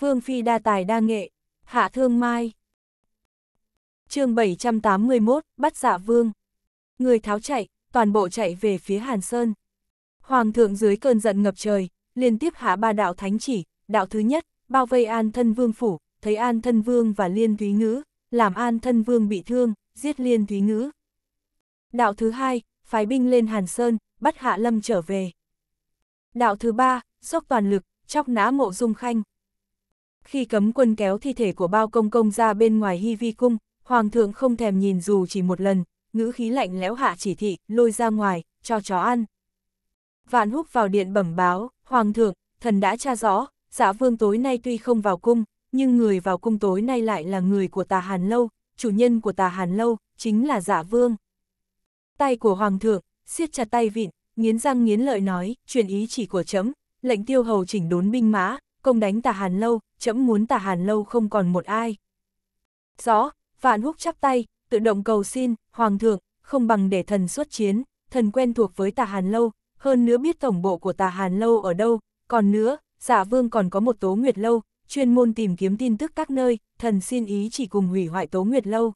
Vương Phi đa tài đa nghệ, hạ thương mai. chương 781, bắt dạ vương. Người tháo chạy, toàn bộ chạy về phía Hàn Sơn. Hoàng thượng dưới cơn giận ngập trời, liên tiếp hạ ba đạo thánh chỉ, đạo thứ nhất, bao vây an thân vương phủ, thấy an thân vương và liên thúy ngữ, làm an thân vương bị thương, giết liên thúy ngữ. Đạo thứ hai, phái binh lên Hàn Sơn, bắt hạ lâm trở về. Đạo thứ ba, sốc toàn lực, chóc nã mộ dung khanh, khi cấm quân kéo thi thể của bao công công ra bên ngoài hy vi cung, hoàng thượng không thèm nhìn dù chỉ một lần, ngữ khí lạnh lẽo hạ chỉ thị, lôi ra ngoài, cho chó ăn. Vạn húc vào điện bẩm báo, hoàng thượng, thần đã tra rõ, giả dạ vương tối nay tuy không vào cung, nhưng người vào cung tối nay lại là người của tà hàn lâu, chủ nhân của tà hàn lâu, chính là giả dạ vương. Tay của hoàng thượng, siết chặt tay vịn, nghiến răng nghiến lợi nói, truyền ý chỉ của chấm, lệnh tiêu hầu chỉnh đốn binh mã, công đánh tà hàn lâu, chấm muốn tả hàn lâu không còn một ai. Rõ, vạn húc chắp tay, tự động cầu xin, hoàng thượng, không bằng để thần xuất chiến, thần quen thuộc với tà hàn lâu, hơn nữa biết tổng bộ của tà hàn lâu ở đâu, còn nữa, giả dạ vương còn có một tố nguyệt lâu, chuyên môn tìm kiếm tin tức các nơi, thần xin ý chỉ cùng hủy hoại tố nguyệt lâu.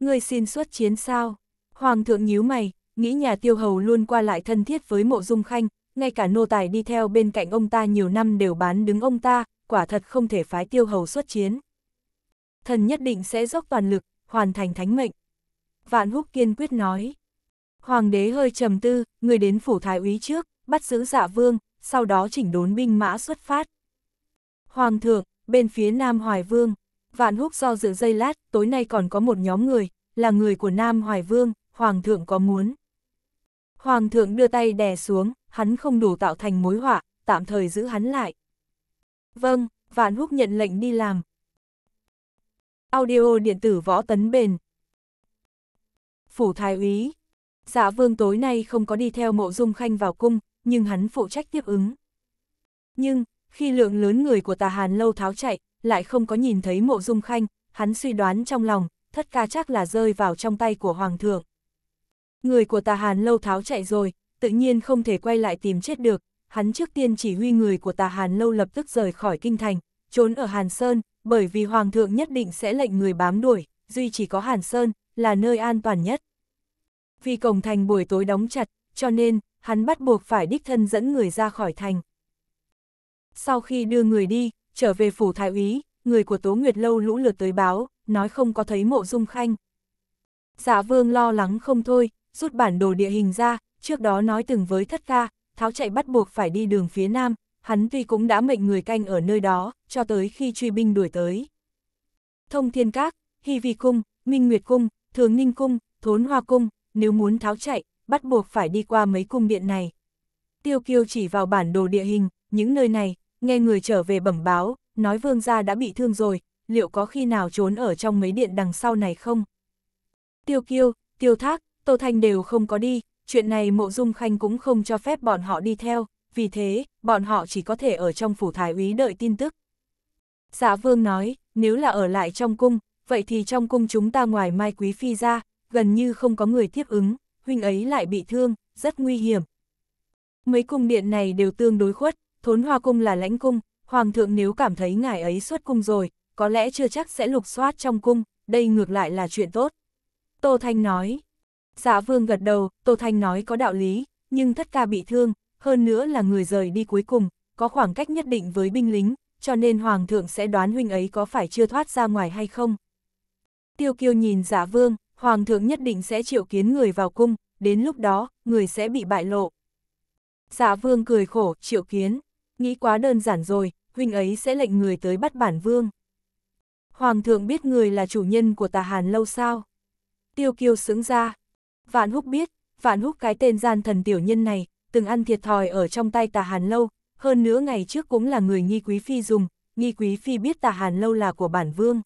Người xin xuất chiến sao? Hoàng thượng nhíu mày, nghĩ nhà tiêu hầu luôn qua lại thân thiết với mộ dung khanh, ngay cả nô tài đi theo bên cạnh ông ta nhiều năm đều bán đứng ông ta, quả thật không thể phái tiêu hầu xuất chiến. Thần nhất định sẽ dốc toàn lực, hoàn thành thánh mệnh. Vạn húc kiên quyết nói. Hoàng đế hơi trầm tư, người đến phủ thái úy trước, bắt giữ dạ vương, sau đó chỉnh đốn binh mã xuất phát. Hoàng thượng, bên phía Nam Hoài Vương, vạn húc do dự dây lát, tối nay còn có một nhóm người, là người của Nam Hoài Vương, Hoàng thượng có muốn. Hoàng thượng đưa tay đè xuống, hắn không đủ tạo thành mối họa, tạm thời giữ hắn lại. Vâng, Vạn Húc nhận lệnh đi làm. Audio điện tử võ tấn bền. Phủ thái úy. Dạ vương tối nay không có đi theo mộ dung khanh vào cung, nhưng hắn phụ trách tiếp ứng. Nhưng, khi lượng lớn người của tà hàn lâu tháo chạy, lại không có nhìn thấy mộ dung khanh, hắn suy đoán trong lòng, thất ca chắc là rơi vào trong tay của hoàng thượng. Người của tà hàn lâu tháo chạy rồi, tự nhiên không thể quay lại tìm chết được, hắn trước tiên chỉ huy người của tà Hàn Lâu lập tức rời khỏi kinh thành, trốn ở Hàn Sơn, bởi vì Hoàng thượng nhất định sẽ lệnh người bám đuổi, duy chỉ có Hàn Sơn, là nơi an toàn nhất. Vì cổng thành buổi tối đóng chặt, cho nên, hắn bắt buộc phải đích thân dẫn người ra khỏi thành. Sau khi đưa người đi, trở về phủ thái úy, người của Tố Nguyệt Lâu lũ lượt tới báo, nói không có thấy mộ dung khanh. Dạ vương lo lắng không thôi, rút bản đồ địa hình ra, trước đó nói từng với thất ca, tháo chạy bắt buộc phải đi đường phía nam, hắn tuy cũng đã mệnh người canh ở nơi đó, cho tới khi truy binh đuổi tới. Thông Thiên Các, Hy Vi Cung, Minh Nguyệt Cung, Thường Ninh Cung, Thốn Hoa Cung, nếu muốn tháo chạy, bắt buộc phải đi qua mấy cung điện này. Tiêu Kiêu chỉ vào bản đồ địa hình, những nơi này, nghe người trở về bẩm báo, nói vương gia đã bị thương rồi, liệu có khi nào trốn ở trong mấy điện đằng sau này không? Tiêu Kiêu, Tiêu Thác, Tô Thanh đều không có đi, chuyện này mộ dung khanh cũng không cho phép bọn họ đi theo, vì thế, bọn họ chỉ có thể ở trong phủ thái úy đợi tin tức. Dạ vương nói, nếu là ở lại trong cung, vậy thì trong cung chúng ta ngoài mai quý phi ra, gần như không có người tiếp ứng, huynh ấy lại bị thương, rất nguy hiểm. Mấy cung điện này đều tương đối khuất, thốn hoa cung là lãnh cung, hoàng thượng nếu cảm thấy ngài ấy xuất cung rồi, có lẽ chưa chắc sẽ lục soát trong cung, đây ngược lại là chuyện tốt. Tô Thanh nói, Dạ vương gật đầu, Tô Thanh nói có đạo lý, nhưng thất ca bị thương, hơn nữa là người rời đi cuối cùng, có khoảng cách nhất định với binh lính, cho nên hoàng thượng sẽ đoán huynh ấy có phải chưa thoát ra ngoài hay không. Tiêu kiêu nhìn giả dạ vương, hoàng thượng nhất định sẽ triệu kiến người vào cung, đến lúc đó, người sẽ bị bại lộ. Giả dạ vương cười khổ, triệu kiến, nghĩ quá đơn giản rồi, huynh ấy sẽ lệnh người tới bắt bản vương. Hoàng thượng biết người là chủ nhân của tà hàn lâu sao? Tiêu kiêu sững ra, Vạn Húc biết, Vạn Húc cái tên gian thần tiểu nhân này, từng ăn thiệt thòi ở trong tay tà hàn lâu, hơn nữa ngày trước cũng là người nghi quý phi dùng, nghi quý phi biết tà hàn lâu là của bản vương.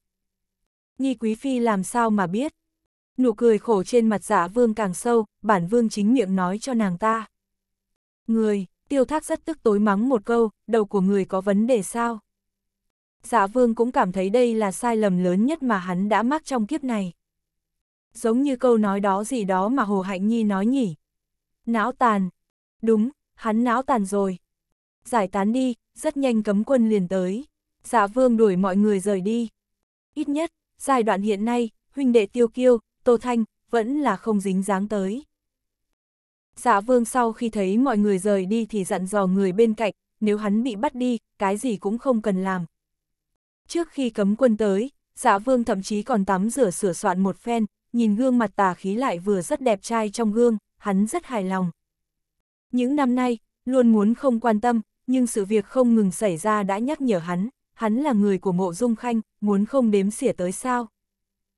Nghi quý phi làm sao mà biết? Nụ cười khổ trên mặt giả dạ vương càng sâu, bản vương chính miệng nói cho nàng ta. Người, tiêu thác rất tức tối mắng một câu, đầu của người có vấn đề sao? Dạ vương cũng cảm thấy đây là sai lầm lớn nhất mà hắn đã mắc trong kiếp này giống như câu nói đó gì đó mà Hồ Hạnh Nhi nói nhỉ. Não tàn. Đúng, hắn não tàn rồi. Giải tán đi, rất nhanh cấm quân liền tới. Dạ vương đuổi mọi người rời đi. Ít nhất, giai đoạn hiện nay, huynh đệ tiêu kiêu, Tô Thanh, vẫn là không dính dáng tới. Dạ vương sau khi thấy mọi người rời đi thì dặn dò người bên cạnh, nếu hắn bị bắt đi, cái gì cũng không cần làm. Trước khi cấm quân tới, dạ vương thậm chí còn tắm rửa sửa soạn một phen, nhìn gương mặt tà khí lại vừa rất đẹp trai trong gương, hắn rất hài lòng. Những năm nay, luôn muốn không quan tâm, nhưng sự việc không ngừng xảy ra đã nhắc nhở hắn, hắn là người của mộ dung khanh, muốn không đếm xỉa tới sao.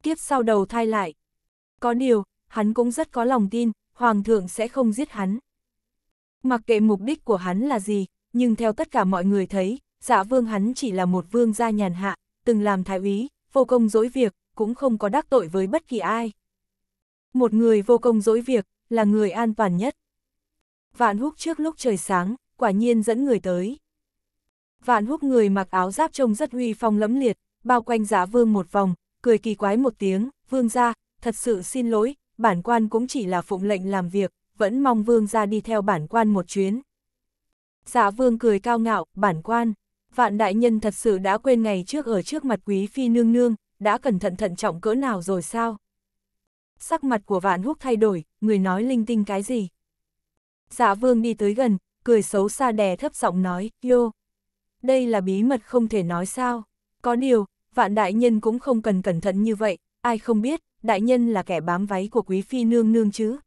Kiếp sau đầu thai lại. Có điều, hắn cũng rất có lòng tin, Hoàng thượng sẽ không giết hắn. Mặc kệ mục đích của hắn là gì, nhưng theo tất cả mọi người thấy, dạ vương hắn chỉ là một vương gia nhàn hạ, từng làm thái úy, vô công dỗi việc, cũng không có đắc tội với bất kỳ ai. Một người vô công dỗi việc, là người an toàn nhất. Vạn húc trước lúc trời sáng, quả nhiên dẫn người tới. Vạn húc người mặc áo giáp trông rất huy phong lẫm liệt, bao quanh giá dạ vương một vòng, cười kỳ quái một tiếng, vương ra, thật sự xin lỗi, bản quan cũng chỉ là phụng lệnh làm việc, vẫn mong vương ra đi theo bản quan một chuyến. Dạ vương cười cao ngạo, bản quan, vạn đại nhân thật sự đã quên ngày trước ở trước mặt quý phi nương nương, đã cẩn thận thận trọng cỡ nào rồi sao? Sắc mặt của vạn húc thay đổi, người nói linh tinh cái gì? Dạ vương đi tới gần, cười xấu xa đè thấp giọng nói, Yô, đây là bí mật không thể nói sao? Có điều, vạn đại nhân cũng không cần cẩn thận như vậy, ai không biết, đại nhân là kẻ bám váy của quý phi nương nương chứ?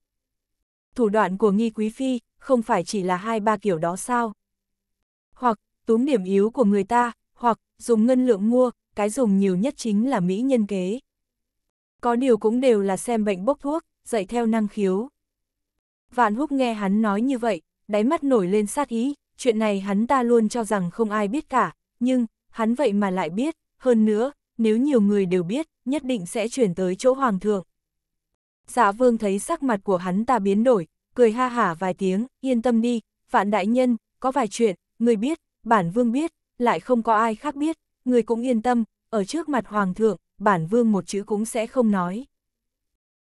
Thủ đoạn của nghi quý phi, không phải chỉ là hai ba kiểu đó sao? Hoặc, túm điểm yếu của người ta, hoặc, dùng ngân lượng mua, cái dùng nhiều nhất chính là mỹ nhân kế. Có điều cũng đều là xem bệnh bốc thuốc, dạy theo năng khiếu. Vạn húc nghe hắn nói như vậy, đáy mắt nổi lên sát ý, chuyện này hắn ta luôn cho rằng không ai biết cả, nhưng, hắn vậy mà lại biết, hơn nữa, nếu nhiều người đều biết, nhất định sẽ chuyển tới chỗ hoàng thượng. Dạ vương thấy sắc mặt của hắn ta biến đổi, cười ha hả vài tiếng, yên tâm đi, vạn đại nhân, có vài chuyện, người biết, bản vương biết, lại không có ai khác biết, người cũng yên tâm, ở trước mặt hoàng thượng, bản vương một chữ cũng sẽ không nói.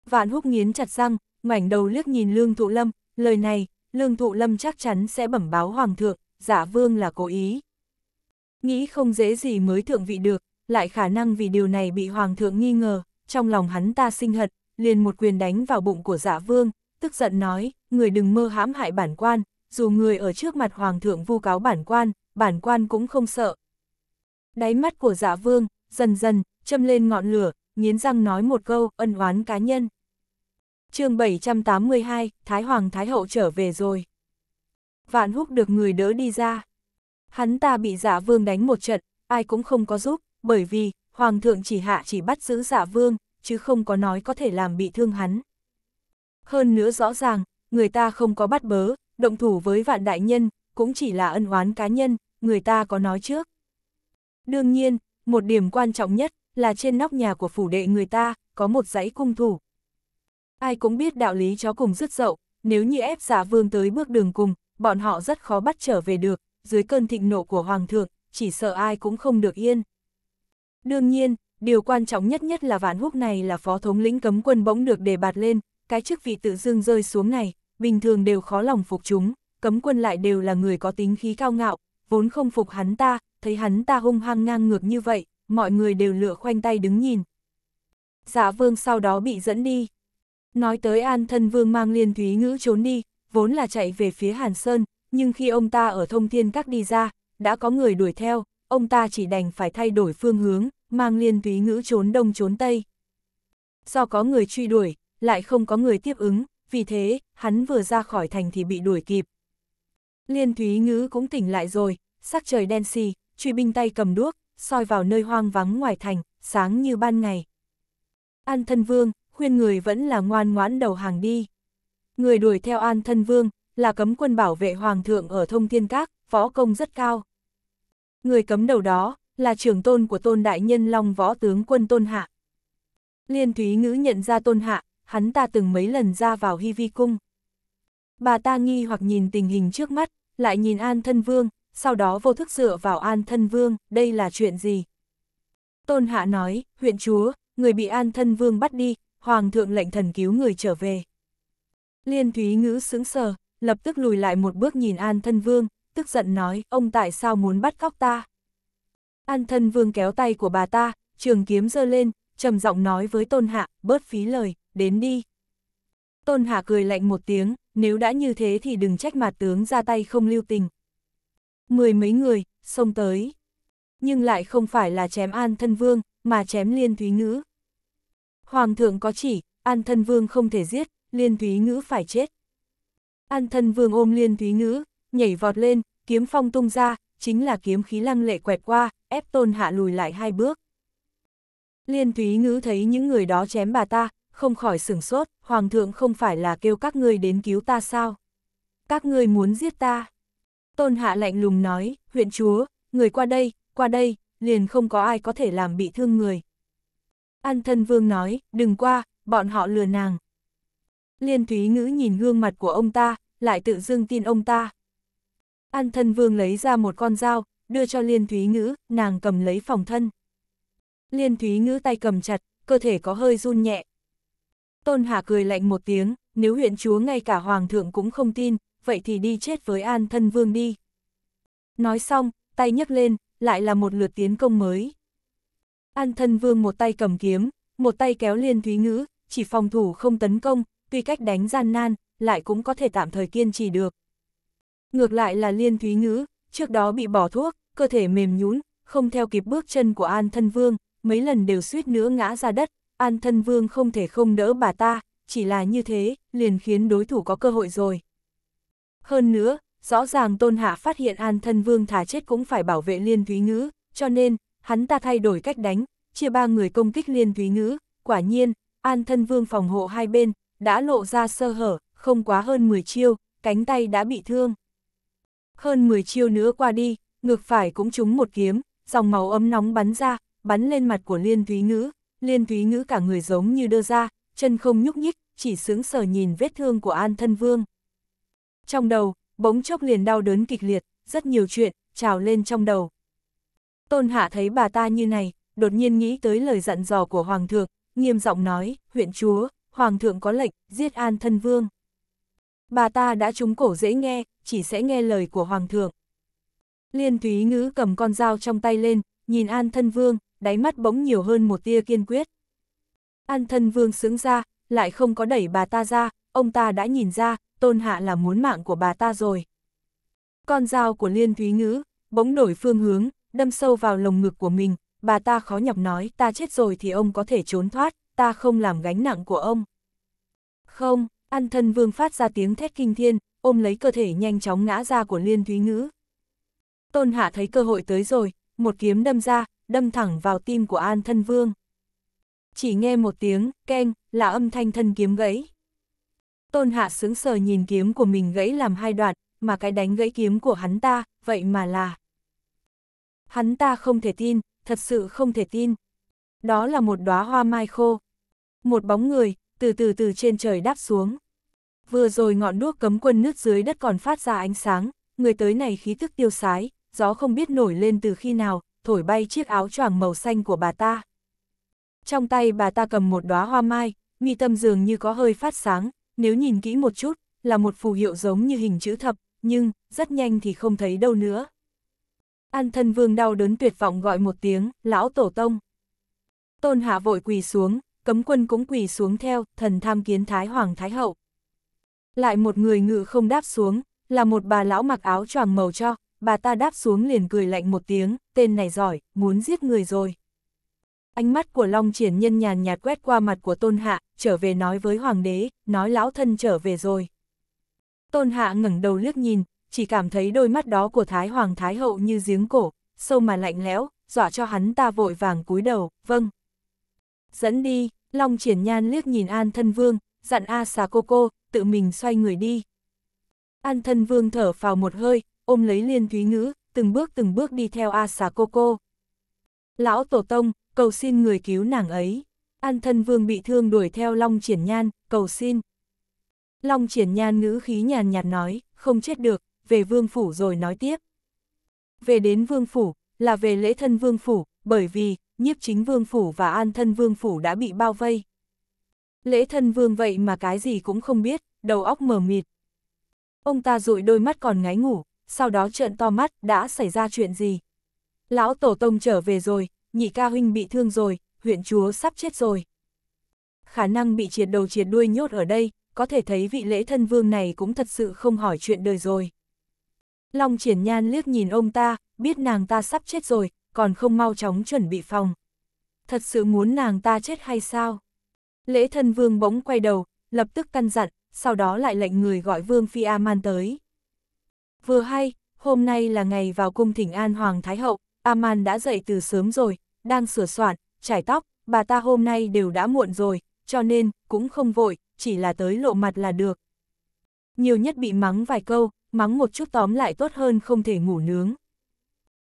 Vạn húc nghiến chặt răng, ngoảnh đầu liếc nhìn lương thụ lâm, lời này, lương thụ lâm chắc chắn sẽ bẩm báo hoàng thượng, giả dạ vương là cố ý. Nghĩ không dễ gì mới thượng vị được, lại khả năng vì điều này bị hoàng thượng nghi ngờ, trong lòng hắn ta sinh hận, liền một quyền đánh vào bụng của giả dạ vương, tức giận nói, người đừng mơ hãm hại bản quan, dù người ở trước mặt hoàng thượng vu cáo bản quan, bản quan cũng không sợ, Đáy mắt của dạ vương, dần dần, châm lên ngọn lửa, nghiến răng nói một câu, ân oán cá nhân. chương 782, Thái Hoàng Thái Hậu trở về rồi. Vạn húc được người đỡ đi ra. Hắn ta bị dạ vương đánh một trận, ai cũng không có giúp, bởi vì, Hoàng thượng chỉ hạ chỉ bắt giữ dạ vương, chứ không có nói có thể làm bị thương hắn. Hơn nữa rõ ràng, người ta không có bắt bớ, động thủ với vạn đại nhân, cũng chỉ là ân oán cá nhân, người ta có nói trước. Đương nhiên, một điểm quan trọng nhất là trên nóc nhà của phủ đệ người ta có một dãy cung thủ. Ai cũng biết đạo lý chó cùng rứt dậu, nếu như ép giả vương tới bước đường cùng, bọn họ rất khó bắt trở về được, dưới cơn thịnh nộ của hoàng thượng, chỉ sợ ai cũng không được yên. Đương nhiên, điều quan trọng nhất nhất là vạn húc này là phó thống lĩnh cấm quân bỗng được đề bạt lên, cái chức vị tự dưng rơi xuống này, bình thường đều khó lòng phục chúng, cấm quân lại đều là người có tính khí cao ngạo, vốn không phục hắn ta, thấy hắn ta hung hăng ngang ngược như vậy, mọi người đều lửa khoanh tay đứng nhìn. Dạ vương sau đó bị dẫn đi. Nói tới an thân vương mang liên thúy ngữ trốn đi, vốn là chạy về phía Hàn Sơn, nhưng khi ông ta ở thông thiên các đi ra, đã có người đuổi theo, ông ta chỉ đành phải thay đổi phương hướng, mang liên Thúy ngữ trốn đông trốn tây. Do có người truy đuổi, lại không có người tiếp ứng, vì thế, hắn vừa ra khỏi thành thì bị đuổi kịp. Liên Thúy ngữ cũng tỉnh lại rồi, sắc trời đen xì, truy binh tay cầm đuốc, soi vào nơi hoang vắng ngoài thành, sáng như ban ngày. An thân vương, khuyên người vẫn là ngoan ngoãn đầu hàng đi. Người đuổi theo an thân vương, là cấm quân bảo vệ hoàng thượng ở thông thiên các, võ công rất cao. Người cấm đầu đó, là trưởng tôn của tôn đại nhân long võ tướng quân tôn hạ. Liên thúy ngữ nhận ra tôn hạ, hắn ta từng mấy lần ra vào hy vi cung. Bà ta nghi hoặc nhìn tình hình trước mắt, lại nhìn an thân vương, sau đó vô thức dựa vào an thân vương, đây là chuyện gì? Tôn hạ nói, huyện chúa, người bị an thân vương bắt đi, hoàng thượng lệnh thần cứu người trở về. Liên thúy ngữ sững sờ, lập tức lùi lại một bước nhìn an thân vương, tức giận nói, ông tại sao muốn bắt cóc ta? An thân vương kéo tay của bà ta, trường kiếm giơ lên, trầm giọng nói với tôn hạ, bớt phí lời, đến đi. Tôn hạ cười lạnh một tiếng, nếu đã như thế thì đừng trách mà tướng ra tay không lưu tình, mười mấy người, xông tới. Nhưng lại không phải là chém An Thân Vương, mà chém Liên Thúy Ngữ. Hoàng thượng có chỉ, An Thân Vương không thể giết, Liên Thúy Ngữ phải chết. An Thân Vương ôm Liên Thúy Ngữ, nhảy vọt lên, kiếm phong tung ra, chính là kiếm khí lăng lệ quẹt qua, ép tôn hạ lùi lại hai bước. Liên Thúy Ngữ thấy những người đó chém bà ta, không khỏi sửng sốt, Hoàng thượng không phải là kêu các ngươi đến cứu ta sao? Các ngươi muốn giết ta? Tôn hạ lạnh lùng nói, huyện chúa, người qua đây, qua đây, liền không có ai có thể làm bị thương người. An thân vương nói, đừng qua, bọn họ lừa nàng. Liên thúy ngữ nhìn gương mặt của ông ta, lại tự dưng tin ông ta. An thân vương lấy ra một con dao, đưa cho liên thúy ngữ, nàng cầm lấy phòng thân. Liên thúy ngữ tay cầm chặt, cơ thể có hơi run nhẹ. Tôn Hạ cười lạnh một tiếng, nếu huyện chúa ngay cả hoàng thượng cũng không tin, vậy thì đi chết với An Thân Vương đi. Nói xong, tay nhấc lên, lại là một lượt tiến công mới. An Thân Vương một tay cầm kiếm, một tay kéo liên thúy ngữ, chỉ phòng thủ không tấn công, tuy cách đánh gian nan, lại cũng có thể tạm thời kiên trì được. Ngược lại là liên thúy ngữ, trước đó bị bỏ thuốc, cơ thể mềm nhũn không theo kịp bước chân của An Thân Vương, mấy lần đều suýt nữa ngã ra đất, An Thân Vương không thể không đỡ bà ta, chỉ là như thế, liền khiến đối thủ có cơ hội rồi. Hơn nữa, rõ ràng Tôn Hạ phát hiện An Thân Vương thả chết cũng phải bảo vệ Liên Thúy Ngữ, cho nên, hắn ta thay đổi cách đánh, chia ba người công kích Liên Thúy Ngữ, quả nhiên, An Thân Vương phòng hộ hai bên, đã lộ ra sơ hở, không quá hơn 10 chiêu, cánh tay đã bị thương. Hơn 10 chiêu nữa qua đi, ngược phải cũng trúng một kiếm, dòng máu ấm nóng bắn ra, bắn lên mặt của Liên Thúy Ngữ, Liên Thúy Ngữ cả người giống như đưa ra, chân không nhúc nhích, chỉ sướng sở nhìn vết thương của An Thân Vương. Trong đầu, bỗng chốc liền đau đớn kịch liệt, rất nhiều chuyện, trào lên trong đầu. Tôn Hạ thấy bà ta như này, đột nhiên nghĩ tới lời dặn dò của Hoàng thượng, nghiêm giọng nói, huyện chúa, Hoàng thượng có lệnh, giết an thân vương. Bà ta đã trúng cổ dễ nghe, chỉ sẽ nghe lời của Hoàng thượng. Liên Thúy Ngữ cầm con dao trong tay lên, nhìn An Thân Vương, đáy mắt bỗng nhiều hơn một tia kiên quyết. An Thân Vương sướng ra, lại không có đẩy bà ta ra, ông ta đã nhìn ra, tôn hạ là muốn mạng của bà ta rồi. Con dao của Liên Thúy Ngữ, bỗng đổi phương hướng, đâm sâu vào lồng ngực của mình, bà ta khó nhọc nói ta chết rồi thì ông có thể trốn thoát, ta không làm gánh nặng của ông. Không, ăn thân vương phát ra tiếng thét kinh thiên, ôm lấy cơ thể nhanh chóng ngã ra của Liên Thúy Ngữ. Tôn Hạ thấy cơ hội tới rồi, một kiếm đâm ra, đâm thẳng vào tim của An Thân Vương. Chỉ nghe một tiếng, keng, là âm thanh thân kiếm gãy. Tôn Hạ sướng sờ nhìn kiếm của mình gãy làm hai đoạn, mà cái đánh gãy kiếm của hắn ta, vậy mà là... Hắn ta không thể tin, thật sự không thể tin. Đó là một đóa hoa mai khô. Một bóng người, từ từ từ trên trời đáp xuống. Vừa rồi ngọn đuốc cấm quân nước dưới đất còn phát ra ánh sáng, người tới này khí thức tiêu sái, gió không biết nổi lên từ khi nào, thổi bay chiếc áo choàng màu xanh của bà ta. Trong tay bà ta cầm một đóa hoa mai, mi tâm dường như có hơi phát sáng, nếu nhìn kỹ một chút, là một phù hiệu giống như hình chữ thập, nhưng, rất nhanh thì không thấy đâu nữa. An thân vương đau đớn tuyệt vọng gọi một tiếng, lão tổ tông. Tôn hạ vội quỳ xuống, cấm quân cũng quỳ xuống theo, thần tham kiến thái hoàng thái hậu. Lại một người ngự không đáp xuống, là một bà lão mặc áo choàng màu cho, bà ta đáp xuống liền cười lạnh một tiếng, tên này giỏi, muốn giết người rồi. Ánh mắt của Long triển nhân nhàn nhạt quét qua mặt của Tôn Hạ, trở về nói với Hoàng đế, nói lão thân trở về rồi. Tôn Hạ ngẩng đầu liếc nhìn, chỉ cảm thấy đôi mắt đó của Thái Hoàng Thái Hậu như giếng cổ, sâu mà lạnh lẽo, dọa cho hắn ta vội vàng cúi đầu, vâng. Dẫn đi, Long triển nhan liếc nhìn An Thân Vương, dặn A xà cô cô, tự mình xoay người đi. An Thân Vương thở vào một hơi, ôm lấy liên thúy ngữ, từng bước từng bước đi theo A xà cô cô. Lão Tổ Tông, cầu xin người cứu nàng ấy. An thân vương bị thương đuổi theo Long Triển Nhan, cầu xin. Long Triển Nhan ngữ khí nhàn nhạt nói, không chết được, về vương phủ rồi nói tiếp. Về đến vương phủ, là về lễ thân vương phủ, bởi vì, nhiếp chính vương phủ và an thân vương phủ đã bị bao vây. Lễ thân vương vậy mà cái gì cũng không biết, đầu óc mờ mịt. Ông ta dụi đôi mắt còn ngáy ngủ, sau đó trợn to mắt, đã xảy ra chuyện gì? Lão Tổ Tông trở về rồi, nhị ca huynh bị thương rồi, huyện chúa sắp chết rồi. Khả năng bị triệt đầu triệt đuôi nhốt ở đây, có thể thấy vị lễ thân vương này cũng thật sự không hỏi chuyện đời rồi. Long triển nhan liếc nhìn ông ta, biết nàng ta sắp chết rồi, còn không mau chóng chuẩn bị phòng. Thật sự muốn nàng ta chết hay sao? Lễ thân vương bỗng quay đầu, lập tức căn dặn, sau đó lại lệnh người gọi vương Phi A-man tới. Vừa hay, hôm nay là ngày vào cung thỉnh An Hoàng Thái Hậu, Aman đã dậy từ sớm rồi, đang sửa soạn, trải tóc, bà ta hôm nay đều đã muộn rồi, cho nên, cũng không vội, chỉ là tới lộ mặt là được. Nhiều nhất bị mắng vài câu, mắng một chút tóm lại tốt hơn không thể ngủ nướng.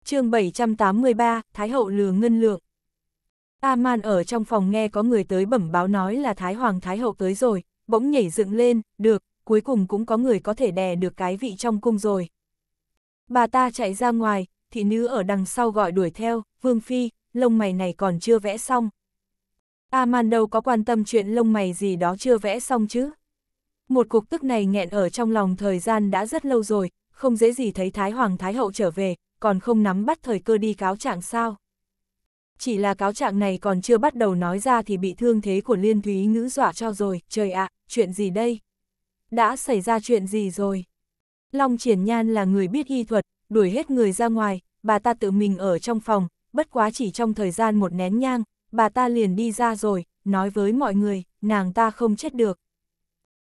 chương 783, Thái hậu lừa ngân lượng. Aman ở trong phòng nghe có người tới bẩm báo nói là Thái Hoàng Thái hậu tới rồi, bỗng nhảy dựng lên, được, cuối cùng cũng có người có thể đè được cái vị trong cung rồi. Bà ta chạy ra ngoài, thị nữ ở đằng sau gọi đuổi theo, Vương Phi, lông mày này còn chưa vẽ xong. A Man đâu có quan tâm chuyện lông mày gì đó chưa vẽ xong chứ. Một cuộc tức này nghẹn ở trong lòng thời gian đã rất lâu rồi, không dễ gì thấy Thái Hoàng Thái Hậu trở về, còn không nắm bắt thời cơ đi cáo trạng sao. Chỉ là cáo trạng này còn chưa bắt đầu nói ra thì bị thương thế của Liên Thúy ngữ dọa cho rồi, trời ạ, chuyện gì đây? Đã xảy ra chuyện gì rồi? Long Triển Nhan là người biết y thuật, đuổi hết người ra ngoài, bà ta tự mình ở trong phòng, bất quá chỉ trong thời gian một nén nhang, bà ta liền đi ra rồi, nói với mọi người, nàng ta không chết được.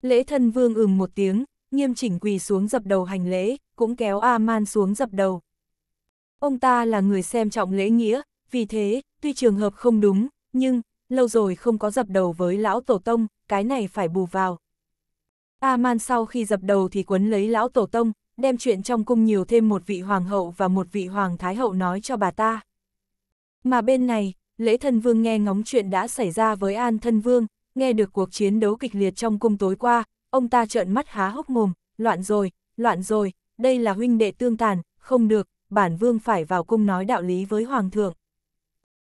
Lễ thân vương ừm một tiếng, nghiêm chỉnh quỳ xuống dập đầu hành lễ, cũng kéo A-man xuống dập đầu. Ông ta là người xem trọng lễ nghĩa, vì thế, tuy trường hợp không đúng, nhưng, lâu rồi không có dập đầu với lão tổ tông, cái này phải bù vào. A-man sau khi dập đầu thì quấn lấy lão tổ tông, đem chuyện trong cung nhiều thêm một vị hoàng hậu và một vị hoàng thái hậu nói cho bà ta. Mà bên này, lễ thân vương nghe ngóng chuyện đã xảy ra với an thân vương, nghe được cuộc chiến đấu kịch liệt trong cung tối qua, ông ta trợn mắt há hốc mồm, loạn rồi, loạn rồi, đây là huynh đệ tương tàn, không được, bản vương phải vào cung nói đạo lý với hoàng thượng.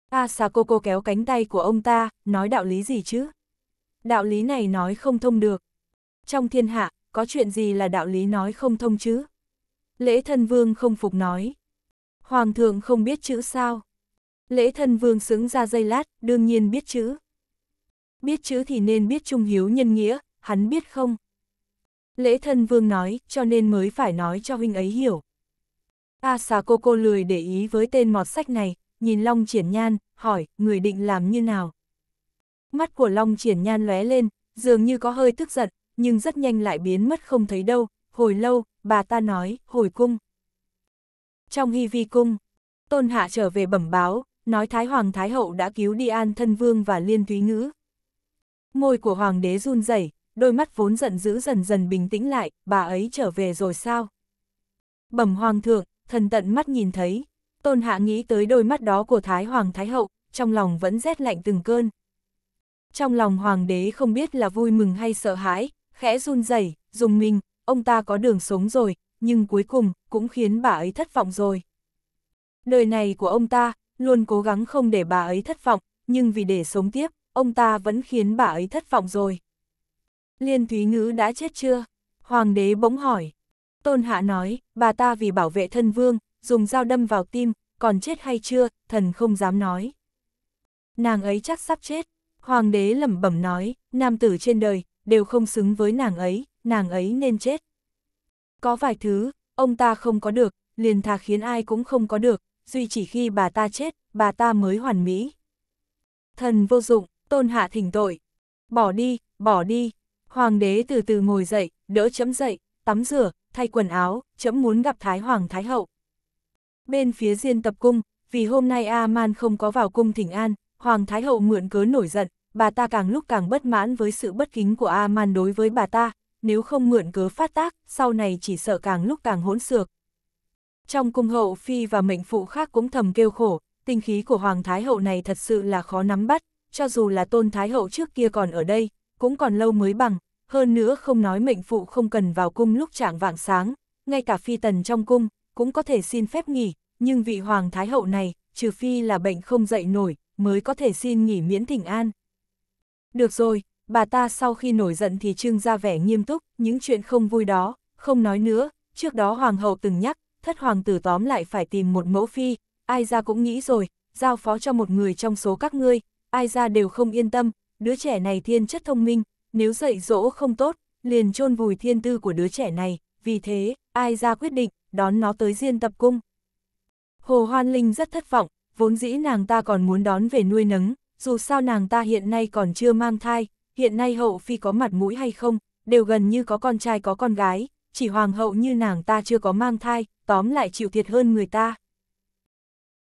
A xà cô cô kéo cánh tay của ông ta, nói đạo lý gì chứ? Đạo lý này nói không thông được. Trong thiên hạ, có chuyện gì là đạo lý nói không thông chứ? Lễ thân vương không phục nói. Hoàng thượng không biết chữ sao? Lễ thân vương xứng ra dây lát, đương nhiên biết chữ. Biết chữ thì nên biết trung hiếu nhân nghĩa, hắn biết không? Lễ thân vương nói, cho nên mới phải nói cho huynh ấy hiểu. A xà cô cô lười để ý với tên mọt sách này, nhìn Long triển nhan, hỏi, người định làm như nào? Mắt của Long triển nhan lóe lên, dường như có hơi tức giận, nhưng rất nhanh lại biến mất không thấy đâu, hồi lâu, bà ta nói, hồi cung. Trong hy vi cung, Tôn Hạ trở về bẩm báo, nói Thái Hoàng Thái Hậu đã cứu đi An Thân Vương và Liên Thúy Ngữ. Môi của Hoàng đế run rẩy đôi mắt vốn giận dữ dần dần bình tĩnh lại, bà ấy trở về rồi sao? Bẩm Hoàng thượng, thần tận mắt nhìn thấy, Tôn Hạ nghĩ tới đôi mắt đó của Thái Hoàng Thái Hậu, trong lòng vẫn rét lạnh từng cơn. Trong lòng Hoàng đế không biết là vui mừng hay sợ hãi, khẽ run rẩy, dùng mình, ông ta có đường sống rồi, nhưng cuối cùng cũng khiến bà ấy thất vọng rồi. Đời này của ông ta luôn cố gắng không để bà ấy thất vọng, nhưng vì để sống tiếp, ông ta vẫn khiến bà ấy thất vọng rồi. Liên Thúy Ngữ đã chết chưa? Hoàng đế bỗng hỏi. Tôn Hạ nói, bà ta vì bảo vệ thân vương, dùng dao đâm vào tim, còn chết hay chưa, thần không dám nói. Nàng ấy chắc sắp chết. Hoàng đế lẩm bẩm nói, nam tử trên đời, đều không xứng với nàng ấy, nàng ấy nên chết. Có vài thứ, ông ta không có được, liền thà khiến ai cũng không có được, duy chỉ khi bà ta chết, bà ta mới hoàn mỹ. Thần vô dụng, tôn hạ thỉnh tội. Bỏ đi, bỏ đi. Hoàng đế từ từ ngồi dậy, đỡ chấm dậy, tắm rửa, thay quần áo, chấm muốn gặp Thái Hoàng Thái Hậu. Bên phía diên tập cung, vì hôm nay A-man không có vào cung thỉnh an, Hoàng Thái Hậu mượn cớ nổi giận, bà ta càng lúc càng bất mãn với sự bất kính của A-man đối với bà ta, nếu không mượn cớ phát tác, sau này chỉ sợ càng lúc càng hỗn xược. Trong cung hậu phi và mệnh phụ khác cũng thầm kêu khổ, tinh khí của Hoàng Thái Hậu này thật sự là khó nắm bắt, cho dù là tôn Thái Hậu trước kia còn ở đây, cũng còn lâu mới bằng, hơn nữa không nói mệnh phụ không cần vào cung lúc trạng vạng sáng, ngay cả phi tần trong cung, cũng có thể xin phép nghỉ, nhưng vị Hoàng Thái Hậu này, trừ phi là bệnh không dậy nổi, mới có thể xin nghỉ miễn thỉnh an. Được rồi, bà ta sau khi nổi giận thì trưng ra vẻ nghiêm túc, những chuyện không vui đó, không nói nữa, trước đó hoàng hậu từng nhắc, thất hoàng tử tóm lại phải tìm một mẫu phi, ai ra cũng nghĩ rồi, giao phó cho một người trong số các ngươi, ai ra đều không yên tâm, đứa trẻ này thiên chất thông minh, nếu dạy dỗ không tốt, liền chôn vùi thiên tư của đứa trẻ này, vì thế, ai ra quyết định, đón nó tới diên tập cung. Hồ Hoan Linh rất thất vọng, vốn dĩ nàng ta còn muốn đón về nuôi nấng, dù sao nàng ta hiện nay còn chưa mang thai, hiện nay hậu phi có mặt mũi hay không, đều gần như có con trai có con gái, chỉ hoàng hậu như nàng ta chưa có mang thai, tóm lại chịu thiệt hơn người ta.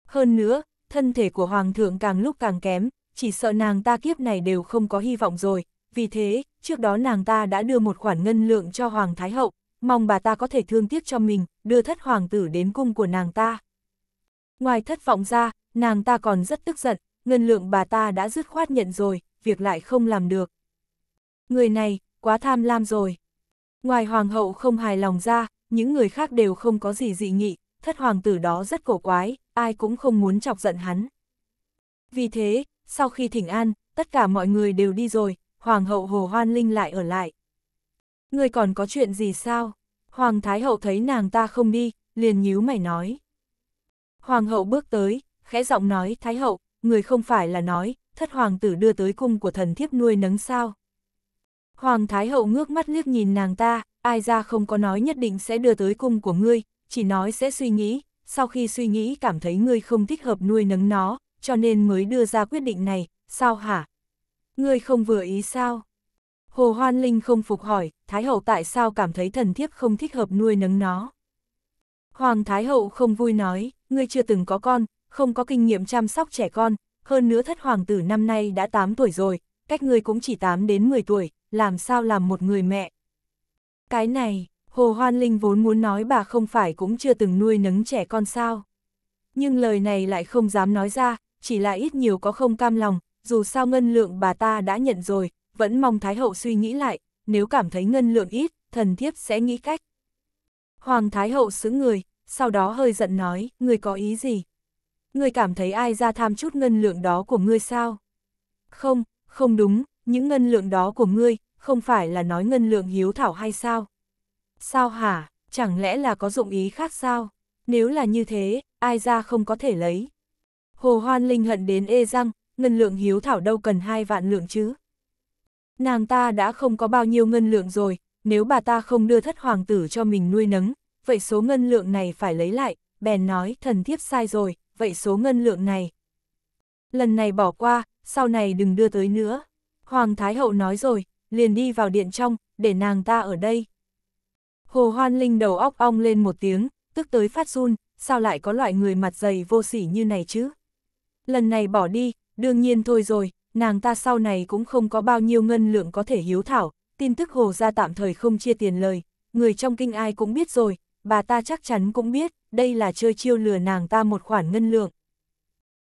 Hơn nữa, thân thể của hoàng thượng càng lúc càng kém, chỉ sợ nàng ta kiếp này đều không có hy vọng rồi, vì thế, trước đó nàng ta đã đưa một khoản ngân lượng cho hoàng thái hậu, mong bà ta có thể thương tiếc cho mình, đưa thất hoàng tử đến cung của nàng ta. Ngoài thất vọng ra, nàng ta còn rất tức giận, ngân lượng bà ta đã dứt khoát nhận rồi, việc lại không làm được. Người này, quá tham lam rồi. Ngoài hoàng hậu không hài lòng ra, những người khác đều không có gì dị nghị, thất hoàng tử đó rất cổ quái, ai cũng không muốn chọc giận hắn. Vì thế, sau khi thỉnh an, tất cả mọi người đều đi rồi, hoàng hậu Hồ Hoan Linh lại ở lại. Người còn có chuyện gì sao? Hoàng Thái Hậu thấy nàng ta không đi, liền nhíu mày nói. Hoàng hậu bước tới, khẽ giọng nói Thái Hậu, người không phải là nói, thất hoàng tử đưa tới cung của thần thiếp nuôi nấng sao. Hoàng Thái Hậu ngước mắt liếc nhìn nàng ta, ai ra không có nói nhất định sẽ đưa tới cung của ngươi, chỉ nói sẽ suy nghĩ, sau khi suy nghĩ cảm thấy ngươi không thích hợp nuôi nấng nó, cho nên mới đưa ra quyết định này, sao hả? Ngươi không vừa ý sao? Hồ Hoan Linh không phục hỏi, Thái Hậu tại sao cảm thấy thần thiếp không thích hợp nuôi nấng nó? Hoàng Thái Hậu không vui nói, ngươi chưa từng có con, không có kinh nghiệm chăm sóc trẻ con, hơn nữa thất hoàng tử năm nay đã 8 tuổi rồi, cách người cũng chỉ 8 đến 10 tuổi, làm sao làm một người mẹ. Cái này, Hồ Hoan Linh vốn muốn nói bà không phải cũng chưa từng nuôi nấng trẻ con sao. Nhưng lời này lại không dám nói ra, chỉ là ít nhiều có không cam lòng, dù sao ngân lượng bà ta đã nhận rồi, vẫn mong Thái Hậu suy nghĩ lại, nếu cảm thấy ngân lượng ít, thần thiếp sẽ nghĩ cách. Hoàng Thái Hậu xứng người, sau đó hơi giận nói, người có ý gì? ngươi cảm thấy ai ra tham chút ngân lượng đó của ngươi sao? Không, không đúng, những ngân lượng đó của ngươi, không phải là nói ngân lượng hiếu thảo hay sao? Sao hả, chẳng lẽ là có dụng ý khác sao? Nếu là như thế, ai ra không có thể lấy. Hồ Hoan Linh hận đến ê răng, ngân lượng hiếu thảo đâu cần hai vạn lượng chứ. Nàng ta đã không có bao nhiêu ngân lượng rồi, nếu bà ta không đưa thất hoàng tử cho mình nuôi nấng, vậy số ngân lượng này phải lấy lại, bèn nói thần thiếp sai rồi, vậy số ngân lượng này. Lần này bỏ qua, sau này đừng đưa tới nữa. Hoàng Thái Hậu nói rồi, liền đi vào điện trong, để nàng ta ở đây. Hồ Hoan Linh đầu óc ong lên một tiếng, tức tới phát run, sao lại có loại người mặt dày vô sỉ như này chứ? Lần này bỏ đi, đương nhiên thôi rồi, nàng ta sau này cũng không có bao nhiêu ngân lượng có thể hiếu thảo, tin tức hồ ra tạm thời không chia tiền lời, người trong kinh ai cũng biết rồi, bà ta chắc chắn cũng biết, đây là chơi chiêu lừa nàng ta một khoản ngân lượng.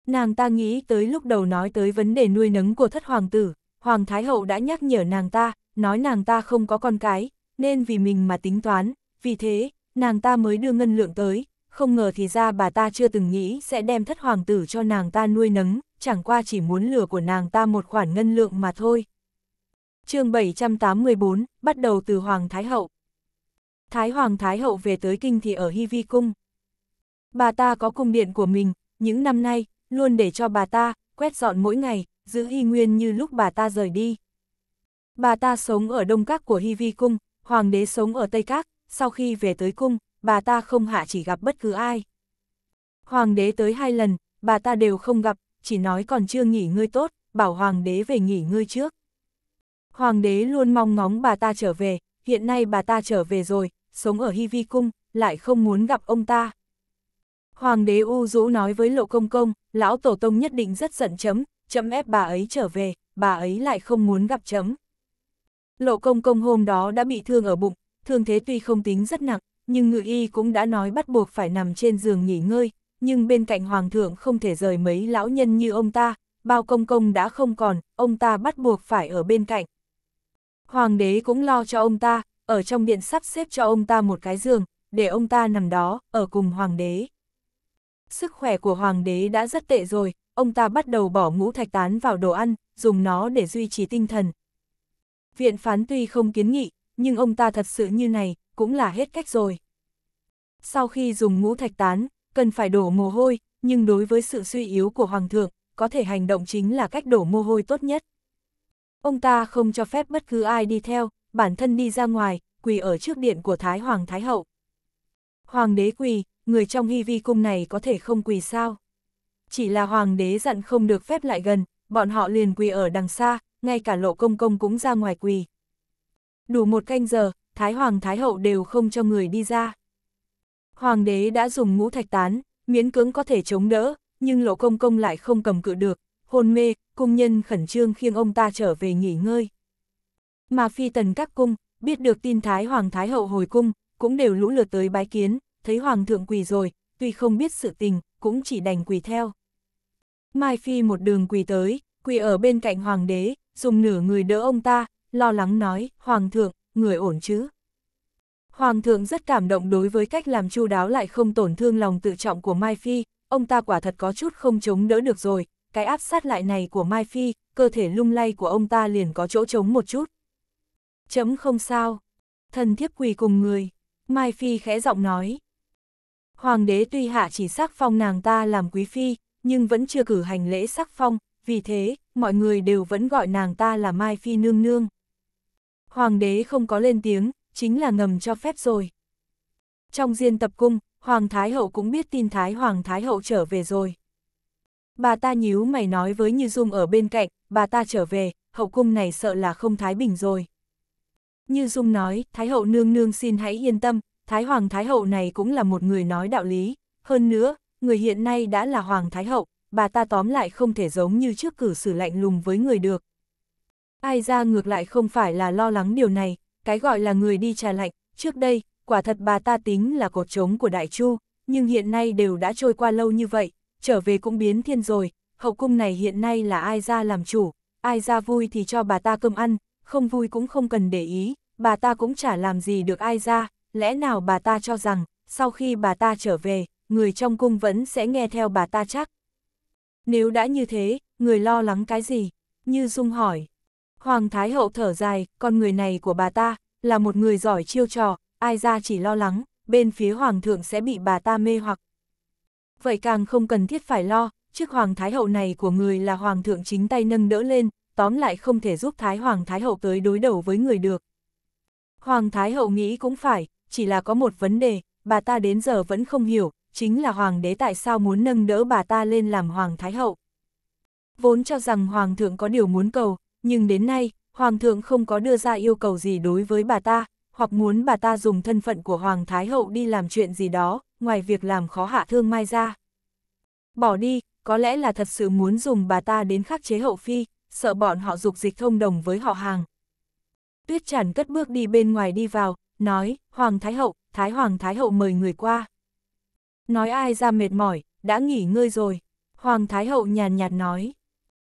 Nàng ta nghĩ tới lúc đầu nói tới vấn đề nuôi nấng của thất hoàng tử, hoàng thái hậu đã nhắc nhở nàng ta, nói nàng ta không có con cái, nên vì mình mà tính toán, vì thế, nàng ta mới đưa ngân lượng tới, không ngờ thì ra bà ta chưa từng nghĩ sẽ đem thất hoàng tử cho nàng ta nuôi nấng, chẳng qua chỉ muốn lừa của nàng ta một khoản ngân lượng mà thôi. chương 784, bắt đầu từ Hoàng Thái Hậu. Thái Hoàng Thái Hậu về tới kinh thì ở Hy Vi Cung. Bà ta có cung điện của mình, những năm nay, luôn để cho bà ta, quét dọn mỗi ngày, giữ y nguyên như lúc bà ta rời đi. Bà ta sống ở đông các của Hy Vi Cung, Hoàng đế sống ở Tây Các, sau khi về tới cung, bà ta không hạ chỉ gặp bất cứ ai. Hoàng đế tới hai lần, bà ta đều không gặp, chỉ nói còn chưa nghỉ ngơi tốt, bảo hoàng đế về nghỉ ngơi trước. Hoàng đế luôn mong ngóng bà ta trở về, hiện nay bà ta trở về rồi, sống ở Hy Vi Cung, lại không muốn gặp ông ta. Hoàng đế U Dũ nói với Lộ Công Công, lão tổ tông nhất định rất giận chấm, chấm ép bà ấy trở về, bà ấy lại không muốn gặp chấm. Lộ Công Công hôm đó đã bị thương ở bụng, thương thế tuy không tính rất nặng, nhưng ngự y cũng đã nói bắt buộc phải nằm trên giường nghỉ ngơi, nhưng bên cạnh Hoàng thượng không thể rời mấy lão nhân như ông ta, bao công công đã không còn, ông ta bắt buộc phải ở bên cạnh. Hoàng đế cũng lo cho ông ta, ở trong điện sắp xếp cho ông ta một cái giường, để ông ta nằm đó, ở cùng hoàng đế. Sức khỏe của hoàng đế đã rất tệ rồi, ông ta bắt đầu bỏ ngũ thạch tán vào đồ ăn, dùng nó để duy trì tinh thần. Viện phán tuy không kiến nghị, nhưng ông ta thật sự như này, cũng là hết cách rồi. Sau khi dùng ngũ thạch tán, cần phải đổ mồ hôi, nhưng đối với sự suy yếu của hoàng thượng, có thể hành động chính là cách đổ mồ hôi tốt nhất. Ông ta không cho phép bất cứ ai đi theo, bản thân đi ra ngoài, quỳ ở trước điện của Thái Hoàng Thái Hậu. Hoàng đế quỳ, người trong hy vi cung này có thể không quỳ sao? Chỉ là hoàng đế dặn không được phép lại gần, bọn họ liền quỳ ở đằng xa, ngay cả lộ công công cũng ra ngoài quỳ. Đủ một canh giờ, Thái Hoàng Thái Hậu đều không cho người đi ra. Hoàng đế đã dùng ngũ thạch tán, miễn cưỡng có thể chống đỡ, nhưng lộ công công lại không cầm cự được, hôn mê, cung nhân khẩn trương khiêng ông ta trở về nghỉ ngơi mà phi tần các cung, biết được tin Thái Hoàng Thái Hậu hồi cung, cũng đều lũ lượt tới bái kiến, thấy Hoàng thượng quỳ rồi, tuy không biết sự tình, cũng chỉ đành quỳ theo. Mai Phi một đường quỳ tới, quỳ ở bên cạnh Hoàng đế, dùng nửa người đỡ ông ta, lo lắng nói, Hoàng thượng, người ổn chứ? Hoàng thượng rất cảm động đối với cách làm chu đáo lại không tổn thương lòng tự trọng của Mai Phi, ông ta quả thật có chút không chống đỡ được rồi, cái áp sát lại này của Mai Phi, cơ thể lung lay của ông ta liền có chỗ chống một chút. Chấm không sao. Thần thiếp quỳ cùng người. Mai Phi khẽ giọng nói. Hoàng đế tuy hạ chỉ sắc phong nàng ta làm quý phi, nhưng vẫn chưa cử hành lễ sắc phong, vì thế, mọi người đều vẫn gọi nàng ta là Mai Phi nương nương. Hoàng đế không có lên tiếng, chính là ngầm cho phép rồi. Trong diên tập cung, Hoàng Thái Hậu cũng biết tin Thái Hoàng Thái Hậu trở về rồi. Bà ta nhíu mày nói với Như Dung ở bên cạnh, bà ta trở về, hậu cung này sợ là không thái bình rồi. Như Dung nói, Thái hậu nương nương xin hãy yên tâm, Thái hoàng Thái hậu này cũng là một người nói đạo lý. Hơn nữa, người hiện nay đã là hoàng Thái hậu, bà ta tóm lại không thể giống như trước cử xử lạnh lùng với người được. Ai ra ngược lại không phải là lo lắng điều này, cái gọi là người đi trà lạnh, trước đây, quả thật bà ta tính là cột trống của Đại Chu, nhưng hiện nay đều đã trôi qua lâu như vậy, trở về cũng biến thiên rồi, hậu cung này hiện nay là ai ra làm chủ, ai ra vui thì cho bà ta cơm ăn, không vui cũng không cần để ý, bà ta cũng chả làm gì được ai ra, lẽ nào bà ta cho rằng, sau khi bà ta trở về, người trong cung vẫn sẽ nghe theo bà ta chắc. Nếu đã như thế, người lo lắng cái gì? Như Dung hỏi. Hoàng Thái Hậu thở dài, con người này của bà ta, là một người giỏi chiêu trò, ai ra chỉ lo lắng, bên phía Hoàng thượng sẽ bị bà ta mê hoặc. Vậy càng không cần thiết phải lo, chức Hoàng Thái Hậu này của người là Hoàng thượng chính tay nâng đỡ lên, tóm lại không thể giúp Thái Hoàng Thái Hậu tới đối đầu với người được. Hoàng Thái Hậu nghĩ cũng phải, chỉ là có một vấn đề, bà ta đến giờ vẫn không hiểu, chính là Hoàng đế tại sao muốn nâng đỡ bà ta lên làm Hoàng Thái Hậu. Vốn cho rằng Hoàng thượng có điều muốn cầu, nhưng đến nay, Hoàng thượng không có đưa ra yêu cầu gì đối với bà ta, hoặc muốn bà ta dùng thân phận của Hoàng Thái Hậu đi làm chuyện gì đó, ngoài việc làm khó hạ thương mai ra. Bỏ đi, có lẽ là thật sự muốn dùng bà ta đến khắc chế hậu phi, sợ bọn họ dục dịch thông đồng với họ hàng, Tuyết Tràn cất bước đi bên ngoài đi vào, nói, Hoàng Thái Hậu, Thái Hoàng Thái Hậu mời người qua. Nói ai ra mệt mỏi, đã nghỉ ngơi rồi. Hoàng Thái Hậu nhàn nhạt nói.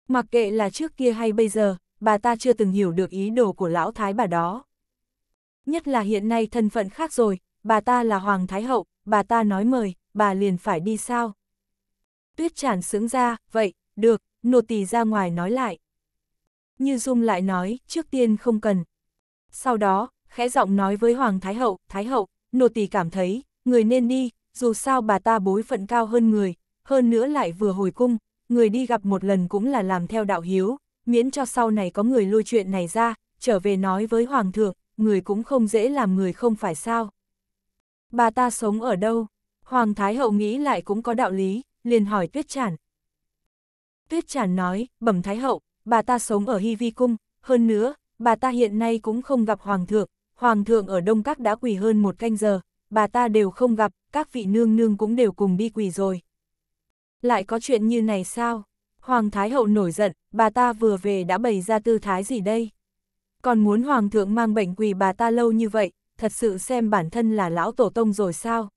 Mặc kệ là trước kia hay bây giờ, bà ta chưa từng hiểu được ý đồ của lão thái bà đó. Nhất là hiện nay thân phận khác rồi, bà ta là Hoàng Thái Hậu, bà ta nói mời, bà liền phải đi sao. Tuyết Tràn sướng ra, vậy, được, nô tỳ ra ngoài nói lại. Như Dung lại nói, trước tiên không cần, sau đó, khẽ giọng nói với Hoàng Thái Hậu, Thái Hậu, nô tỳ cảm thấy, người nên đi, dù sao bà ta bối phận cao hơn người, hơn nữa lại vừa hồi cung, người đi gặp một lần cũng là làm theo đạo hiếu, miễn cho sau này có người lôi chuyện này ra, trở về nói với Hoàng thượng, người cũng không dễ làm người không phải sao. Bà ta sống ở đâu? Hoàng Thái Hậu nghĩ lại cũng có đạo lý, liền hỏi Tuyết Trản. Tuyết Trản nói, bẩm Thái Hậu, bà ta sống ở Hy Vi Cung, hơn nữa, bà ta hiện nay cũng không gặp Hoàng thượng, Hoàng thượng ở Đông Các đã quỳ hơn một canh giờ, bà ta đều không gặp, các vị nương nương cũng đều cùng đi quỳ rồi. Lại có chuyện như này sao? Hoàng Thái Hậu nổi giận, bà ta vừa về đã bày ra tư thái gì đây? Còn muốn Hoàng thượng mang bệnh quỳ bà ta lâu như vậy, thật sự xem bản thân là lão tổ tông rồi sao?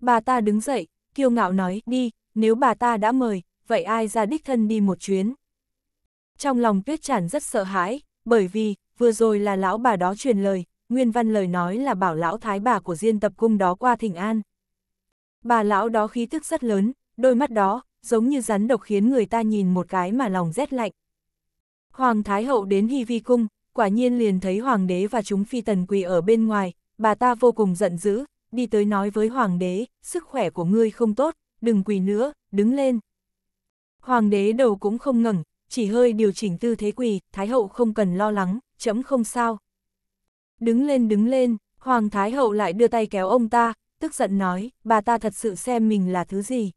Bà ta đứng dậy, kiêu ngạo nói, đi, nếu bà ta đã mời, vậy ai ra đích thân đi một chuyến? Trong lòng tuyết tràn rất sợ hãi, bởi vì, vừa rồi là lão bà đó truyền lời, nguyên văn lời nói là bảo lão thái bà của diên tập cung đó qua thỉnh an. Bà lão đó khí thức rất lớn, đôi mắt đó, giống như rắn độc khiến người ta nhìn một cái mà lòng rét lạnh. Hoàng Thái Hậu đến Hy Vi Cung, quả nhiên liền thấy Hoàng đế và chúng phi tần quỳ ở bên ngoài, bà ta vô cùng giận dữ, đi tới nói với Hoàng đế, sức khỏe của ngươi không tốt, đừng quỳ nữa, đứng lên. Hoàng đế đầu cũng không ngẩng, chỉ hơi điều chỉnh tư thế quỳ, Thái hậu không cần lo lắng, chấm không sao. Đứng lên đứng lên, Hoàng Thái hậu lại đưa tay kéo ông ta, tức giận nói, bà ta thật sự xem mình là thứ gì.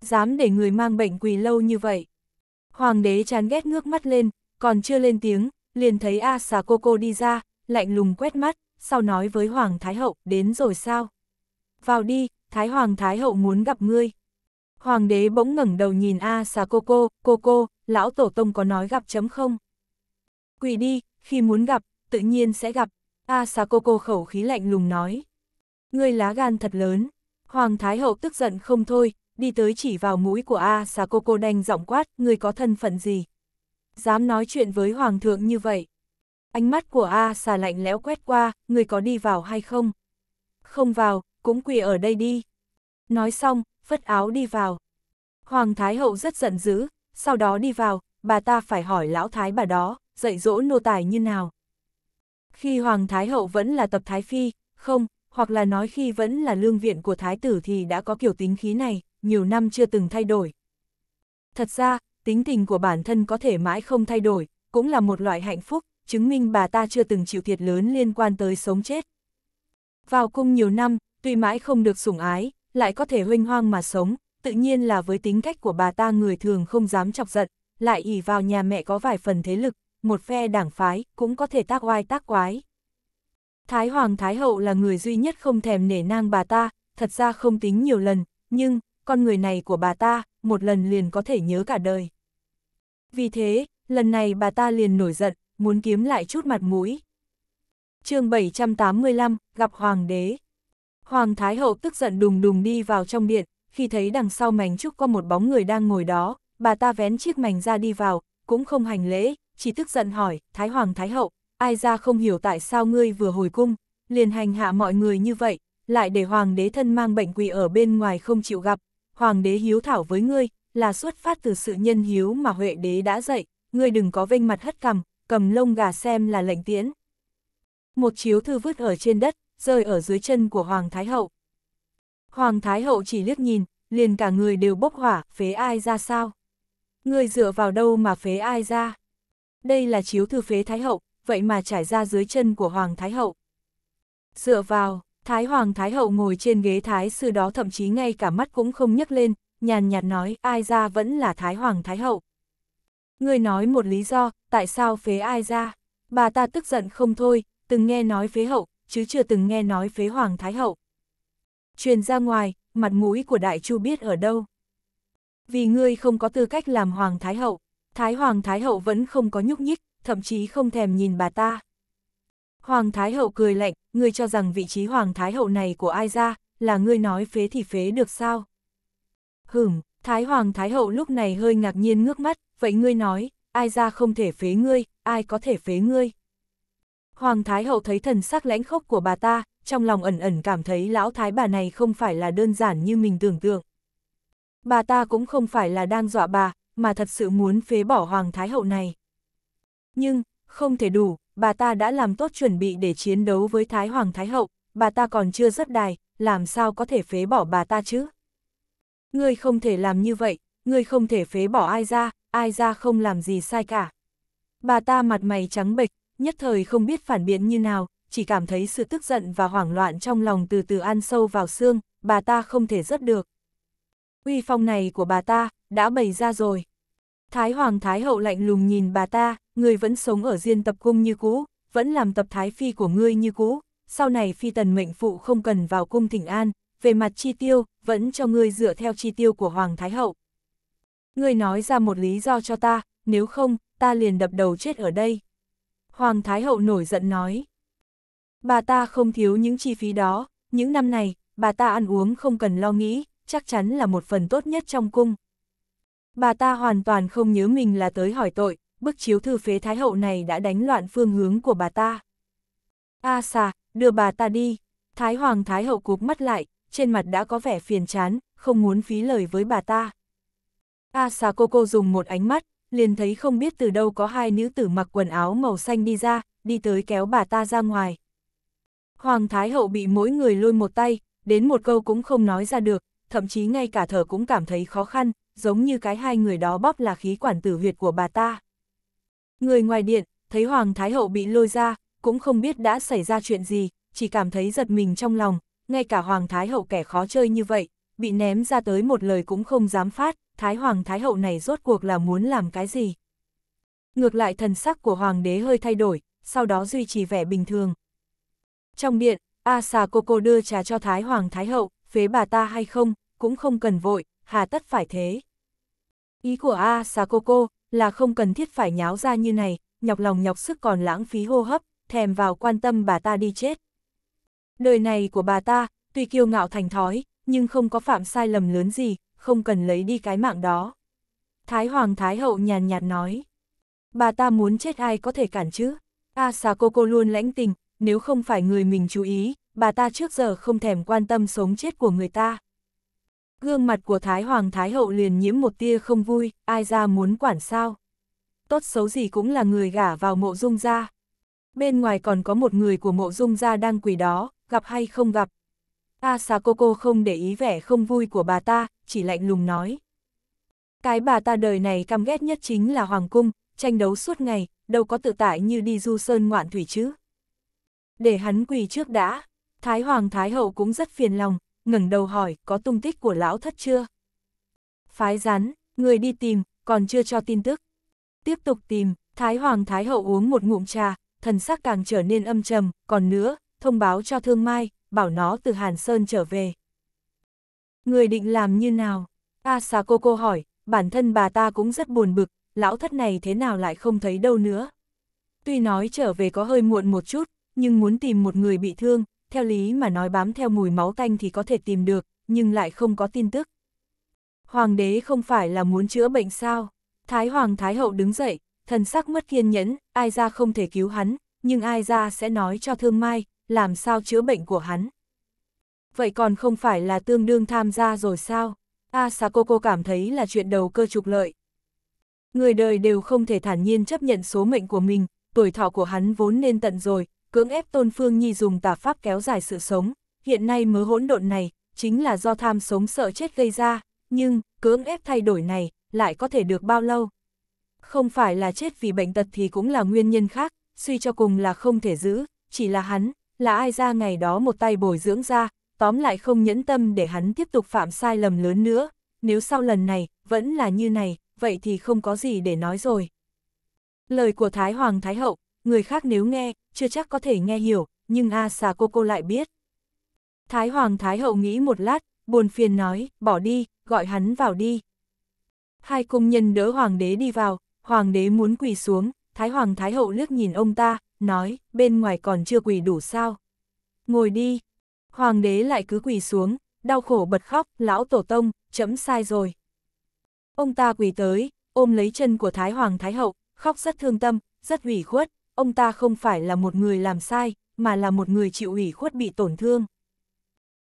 Dám để người mang bệnh quỳ lâu như vậy. Hoàng đế chán ghét ngước mắt lên, còn chưa lên tiếng, liền thấy A xà cô cô đi ra, lạnh lùng quét mắt, sau nói với Hoàng Thái hậu, đến rồi sao? Vào đi, Thái Hoàng Thái hậu muốn gặp ngươi. Hoàng đế bỗng ngẩng đầu nhìn A xà cô cô, cô cô, lão tổ tông có nói gặp chấm không? Quỳ đi, khi muốn gặp, tự nhiên sẽ gặp. A à, cô cô khẩu khí lạnh lùng nói. Ngươi lá gan thật lớn. Hoàng Thái Hậu tức giận không thôi, đi tới chỉ vào mũi của A xà cô cô đanh giọng quát, ngươi có thân phận gì? Dám nói chuyện với Hoàng thượng như vậy. Ánh mắt của A xà lạnh lẽo quét qua, ngươi có đi vào hay không? Không vào, cũng quỳ ở đây đi. Nói xong, phất áo đi vào. Hoàng Thái Hậu rất giận dữ, sau đó đi vào, bà ta phải hỏi lão thái bà đó, dạy dỗ nô tài như nào. Khi Hoàng Thái Hậu vẫn là tập Thái Phi, không, hoặc là nói khi vẫn là lương viện của Thái tử thì đã có kiểu tính khí này, nhiều năm chưa từng thay đổi. Thật ra, tính tình của bản thân có thể mãi không thay đổi, cũng là một loại hạnh phúc, chứng minh bà ta chưa từng chịu thiệt lớn liên quan tới sống chết. Vào cung nhiều năm, tuy mãi không được sủng ái, lại có thể huynh hoang mà sống, tự nhiên là với tính cách của bà ta người thường không dám chọc giận, lại ỉ vào nhà mẹ có vài phần thế lực, một phe đảng phái cũng có thể tác oai tác quái. Thái Hoàng Thái Hậu là người duy nhất không thèm nể nang bà ta, thật ra không tính nhiều lần, nhưng, con người này của bà ta, một lần liền có thể nhớ cả đời. Vì thế, lần này bà ta liền nổi giận, muốn kiếm lại chút mặt mũi. chương 785, gặp Hoàng đế. Hoàng Thái Hậu tức giận đùng đùng đi vào trong điện, khi thấy đằng sau mảnh trúc có một bóng người đang ngồi đó, bà ta vén chiếc mảnh ra đi vào, cũng không hành lễ, chỉ tức giận hỏi, Thái Hoàng Thái Hậu, ai ra không hiểu tại sao ngươi vừa hồi cung, liền hành hạ mọi người như vậy, lại để Hoàng đế thân mang bệnh quỷ ở bên ngoài không chịu gặp, Hoàng đế hiếu thảo với ngươi, là xuất phát từ sự nhân hiếu mà Huệ đế đã dạy, ngươi đừng có vênh mặt hất cằm, cầm lông gà xem là lệnh tiễn. Một chiếu thư vứt ở trên đất, rơi ở dưới chân của Hoàng Thái Hậu, Hoàng Thái Hậu chỉ liếc nhìn, liền cả người đều bốc hỏa, phế ai ra sao? Người dựa vào đâu mà phế ai ra? Đây là chiếu thư phế Thái Hậu, vậy mà trải ra dưới chân của Hoàng Thái Hậu. Dựa vào, Thái Hoàng Thái Hậu ngồi trên ghế Thái sư đó thậm chí ngay cả mắt cũng không nhấc lên, nhàn nhạt nói ai ra vẫn là Thái Hoàng Thái Hậu. Người nói một lý do, tại sao phế ai ra? Bà ta tức giận không thôi, từng nghe nói phế hậu, chứ chưa từng nghe nói phế Hoàng Thái Hậu truyền ra ngoài, mặt mũi của đại chu biết ở đâu. Vì ngươi không có tư cách làm hoàng thái hậu, thái hoàng thái hậu vẫn không có nhúc nhích, thậm chí không thèm nhìn bà ta. Hoàng thái hậu cười lạnh, ngươi cho rằng vị trí hoàng thái hậu này của ai ra, là ngươi nói phế thì phế được sao? Hửm, thái hoàng thái hậu lúc này hơi ngạc nhiên ngước mắt, vậy ngươi nói, ai ra không thể phế ngươi, ai có thể phế ngươi? Hoàng Thái Hậu thấy thần sắc lãnh khốc của bà ta, trong lòng ẩn ẩn cảm thấy lão thái bà này không phải là đơn giản như mình tưởng tượng. Bà ta cũng không phải là đang dọa bà, mà thật sự muốn phế bỏ Hoàng Thái Hậu này. Nhưng, không thể đủ, bà ta đã làm tốt chuẩn bị để chiến đấu với Thái Hoàng Thái Hậu, bà ta còn chưa rất đài, làm sao có thể phế bỏ bà ta chứ? Ngươi không thể làm như vậy, ngươi không thể phế bỏ ai ra, ai ra không làm gì sai cả. Bà ta mặt mày trắng bệch, nhất thời không biết phản biện như nào, chỉ cảm thấy sự tức giận và hoảng loạn trong lòng từ từ ăn sâu vào xương, bà ta không thể dứt được. Uy phong này của bà ta, đã bày ra rồi. Thái Hoàng Thái Hậu lạnh lùng nhìn bà ta, người vẫn sống ở riêng tập cung như cũ, vẫn làm tập thái phi của ngươi như cũ, sau này phi tần mệnh phụ không cần vào cung thỉnh an, về mặt chi tiêu, vẫn cho ngươi dựa theo chi tiêu của Hoàng Thái Hậu. Ngươi nói ra một lý do cho ta, nếu không, ta liền đập đầu chết ở đây. Hoàng Thái Hậu nổi giận nói. Bà ta không thiếu những chi phí đó, những năm này, bà ta ăn uống không cần lo nghĩ, chắc chắn là một phần tốt nhất trong cung. Bà ta hoàn toàn không nhớ mình là tới hỏi tội, bức chiếu thư phế thái hậu này đã đánh loạn phương hướng của bà ta. A à xà, đưa bà ta đi. Thái hoàng thái hậu cúp mắt lại, trên mặt đã có vẻ phiền chán, không muốn phí lời với bà ta. A à xà cô cô dùng một ánh mắt, liền thấy không biết từ đâu có hai nữ tử mặc quần áo màu xanh đi ra, đi tới kéo bà ta ra ngoài. Hoàng Thái Hậu bị mỗi người lôi một tay, đến một câu cũng không nói ra được, thậm chí ngay cả thở cũng cảm thấy khó khăn, giống như cái hai người đó bóp là khí quản tử huyệt của bà ta. Người ngoài điện, thấy Hoàng Thái Hậu bị lôi ra, cũng không biết đã xảy ra chuyện gì, chỉ cảm thấy giật mình trong lòng, ngay cả Hoàng Thái Hậu kẻ khó chơi như vậy, bị ném ra tới một lời cũng không dám phát, Thái Hoàng Thái Hậu này rốt cuộc là muốn làm cái gì. Ngược lại thần sắc của Hoàng đế hơi thay đổi, sau đó duy trì vẻ bình thường, trong điện, A xà cô cô đưa trà cho Thái Hoàng Thái Hậu, phế bà ta hay không, cũng không cần vội, hà tất phải thế. Ý của A xà cô cô là không cần thiết phải nháo ra như này, nhọc lòng nhọc sức còn lãng phí hô hấp, thèm vào quan tâm bà ta đi chết. Đời này của bà ta, tuy kiêu ngạo thành thói, nhưng không có phạm sai lầm lớn gì, không cần lấy đi cái mạng đó. Thái Hoàng Thái Hậu nhàn nhạt nói. Bà ta muốn chết ai có thể cản chứ? A xà cô cô luôn lãnh tình, nếu không phải người mình chú ý, bà ta trước giờ không thèm quan tâm sống chết của người ta. Gương mặt của Thái Hoàng Thái Hậu liền nhiễm một tia không vui, ai ra muốn quản sao. Tốt xấu gì cũng là người gả vào mộ dung gia. Bên ngoài còn có một người của mộ dung gia đang quỳ đó, gặp hay không gặp. Asakoko không để ý vẻ không vui của bà ta, chỉ lạnh lùng nói. Cái bà ta đời này căm ghét nhất chính là Hoàng Cung, tranh đấu suốt ngày, đâu có tự tại như đi du sơn ngoạn thủy chứ. Để hắn quỳ trước đã, Thái Hoàng Thái Hậu cũng rất phiền lòng, ngẩng đầu hỏi có tung tích của lão thất chưa? Phái rắn, người đi tìm, còn chưa cho tin tức. Tiếp tục tìm, Thái Hoàng Thái Hậu uống một ngụm trà, thần sắc càng trở nên âm trầm, còn nữa, thông báo cho Thương Mai, bảo nó từ Hàn Sơn trở về. Người định làm như nào? A xà cô cô hỏi, bản thân bà ta cũng rất buồn bực, lão thất này thế nào lại không thấy đâu nữa. Tuy nói trở về có hơi muộn một chút, nhưng muốn tìm một người bị thương, theo lý mà nói bám theo mùi máu tanh thì có thể tìm được, nhưng lại không có tin tức. Hoàng đế không phải là muốn chữa bệnh sao? Thái Hoàng Thái Hậu đứng dậy, thần sắc mất kiên nhẫn, ai ra không thể cứu hắn, nhưng ai ra sẽ nói cho thương mai, làm sao chữa bệnh của hắn. Vậy còn không phải là tương đương tham gia rồi sao? Asakoko cảm thấy là chuyện đầu cơ trục lợi. Người đời đều không thể thản nhiên chấp nhận số mệnh của mình, tuổi thọ của hắn vốn nên tận rồi, cưỡng ép Tôn Phương Nhi dùng tà pháp kéo dài sự sống, hiện nay mớ hỗn độn này, chính là do tham sống sợ chết gây ra, nhưng, cưỡng ép thay đổi này, lại có thể được bao lâu? Không phải là chết vì bệnh tật thì cũng là nguyên nhân khác, suy cho cùng là không thể giữ, chỉ là hắn, là ai ra ngày đó một tay bồi dưỡng ra, tóm lại không nhẫn tâm để hắn tiếp tục phạm sai lầm lớn nữa, nếu sau lần này, vẫn là như này, vậy thì không có gì để nói rồi. Lời của Thái Hoàng Thái Hậu, người khác nếu nghe, chưa chắc có thể nghe hiểu, nhưng A xà cô cô lại biết. Thái Hoàng Thái Hậu nghĩ một lát, buồn phiền nói, bỏ đi, gọi hắn vào đi. Hai cung nhân đỡ Hoàng đế đi vào, Hoàng đế muốn quỳ xuống, Thái Hoàng Thái Hậu lướt nhìn ông ta, nói, bên ngoài còn chưa quỳ đủ sao. Ngồi đi. Hoàng đế lại cứ quỳ xuống, đau khổ bật khóc, lão tổ tông, chấm sai rồi. Ông ta quỳ tới, ôm lấy chân của Thái Hoàng Thái Hậu, khóc rất thương tâm, rất hủy khuất, ông ta không phải là một người làm sai, mà là một người chịu ủy khuất bị tổn thương.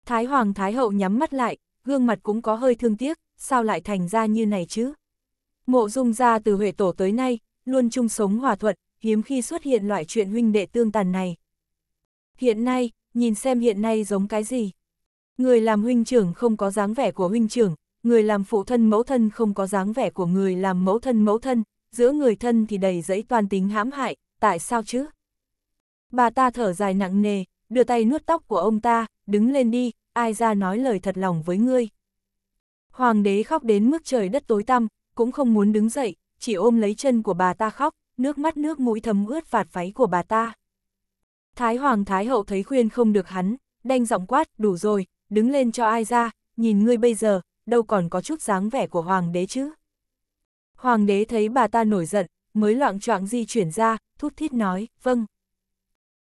Thái Hoàng Thái Hậu nhắm mắt lại, gương mặt cũng có hơi thương tiếc, sao lại thành ra như này chứ? Mộ dung ra từ Huệ Tổ tới nay, luôn chung sống hòa thuận, hiếm khi xuất hiện loại chuyện huynh đệ tương tàn này. Hiện nay, nhìn xem hiện nay giống cái gì? Người làm huynh trưởng không có dáng vẻ của huynh trưởng, người làm phụ thân mẫu thân không có dáng vẻ của người làm mẫu thân mẫu thân, giữa người thân thì đầy giấy toàn tính hãm hại, tại sao chứ? Bà ta thở dài nặng nề, đưa tay nuốt tóc của ông ta, đứng lên đi, ai ra nói lời thật lòng với ngươi. Hoàng đế khóc đến mức trời đất tối tăm, cũng không muốn đứng dậy, chỉ ôm lấy chân của bà ta khóc, nước mắt nước mũi thấm ướt vạt váy của bà ta. Thái Hoàng Thái Hậu thấy khuyên không được hắn, đanh giọng quát, đủ rồi, đứng lên cho ai ra, nhìn ngươi bây giờ, đâu còn có chút dáng vẻ của Hoàng đế chứ. Hoàng đế thấy bà ta nổi giận, mới loạn choạng di chuyển ra, thút thít nói, vâng.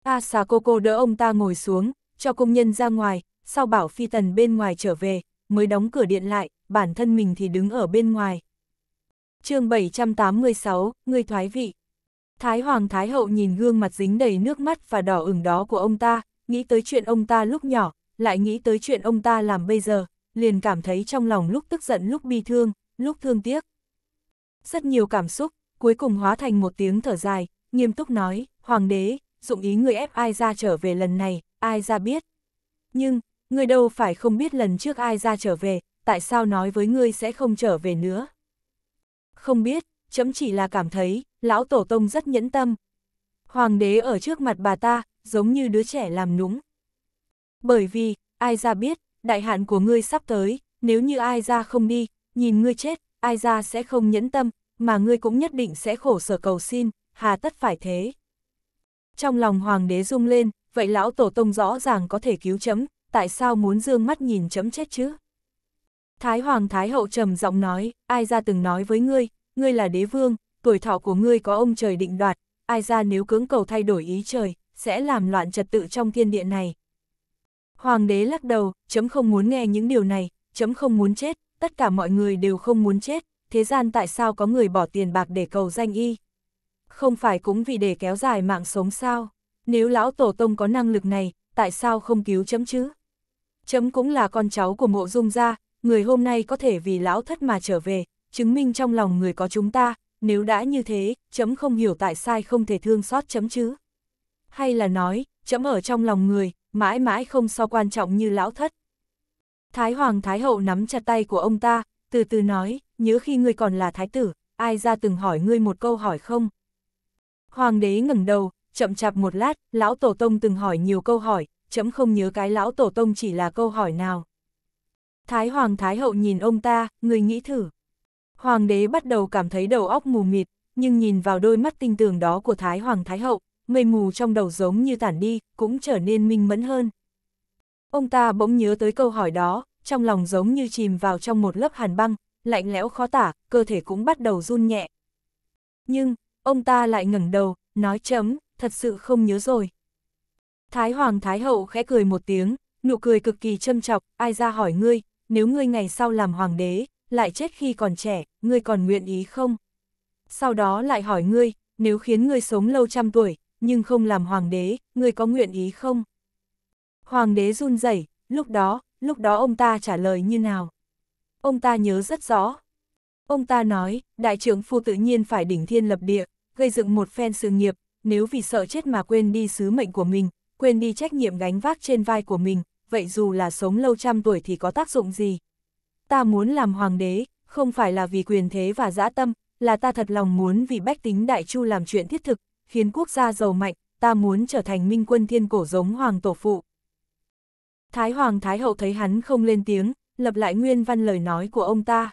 A xà cô cô đỡ ông ta ngồi xuống, cho công nhân ra ngoài, sau bảo phi tần bên ngoài trở về, mới đóng cửa điện lại, bản thân mình thì đứng ở bên ngoài. chương 786, Người Thoái Vị Thái Hoàng Thái Hậu nhìn gương mặt dính đầy nước mắt và đỏ ửng đó của ông ta, nghĩ tới chuyện ông ta lúc nhỏ, lại nghĩ tới chuyện ông ta làm bây giờ, liền cảm thấy trong lòng lúc tức giận lúc bi thương, lúc thương tiếc. Rất nhiều cảm xúc, cuối cùng hóa thành một tiếng thở dài, nghiêm túc nói, Hoàng đế, dụng ý người ép ai ra trở về lần này, ai ra biết. Nhưng, người đâu phải không biết lần trước ai ra trở về, tại sao nói với ngươi sẽ không trở về nữa. Không biết, chấm chỉ là cảm thấy, lão tổ tông rất nhẫn tâm. Hoàng đế ở trước mặt bà ta, giống như đứa trẻ làm núng. Bởi vì, ai ra biết, đại hạn của ngươi sắp tới, nếu như ai ra không đi, nhìn ngươi chết, ai ra sẽ không nhẫn tâm, mà ngươi cũng nhất định sẽ khổ sở cầu xin, hà tất phải thế. Trong lòng hoàng đế rung lên, vậy lão tổ tông rõ ràng có thể cứu chấm, tại sao muốn dương mắt nhìn chấm chết chứ? Thái hoàng thái hậu trầm giọng nói, ai ra từng nói với ngươi, ngươi là đế vương, tuổi thọ của ngươi có ông trời định đoạt, ai ra nếu cưỡng cầu thay đổi ý trời, sẽ làm loạn trật tự trong thiên địa này. Hoàng đế lắc đầu, chấm không muốn nghe những điều này, chấm không muốn chết, tất cả mọi người đều không muốn chết, thế gian tại sao có người bỏ tiền bạc để cầu danh y? Không phải cũng vì để kéo dài mạng sống sao? Nếu lão tổ tông có năng lực này, tại sao không cứu chấm chứ? Chấm cũng là con cháu của mộ dung gia, người hôm nay có thể vì lão thất mà trở về, chứng minh trong lòng người có chúng ta, nếu đã như thế, chấm không hiểu tại sai không thể thương xót chấm chứ. Hay là nói, chấm ở trong lòng người, mãi mãi không so quan trọng như lão thất. Thái Hoàng Thái Hậu nắm chặt tay của ông ta, từ từ nói, nhớ khi ngươi còn là thái tử, ai ra từng hỏi ngươi một câu hỏi không? Hoàng đế ngẩng đầu, chậm chạp một lát, lão tổ tông từng hỏi nhiều câu hỏi, chấm không nhớ cái lão tổ tông chỉ là câu hỏi nào. Thái hoàng thái hậu nhìn ông ta, người nghĩ thử. Hoàng đế bắt đầu cảm thấy đầu óc mù mịt, nhưng nhìn vào đôi mắt tinh tường đó của thái hoàng thái hậu, mây mù trong đầu giống như tản đi, cũng trở nên minh mẫn hơn. Ông ta bỗng nhớ tới câu hỏi đó, trong lòng giống như chìm vào trong một lớp hàn băng, lạnh lẽo khó tả, cơ thể cũng bắt đầu run nhẹ. Nhưng, ông ta lại ngẩng đầu, nói chấm, thật sự không nhớ rồi. Thái Hoàng Thái Hậu khẽ cười một tiếng, nụ cười cực kỳ châm chọc, ai ra hỏi ngươi, nếu ngươi ngày sau làm hoàng đế, lại chết khi còn trẻ, ngươi còn nguyện ý không? Sau đó lại hỏi ngươi, nếu khiến ngươi sống lâu trăm tuổi, nhưng không làm hoàng đế, ngươi có nguyện ý không? Hoàng đế run rẩy, lúc đó, lúc đó ông ta trả lời như nào? Ông ta nhớ rất rõ. Ông ta nói, đại trưởng phu tự nhiên phải đỉnh thiên lập địa, gây dựng một phen sự nghiệp, nếu vì sợ chết mà quên đi sứ mệnh của mình, quên đi trách nhiệm gánh vác trên vai của mình, vậy dù là sống lâu trăm tuổi thì có tác dụng gì? Ta muốn làm hoàng đế, không phải là vì quyền thế và dã tâm, là ta thật lòng muốn vì bách tính đại chu làm chuyện thiết thực, khiến quốc gia giàu mạnh, ta muốn trở thành minh quân thiên cổ giống hoàng tổ phụ. Thái Hoàng Thái Hậu thấy hắn không lên tiếng, lập lại nguyên văn lời nói của ông ta.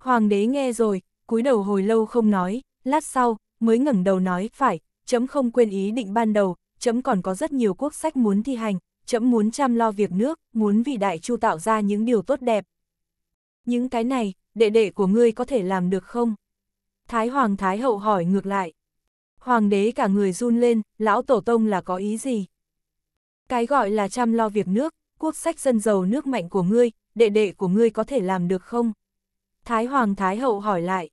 Hoàng đế nghe rồi, cúi đầu hồi lâu không nói, lát sau, mới ngẩng đầu nói, phải, chấm không quên ý định ban đầu, chấm còn có rất nhiều quốc sách muốn thi hành, chấm muốn chăm lo việc nước, muốn vì đại chu tạo ra những điều tốt đẹp. Những cái này, đệ đệ của ngươi có thể làm được không? Thái Hoàng Thái Hậu hỏi ngược lại. Hoàng đế cả người run lên, lão tổ tông là có ý gì? Cái gọi là chăm lo việc nước, quốc sách dân giàu nước mạnh của ngươi, đệ đệ của ngươi có thể làm được không? Thái Hoàng Thái Hậu hỏi lại.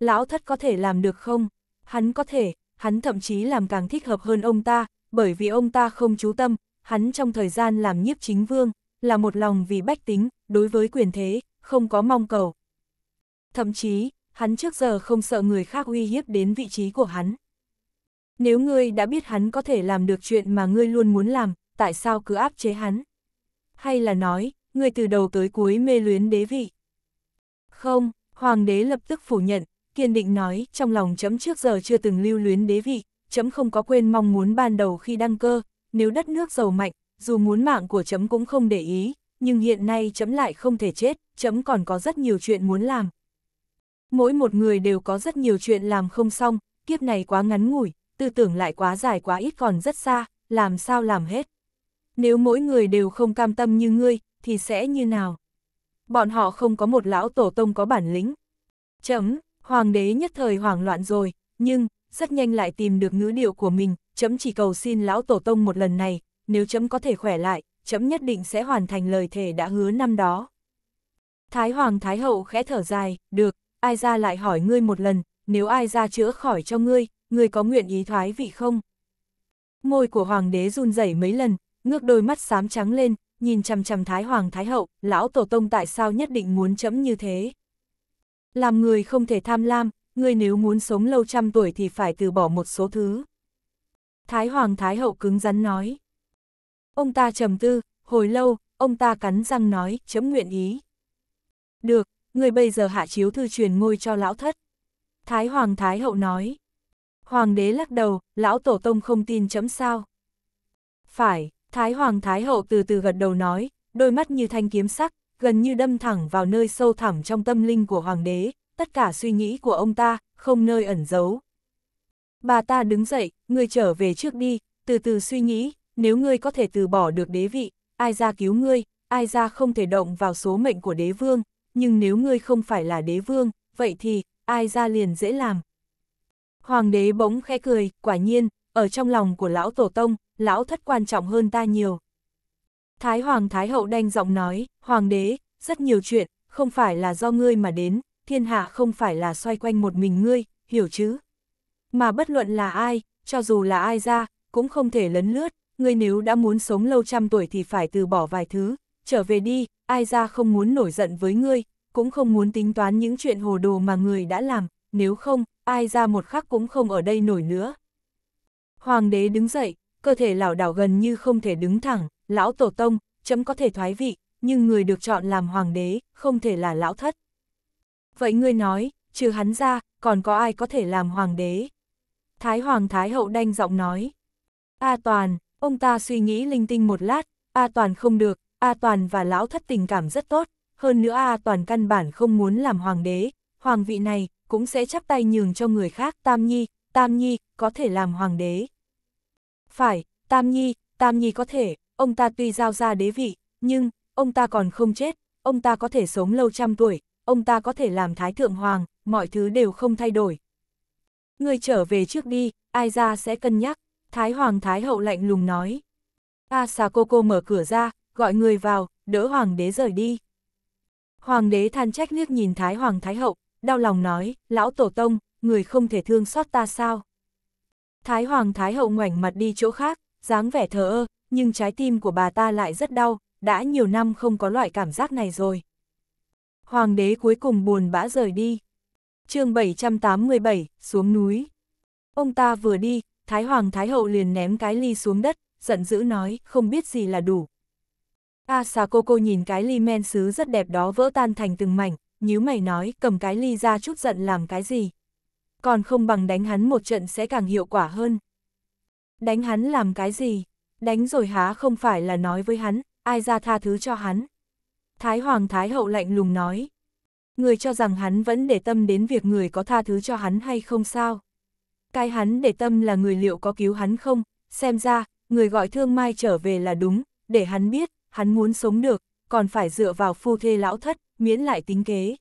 Lão thất có thể làm được không? Hắn có thể, hắn thậm chí làm càng thích hợp hơn ông ta, bởi vì ông ta không chú tâm, hắn trong thời gian làm nhiếp chính vương, là một lòng vì bách tính, đối với quyền thế, không có mong cầu. Thậm chí, hắn trước giờ không sợ người khác uy hiếp đến vị trí của hắn. Nếu ngươi đã biết hắn có thể làm được chuyện mà ngươi luôn muốn làm, tại sao cứ áp chế hắn? Hay là nói, ngươi từ đầu tới cuối mê luyến đế vị? Không, hoàng đế lập tức phủ nhận, kiên định nói, trong lòng chấm trước giờ chưa từng lưu luyến đế vị, chấm không có quên mong muốn ban đầu khi đăng cơ, nếu đất nước giàu mạnh, dù muốn mạng của chấm cũng không để ý, nhưng hiện nay chấm lại không thể chết, chấm còn có rất nhiều chuyện muốn làm. Mỗi một người đều có rất nhiều chuyện làm không xong, kiếp này quá ngắn ngủi, tư tưởng lại quá dài quá ít còn rất xa, làm sao làm hết. Nếu mỗi người đều không cam tâm như ngươi, thì sẽ như nào? Bọn họ không có một lão tổ tông có bản lĩnh. Chấm, hoàng đế nhất thời hoảng loạn rồi, nhưng, rất nhanh lại tìm được ngữ điệu của mình, chấm chỉ cầu xin lão tổ tông một lần này, nếu chấm có thể khỏe lại, chấm nhất định sẽ hoàn thành lời thề đã hứa năm đó. Thái hoàng thái hậu khẽ thở dài, được, ai ra lại hỏi ngươi một lần, nếu ai ra chữa khỏi cho ngươi, người có nguyện ý thoái vị không? Môi của hoàng đế run rẩy mấy lần, ngước đôi mắt xám trắng lên, nhìn chằm chằm thái hoàng thái hậu, lão tổ tông tại sao nhất định muốn chấm như thế? Làm người không thể tham lam, người nếu muốn sống lâu trăm tuổi thì phải từ bỏ một số thứ. Thái hoàng thái hậu cứng rắn nói. Ông ta trầm tư, hồi lâu, ông ta cắn răng nói, chấm nguyện ý. Được, người bây giờ hạ chiếu thư truyền ngôi cho lão thất. Thái hoàng thái hậu nói. Hoàng đế lắc đầu, lão tổ tông không tin chấm sao. Phải, Thái Hoàng Thái Hậu từ từ gật đầu nói, đôi mắt như thanh kiếm sắc, gần như đâm thẳng vào nơi sâu thẳm trong tâm linh của Hoàng đế, tất cả suy nghĩ của ông ta, không nơi ẩn giấu. Bà ta đứng dậy, ngươi trở về trước đi, từ từ suy nghĩ, nếu ngươi có thể từ bỏ được đế vị, ai ra cứu ngươi, ai ra không thể động vào số mệnh của đế vương, nhưng nếu ngươi không phải là đế vương, vậy thì, ai ra liền dễ làm, Hoàng đế bỗng khẽ cười, quả nhiên, ở trong lòng của lão tổ tông, lão thất quan trọng hơn ta nhiều. Thái hoàng thái hậu đanh giọng nói, hoàng đế, rất nhiều chuyện, không phải là do ngươi mà đến, thiên hạ không phải là xoay quanh một mình ngươi, hiểu chứ? Mà bất luận là ai, cho dù là ai ra, cũng không thể lấn lướt, ngươi nếu đã muốn sống lâu trăm tuổi thì phải từ bỏ vài thứ, trở về đi, ai ra không muốn nổi giận với ngươi, cũng không muốn tính toán những chuyện hồ đồ mà người đã làm, nếu không, ai ra một khắc cũng không ở đây nổi nữa. Hoàng đế đứng dậy, cơ thể lảo đảo gần như không thể đứng thẳng, lão tổ tông, chấm có thể thoái vị, nhưng người được chọn làm hoàng đế, không thể là lão thất. Vậy ngươi nói, trừ hắn ra, còn có ai có thể làm hoàng đế? Thái hoàng thái hậu đanh giọng nói. A Toàn, ông ta suy nghĩ linh tinh một lát, A Toàn không được, A Toàn và lão thất tình cảm rất tốt, hơn nữa A Toàn căn bản không muốn làm hoàng đế, hoàng vị này, cũng sẽ chắp tay nhường cho người khác Tam Nhi, Tam Nhi, có thể làm hoàng đế. Phải, Tam Nhi, Tam Nhi có thể, ông ta tuy giao ra đế vị, nhưng, ông ta còn không chết, ông ta có thể sống lâu trăm tuổi, ông ta có thể làm thái thượng hoàng, mọi thứ đều không thay đổi. Người trở về trước đi, ai ra sẽ cân nhắc, Thái Hoàng Thái Hậu lạnh lùng nói. A xà cô cô mở cửa ra, gọi người vào, đỡ Hoàng đế rời đi. Hoàng đế than trách liếc nhìn Thái Hoàng Thái Hậu, đau lòng nói, lão tổ tông, người không thể thương xót ta sao. Thái Hoàng Thái Hậu ngoảnh mặt đi chỗ khác, dáng vẻ thờ ơ, nhưng trái tim của bà ta lại rất đau, đã nhiều năm không có loại cảm giác này rồi. Hoàng đế cuối cùng buồn bã rời đi. chương 787, xuống núi. Ông ta vừa đi, Thái Hoàng Thái Hậu liền ném cái ly xuống đất, giận dữ nói, không biết gì là đủ. A xà cô cô nhìn cái ly men sứ rất đẹp đó vỡ tan thành từng mảnh, nhíu mày nói cầm cái ly ra chút giận làm cái gì. Còn không bằng đánh hắn một trận sẽ càng hiệu quả hơn. Đánh hắn làm cái gì? Đánh rồi há không phải là nói với hắn, ai ra tha thứ cho hắn. Thái Hoàng Thái Hậu lạnh lùng nói. Người cho rằng hắn vẫn để tâm đến việc người có tha thứ cho hắn hay không sao. Cái hắn để tâm là người liệu có cứu hắn không, xem ra, người gọi thương mai trở về là đúng, để hắn biết, hắn muốn sống được, còn phải dựa vào phu thê lão thất, miễn lại tính kế.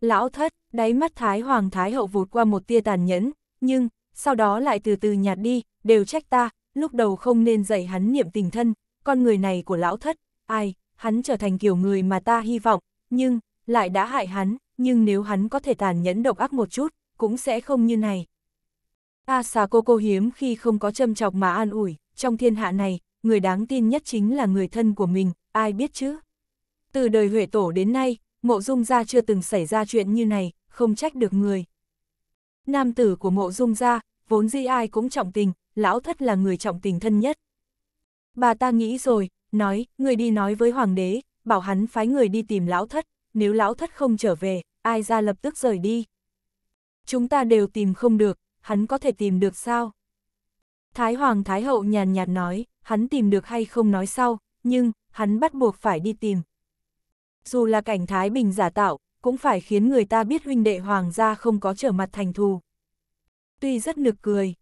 Lão thất, đáy mắt Thái Hoàng Thái Hậu vụt qua một tia tàn nhẫn, nhưng, sau đó lại từ từ nhạt đi, đều trách ta, lúc đầu không nên dạy hắn niệm tình thân, con người này của lão thất, ai, hắn trở thành kiểu người mà ta hy vọng, nhưng, lại đã hại hắn, nhưng nếu hắn có thể tàn nhẫn độc ác một chút, cũng sẽ không như này. A xà cô cô hiếm khi không có châm chọc mà an ủi, trong thiên hạ này, người đáng tin nhất chính là người thân của mình, ai biết chứ? Từ đời Huệ Tổ đến nay, mộ dung gia chưa từng xảy ra chuyện như này, không trách được người. Nam tử của mộ dung gia, vốn di ai cũng trọng tình, lão thất là người trọng tình thân nhất. Bà ta nghĩ rồi, nói, người đi nói với hoàng đế, bảo hắn phái người đi tìm lão thất, nếu lão thất không trở về, ai ra lập tức rời đi. Chúng ta đều tìm không được, hắn có thể tìm được sao? Thái Hoàng Thái Hậu nhàn nhạt nói, hắn tìm được hay không nói sau, nhưng, hắn bắt buộc phải đi tìm. Dù là cảnh Thái Bình giả tạo, cũng phải khiến người ta biết huynh đệ hoàng gia không có trở mặt thành thù. Tuy rất nực cười,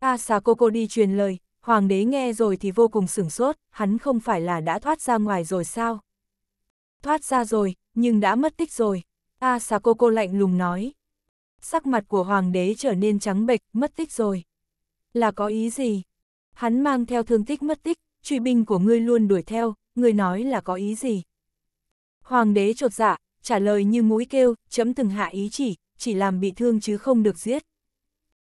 A Xà đi truyền lời, hoàng đế nghe rồi thì vô cùng sửng sốt, hắn không phải là đã thoát ra ngoài rồi sao? Thoát ra rồi, nhưng đã mất tích rồi, A Xà lạnh lùng nói. Sắc mặt của hoàng đế trở nên trắng bệch, mất tích rồi. Là có ý gì? Hắn mang theo thương tích mất tích, truy binh của ngươi luôn đuổi theo, người nói là có ý gì? Hoàng đế trột dạ, trả lời như mũi kêu, chấm từng hạ ý chỉ, chỉ làm bị thương chứ không được giết.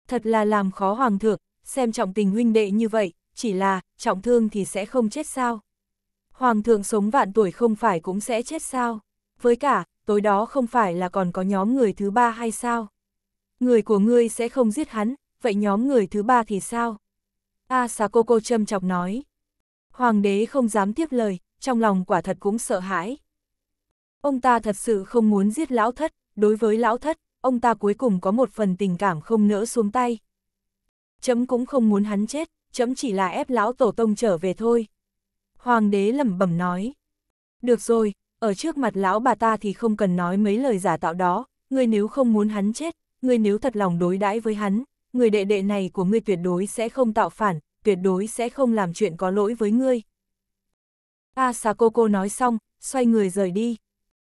Thật là làm khó hoàng thượng, xem trọng tình huynh đệ như vậy, chỉ là, trọng thương thì sẽ không chết sao? Hoàng thượng sống vạn tuổi không phải cũng sẽ chết sao? Với cả, tối đó không phải là còn có nhóm người thứ ba hay sao? Người của ngươi sẽ không giết hắn, vậy nhóm người thứ ba thì sao? A à, Sà Cô Cô châm chọc nói. Hoàng đế không dám tiếp lời, trong lòng quả thật cũng sợ hãi. Ông ta thật sự không muốn giết lão thất, đối với lão thất, ông ta cuối cùng có một phần tình cảm không nỡ xuống tay. Chấm cũng không muốn hắn chết, chấm chỉ là ép lão tổ tông trở về thôi. Hoàng đế lẩm bẩm nói. Được rồi, ở trước mặt lão bà ta thì không cần nói mấy lời giả tạo đó, ngươi nếu không muốn hắn chết, ngươi nếu thật lòng đối đãi với hắn, người đệ đệ này của ngươi tuyệt đối sẽ không tạo phản, tuyệt đối sẽ không làm chuyện có lỗi với ngươi. Asakoko nói xong, xoay người rời đi.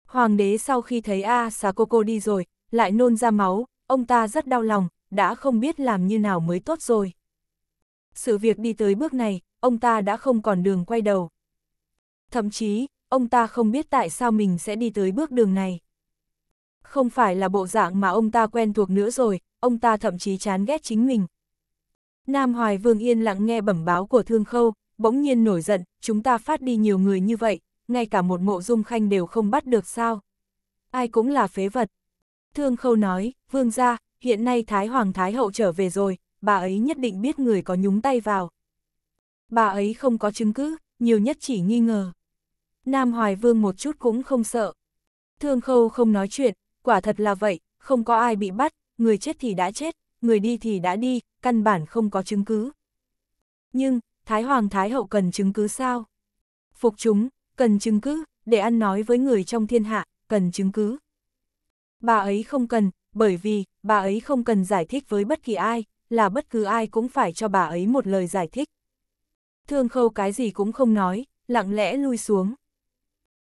Hoàng đế sau khi thấy Asakoko đi rồi, lại nôn ra máu, ông ta rất đau lòng, đã không biết làm như nào mới tốt rồi. Sự việc đi tới bước này, ông ta đã không còn đường quay đầu. Thậm chí, ông ta không biết tại sao mình sẽ đi tới bước đường này. Không phải là bộ dạng mà ông ta quen thuộc nữa rồi, ông ta thậm chí chán ghét chính mình, Nam Hoài Vương yên lặng nghe bẩm báo của Thương Khâu, bỗng nhiên nổi giận, chúng ta phát đi nhiều người như vậy, ngay cả một mộ dung khanh đều không bắt được sao. Ai cũng là phế vật. Thương Khâu nói, Vương ra, hiện nay Thái Hoàng Thái Hậu trở về rồi, bà ấy nhất định biết người có nhúng tay vào. Bà ấy không có chứng cứ, nhiều nhất chỉ nghi ngờ. Nam Hoài Vương một chút cũng không sợ. Thương Khâu không nói chuyện, quả thật là vậy, không có ai bị bắt, người chết thì đã chết, người đi thì đã đi, căn bản không có chứng cứ. Nhưng, Thái Hoàng Thái Hậu cần chứng cứ sao? Phục chúng, cần chứng cứ, để ăn nói với người trong thiên hạ, cần chứng cứ. Bà ấy không cần, bởi vì, bà ấy không cần giải thích với bất kỳ ai, là bất cứ ai cũng phải cho bà ấy một lời giải thích. Thương khâu cái gì cũng không nói, lặng lẽ lui xuống.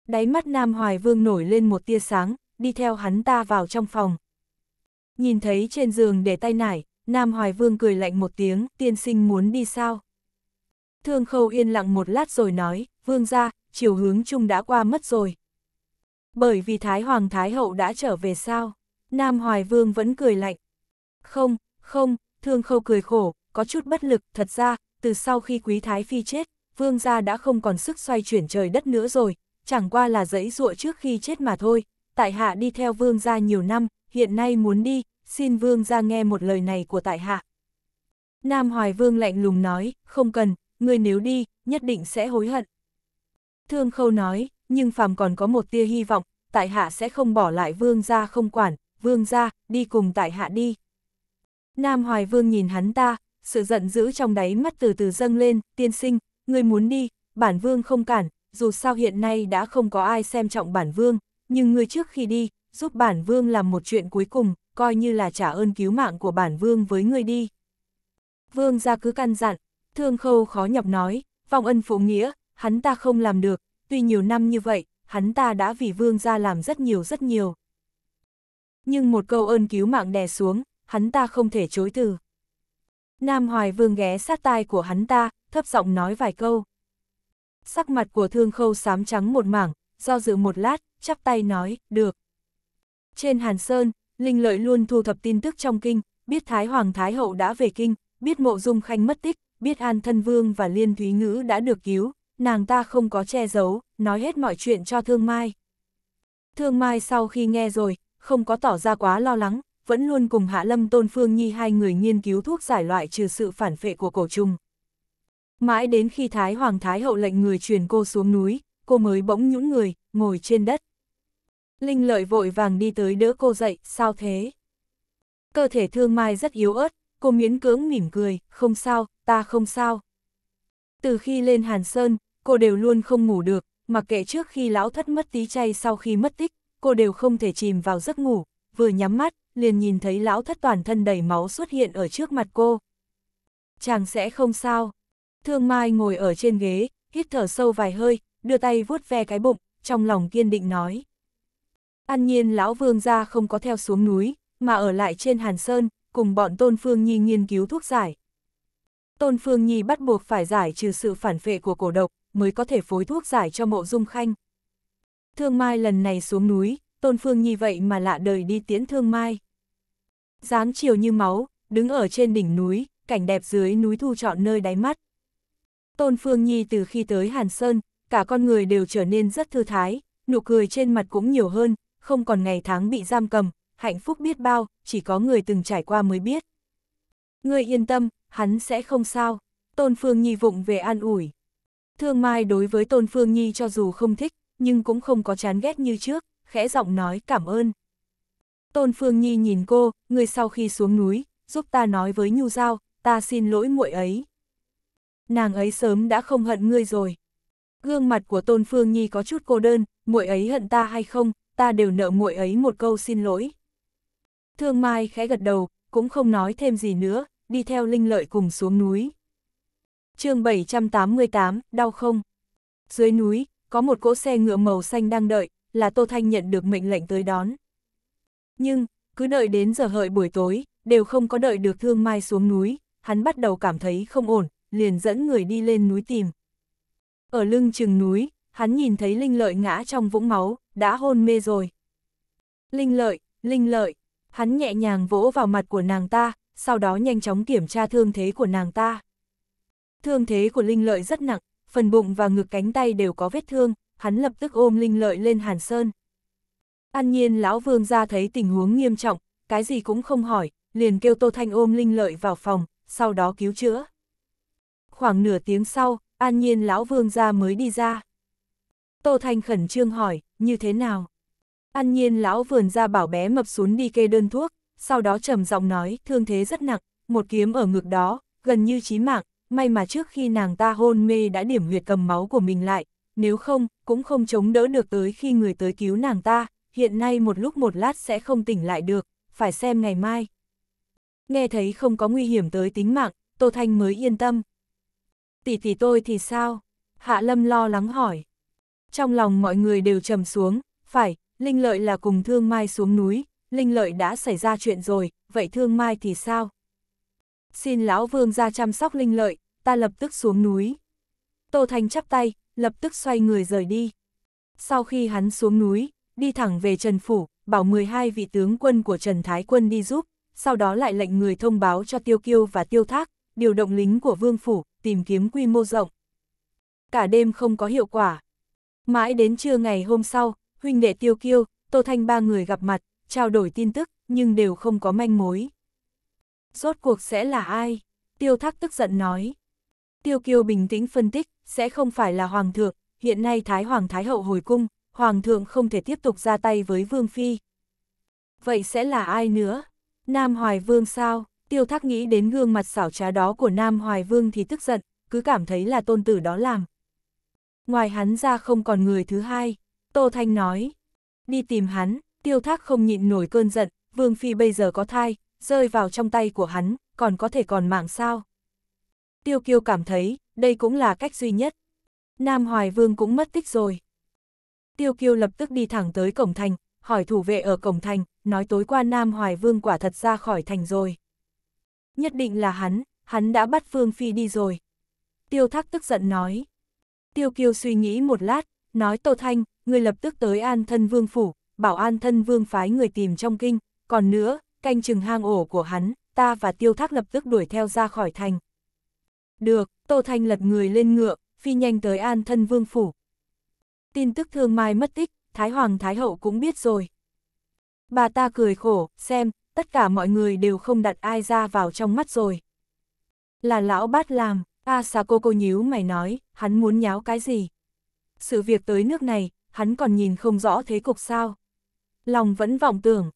Đáy mắt Nam Hoài Vương nổi lên một tia sáng, đi theo hắn ta vào trong phòng, Nhìn thấy trên giường để tay nải, Nam Hoài Vương cười lạnh một tiếng, tiên sinh muốn đi sao? Thương Khâu yên lặng một lát rồi nói, Vương ra, chiều hướng chung đã qua mất rồi. Bởi vì Thái Hoàng Thái Hậu đã trở về sao? Nam Hoài Vương vẫn cười lạnh. Không, không, Thương Khâu cười khổ, có chút bất lực, thật ra, từ sau khi Quý Thái Phi chết, Vương gia đã không còn sức xoay chuyển trời đất nữa rồi, chẳng qua là dẫy dụa trước khi chết mà thôi. Tại hạ đi theo Vương gia nhiều năm, hiện nay muốn đi, xin vương ra nghe một lời này của tại hạ. Nam Hoài Vương lạnh lùng nói, không cần, ngươi nếu đi, nhất định sẽ hối hận. Thương Khâu nói, nhưng phàm còn có một tia hy vọng, tại hạ sẽ không bỏ lại vương ra không quản, vương ra, đi cùng tại hạ đi. Nam Hoài Vương nhìn hắn ta, sự giận dữ trong đáy mắt từ từ dâng lên, tiên sinh, ngươi muốn đi, bản vương không cản, dù sao hiện nay đã không có ai xem trọng bản vương, nhưng ngươi trước khi đi, giúp bản vương làm một chuyện cuối cùng, coi như là trả ơn cứu mạng của bản vương với người đi. Vương ra cứ căn dặn, thương khâu khó nhọc nói, vòng ân phụ nghĩa, hắn ta không làm được, tuy nhiều năm như vậy, hắn ta đã vì vương ra làm rất nhiều rất nhiều. Nhưng một câu ơn cứu mạng đè xuống, hắn ta không thể chối từ. Nam Hoài Vương ghé sát tai của hắn ta, thấp giọng nói vài câu. Sắc mặt của thương khâu xám trắng một mảng, do dự một lát, chắp tay nói, được. Trên Hàn Sơn, Linh Lợi luôn thu thập tin tức trong kinh, biết Thái Hoàng Thái Hậu đã về kinh, biết Mộ Dung Khanh mất tích, biết An Thân Vương và Liên Thúy Ngữ đã được cứu, nàng ta không có che giấu, nói hết mọi chuyện cho Thương Mai. Thương Mai sau khi nghe rồi, không có tỏ ra quá lo lắng, vẫn luôn cùng Hạ Lâm Tôn Phương Nhi hai người nghiên cứu thuốc giải loại trừ sự phản phệ của cổ trùng. Mãi đến khi Thái Hoàng Thái Hậu lệnh người truyền cô xuống núi, cô mới bỗng nhũn người, ngồi trên đất. Linh lợi vội vàng đi tới đỡ cô dậy, sao thế? Cơ thể thương mai rất yếu ớt, cô miễn cưỡng mỉm cười, không sao, ta không sao. Từ khi lên Hàn Sơn, cô đều luôn không ngủ được, mặc kệ trước khi lão thất mất tí chay sau khi mất tích, cô đều không thể chìm vào giấc ngủ, vừa nhắm mắt, liền nhìn thấy lão thất toàn thân đầy máu xuất hiện ở trước mặt cô. Chàng sẽ không sao. Thương Mai ngồi ở trên ghế, hít thở sâu vài hơi, đưa tay vuốt ve cái bụng, trong lòng kiên định nói. An nhiên lão vương gia không có theo xuống núi, mà ở lại trên Hàn Sơn, cùng bọn Tôn Phương Nhi nghiên cứu thuốc giải. Tôn Phương Nhi bắt buộc phải giải trừ sự phản vệ của cổ độc, mới có thể phối thuốc giải cho mộ dung khanh. Thương Mai lần này xuống núi, Tôn Phương Nhi vậy mà lạ đời đi tiến Thương Mai. Giáng chiều như máu, đứng ở trên đỉnh núi, cảnh đẹp dưới núi thu trọn nơi đáy mắt. Tôn Phương Nhi từ khi tới Hàn Sơn, cả con người đều trở nên rất thư thái, nụ cười trên mặt cũng nhiều hơn, không còn ngày tháng bị giam cầm, hạnh phúc biết bao, chỉ có người từng trải qua mới biết. Người yên tâm, hắn sẽ không sao. Tôn Phương Nhi vụng về an ủi. Thương Mai đối với Tôn Phương Nhi cho dù không thích, nhưng cũng không có chán ghét như trước, khẽ giọng nói cảm ơn. Tôn Phương Nhi nhìn cô, người sau khi xuống núi, giúp ta nói với Nhu Giao, ta xin lỗi muội ấy. Nàng ấy sớm đã không hận ngươi rồi. Gương mặt của Tôn Phương Nhi có chút cô đơn, muội ấy hận ta hay không, ta đều nợ muội ấy một câu xin lỗi. Thương Mai khẽ gật đầu, cũng không nói thêm gì nữa, đi theo Linh Lợi cùng xuống núi. chương 788, đau không? Dưới núi, có một cỗ xe ngựa màu xanh đang đợi, là Tô Thanh nhận được mệnh lệnh tới đón. Nhưng, cứ đợi đến giờ hợi buổi tối, đều không có đợi được Thương Mai xuống núi, hắn bắt đầu cảm thấy không ổn, liền dẫn người đi lên núi tìm. Ở lưng chừng núi, hắn nhìn thấy Linh Lợi ngã trong vũng máu, đã hôn mê rồi. Linh lợi, linh lợi, hắn nhẹ nhàng vỗ vào mặt của nàng ta, sau đó nhanh chóng kiểm tra thương thế của nàng ta. Thương thế của linh lợi rất nặng, phần bụng và ngực cánh tay đều có vết thương, hắn lập tức ôm linh lợi lên hàn sơn. An nhiên lão vương ra thấy tình huống nghiêm trọng, cái gì cũng không hỏi, liền kêu Tô Thanh ôm linh lợi vào phòng, sau đó cứu chữa. Khoảng nửa tiếng sau, an nhiên lão vương ra mới đi ra. Tô Thanh khẩn trương hỏi, như thế nào? An nhiên lão vườn ra bảo bé mập xuống đi kê đơn thuốc, sau đó trầm giọng nói, thương thế rất nặng, một kiếm ở ngực đó, gần như chí mạng, may mà trước khi nàng ta hôn mê đã điểm huyệt cầm máu của mình lại, nếu không, cũng không chống đỡ được tới khi người tới cứu nàng ta, hiện nay một lúc một lát sẽ không tỉnh lại được, phải xem ngày mai. Nghe thấy không có nguy hiểm tới tính mạng, Tô Thanh mới yên tâm. Tỷ tỷ tôi thì sao? Hạ Lâm lo lắng hỏi trong lòng mọi người đều trầm xuống, phải, Linh Lợi là cùng Thương Mai xuống núi, Linh Lợi đã xảy ra chuyện rồi, vậy Thương Mai thì sao? Xin Lão Vương ra chăm sóc Linh Lợi, ta lập tức xuống núi. Tô Thành chắp tay, lập tức xoay người rời đi. Sau khi hắn xuống núi, đi thẳng về Trần Phủ, bảo 12 vị tướng quân của Trần Thái Quân đi giúp, sau đó lại lệnh người thông báo cho Tiêu Kiêu và Tiêu Thác, điều động lính của Vương Phủ, tìm kiếm quy mô rộng. Cả đêm không có hiệu quả, Mãi đến trưa ngày hôm sau, huynh đệ tiêu kiêu, Tô Thanh ba người gặp mặt, trao đổi tin tức, nhưng đều không có manh mối. Rốt cuộc sẽ là ai? Tiêu thắc tức giận nói. Tiêu Kiêu bình tĩnh phân tích, sẽ không phải là Hoàng thượng, hiện nay Thái Hoàng Thái Hậu hồi cung, Hoàng thượng không thể tiếp tục ra tay với Vương Phi. Vậy sẽ là ai nữa? Nam Hoài Vương sao? Tiêu thắc nghĩ đến gương mặt xảo trá đó của Nam Hoài Vương thì tức giận, cứ cảm thấy là tôn tử đó làm, Ngoài hắn ra không còn người thứ hai, Tô Thanh nói. Đi tìm hắn, tiêu thác không nhịn nổi cơn giận, Vương Phi bây giờ có thai, rơi vào trong tay của hắn, còn có thể còn mạng sao. Tiêu kiêu cảm thấy, đây cũng là cách duy nhất. Nam Hoài Vương cũng mất tích rồi. Tiêu kiêu lập tức đi thẳng tới cổng thành, hỏi thủ vệ ở cổng thành, nói tối qua Nam Hoài Vương quả thật ra khỏi thành rồi. Nhất định là hắn, hắn đã bắt Vương Phi đi rồi. Tiêu thác tức giận nói. Tiêu kiêu suy nghĩ một lát, nói Tô Thanh, "Ngươi lập tức tới an thân vương phủ, bảo an thân vương phái người tìm trong kinh, còn nữa, canh chừng hang ổ của hắn, ta và tiêu thác lập tức đuổi theo ra khỏi thành. Được, Tô Thanh lật người lên ngựa, phi nhanh tới an thân vương phủ. Tin tức thương mai mất tích, Thái Hoàng Thái Hậu cũng biết rồi. Bà ta cười khổ, xem, tất cả mọi người đều không đặt ai ra vào trong mắt rồi. Là lão bát làm. Asako cô nhíu mày nói, hắn muốn nháo cái gì? Sự việc tới nước này, hắn còn nhìn không rõ thế cục sao? Lòng vẫn vọng tưởng.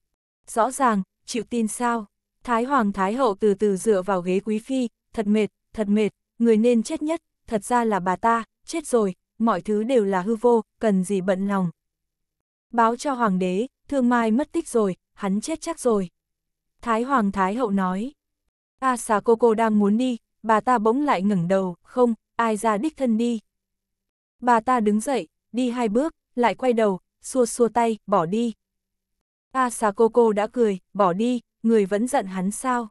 Rõ ràng, chịu tin sao? Thái Hoàng Thái Hậu từ từ dựa vào ghế quý phi, thật mệt, thật mệt, người nên chết nhất, thật ra là bà ta, chết rồi, mọi thứ đều là hư vô, cần gì bận lòng. Báo cho Hoàng đế, thương mai mất tích rồi, hắn chết chắc rồi. Thái Hoàng Thái Hậu nói. À xà cô cô đang muốn đi, bà ta bỗng lại ngẩng đầu, không, ai ra đích thân đi. Bà ta đứng dậy, đi hai bước, lại quay đầu, xua xua tay, bỏ đi. A xà cô cô đã cười, bỏ đi, người vẫn giận hắn sao.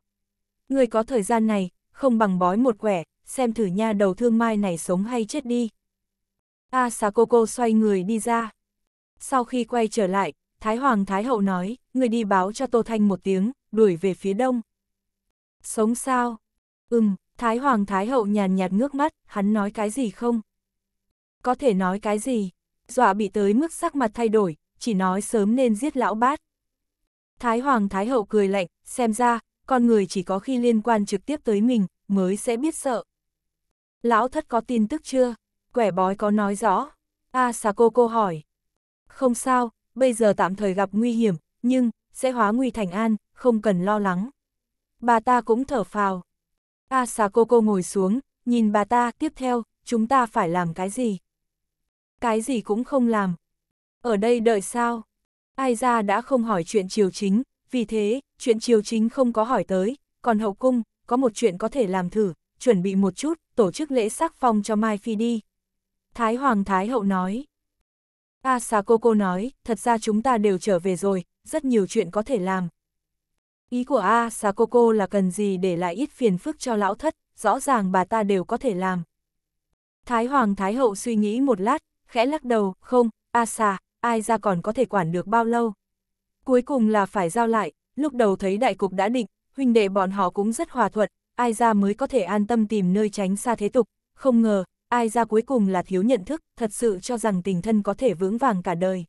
Người có thời gian này, không bằng bói một quẻ, xem thử nha đầu thương mai này sống hay chết đi. A xà cô cô xoay người đi ra. Sau khi quay trở lại, Thái Hoàng Thái Hậu nói, người đi báo cho Tô Thanh một tiếng, đuổi về phía đông. Sống sao? Ừm, Thái Hoàng Thái Hậu nhàn nhạt ngước mắt, hắn nói cái gì không? Có thể nói cái gì? Dọa bị tới mức sắc mặt thay đổi, chỉ nói sớm nên giết lão bát. Thái Hoàng Thái Hậu cười lạnh, xem ra, con người chỉ có khi liên quan trực tiếp tới mình, mới sẽ biết sợ. Lão thất có tin tức chưa? Quẻ bói có nói rõ. A à, xà cô cô hỏi. Không sao, bây giờ tạm thời gặp nguy hiểm, nhưng, sẽ hóa nguy thành an, không cần lo lắng. Bà ta cũng thở phào. À xà cô cô ngồi xuống, nhìn bà ta, tiếp theo, chúng ta phải làm cái gì? Cái gì cũng không làm. Ở đây đợi sao? Ai ra đã không hỏi chuyện triều chính, vì thế, chuyện triều chính không có hỏi tới, còn hậu cung, có một chuyện có thể làm thử, chuẩn bị một chút, tổ chức lễ sắc phong cho Mai Phi đi. Thái Hoàng Thái Hậu nói. A à, xà cô cô nói, thật ra chúng ta đều trở về rồi, rất nhiều chuyện có thể làm, Ý của A Sakoko là cần gì để lại ít phiền phức cho lão thất, rõ ràng bà ta đều có thể làm. Thái Hoàng Thái Hậu suy nghĩ một lát, khẽ lắc đầu, không, A Sa, ai ra còn có thể quản được bao lâu. Cuối cùng là phải giao lại, lúc đầu thấy đại cục đã định, huynh đệ bọn họ cũng rất hòa thuận, ai ra mới có thể an tâm tìm nơi tránh xa thế tục, không ngờ, ai ra cuối cùng là thiếu nhận thức, thật sự cho rằng tình thân có thể vững vàng cả đời.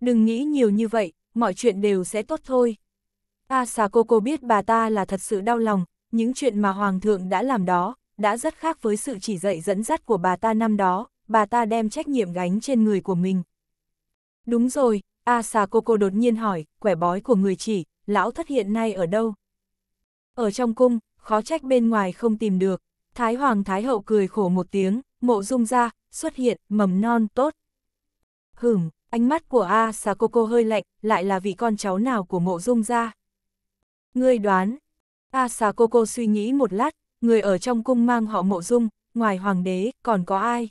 Đừng nghĩ nhiều như vậy, mọi chuyện đều sẽ tốt thôi. A xà cô cô biết bà ta là thật sự đau lòng, những chuyện mà Hoàng thượng đã làm đó, đã rất khác với sự chỉ dạy dẫn dắt của bà ta năm đó, bà ta đem trách nhiệm gánh trên người của mình. Đúng rồi, A xà cô cô đột nhiên hỏi, quẻ bói của người chỉ, lão thất hiện nay ở đâu? Ở trong cung, khó trách bên ngoài không tìm được, Thái Hoàng Thái Hậu cười khổ một tiếng, mộ dung ra, xuất hiện, mầm non, tốt. Hửm, ánh mắt của A xà cô cô hơi lạnh, lại là vị con cháu nào của mộ dung ra. Ngươi đoán, A xà cô cô suy nghĩ một lát, người ở trong cung mang họ mộ dung, ngoài hoàng đế, còn có ai?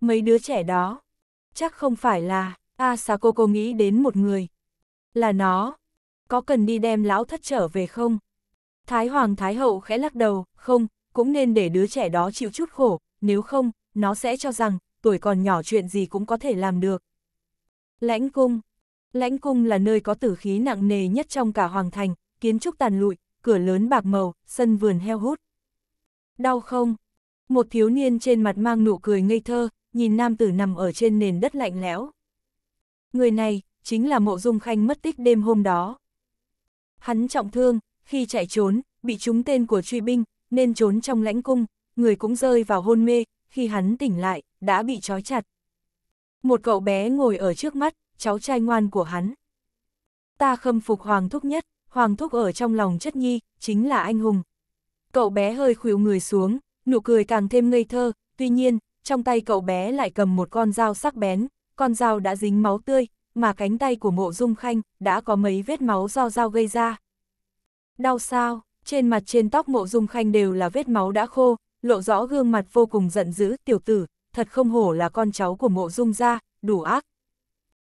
Mấy đứa trẻ đó, chắc không phải là, A xà cô cô nghĩ đến một người. Là nó, có cần đi đem lão thất trở về không? Thái hoàng thái hậu khẽ lắc đầu, không, cũng nên để đứa trẻ đó chịu chút khổ, nếu không, nó sẽ cho rằng, tuổi còn nhỏ chuyện gì cũng có thể làm được. Lãnh cung Lãnh cung là nơi có tử khí nặng nề nhất trong cả hoàng thành, kiến trúc tàn lụi, cửa lớn bạc màu, sân vườn heo hút. Đau không? Một thiếu niên trên mặt mang nụ cười ngây thơ, nhìn nam tử nằm ở trên nền đất lạnh lẽo. Người này, chính là mộ dung khanh mất tích đêm hôm đó. Hắn trọng thương, khi chạy trốn, bị trúng tên của truy binh, nên trốn trong lãnh cung, người cũng rơi vào hôn mê, khi hắn tỉnh lại, đã bị trói chặt. Một cậu bé ngồi ở trước mắt, cháu trai ngoan của hắn. Ta khâm phục hoàng thúc nhất, Hoàng Thúc ở trong lòng chất nhi, chính là anh hùng. Cậu bé hơi khuỵu người xuống, nụ cười càng thêm ngây thơ, tuy nhiên, trong tay cậu bé lại cầm một con dao sắc bén, con dao đã dính máu tươi, mà cánh tay của mộ dung khanh đã có mấy vết máu do dao gây ra. Đau sao, trên mặt trên tóc mộ dung khanh đều là vết máu đã khô, lộ rõ gương mặt vô cùng giận dữ tiểu tử, thật không hổ là con cháu của mộ dung gia, đủ ác.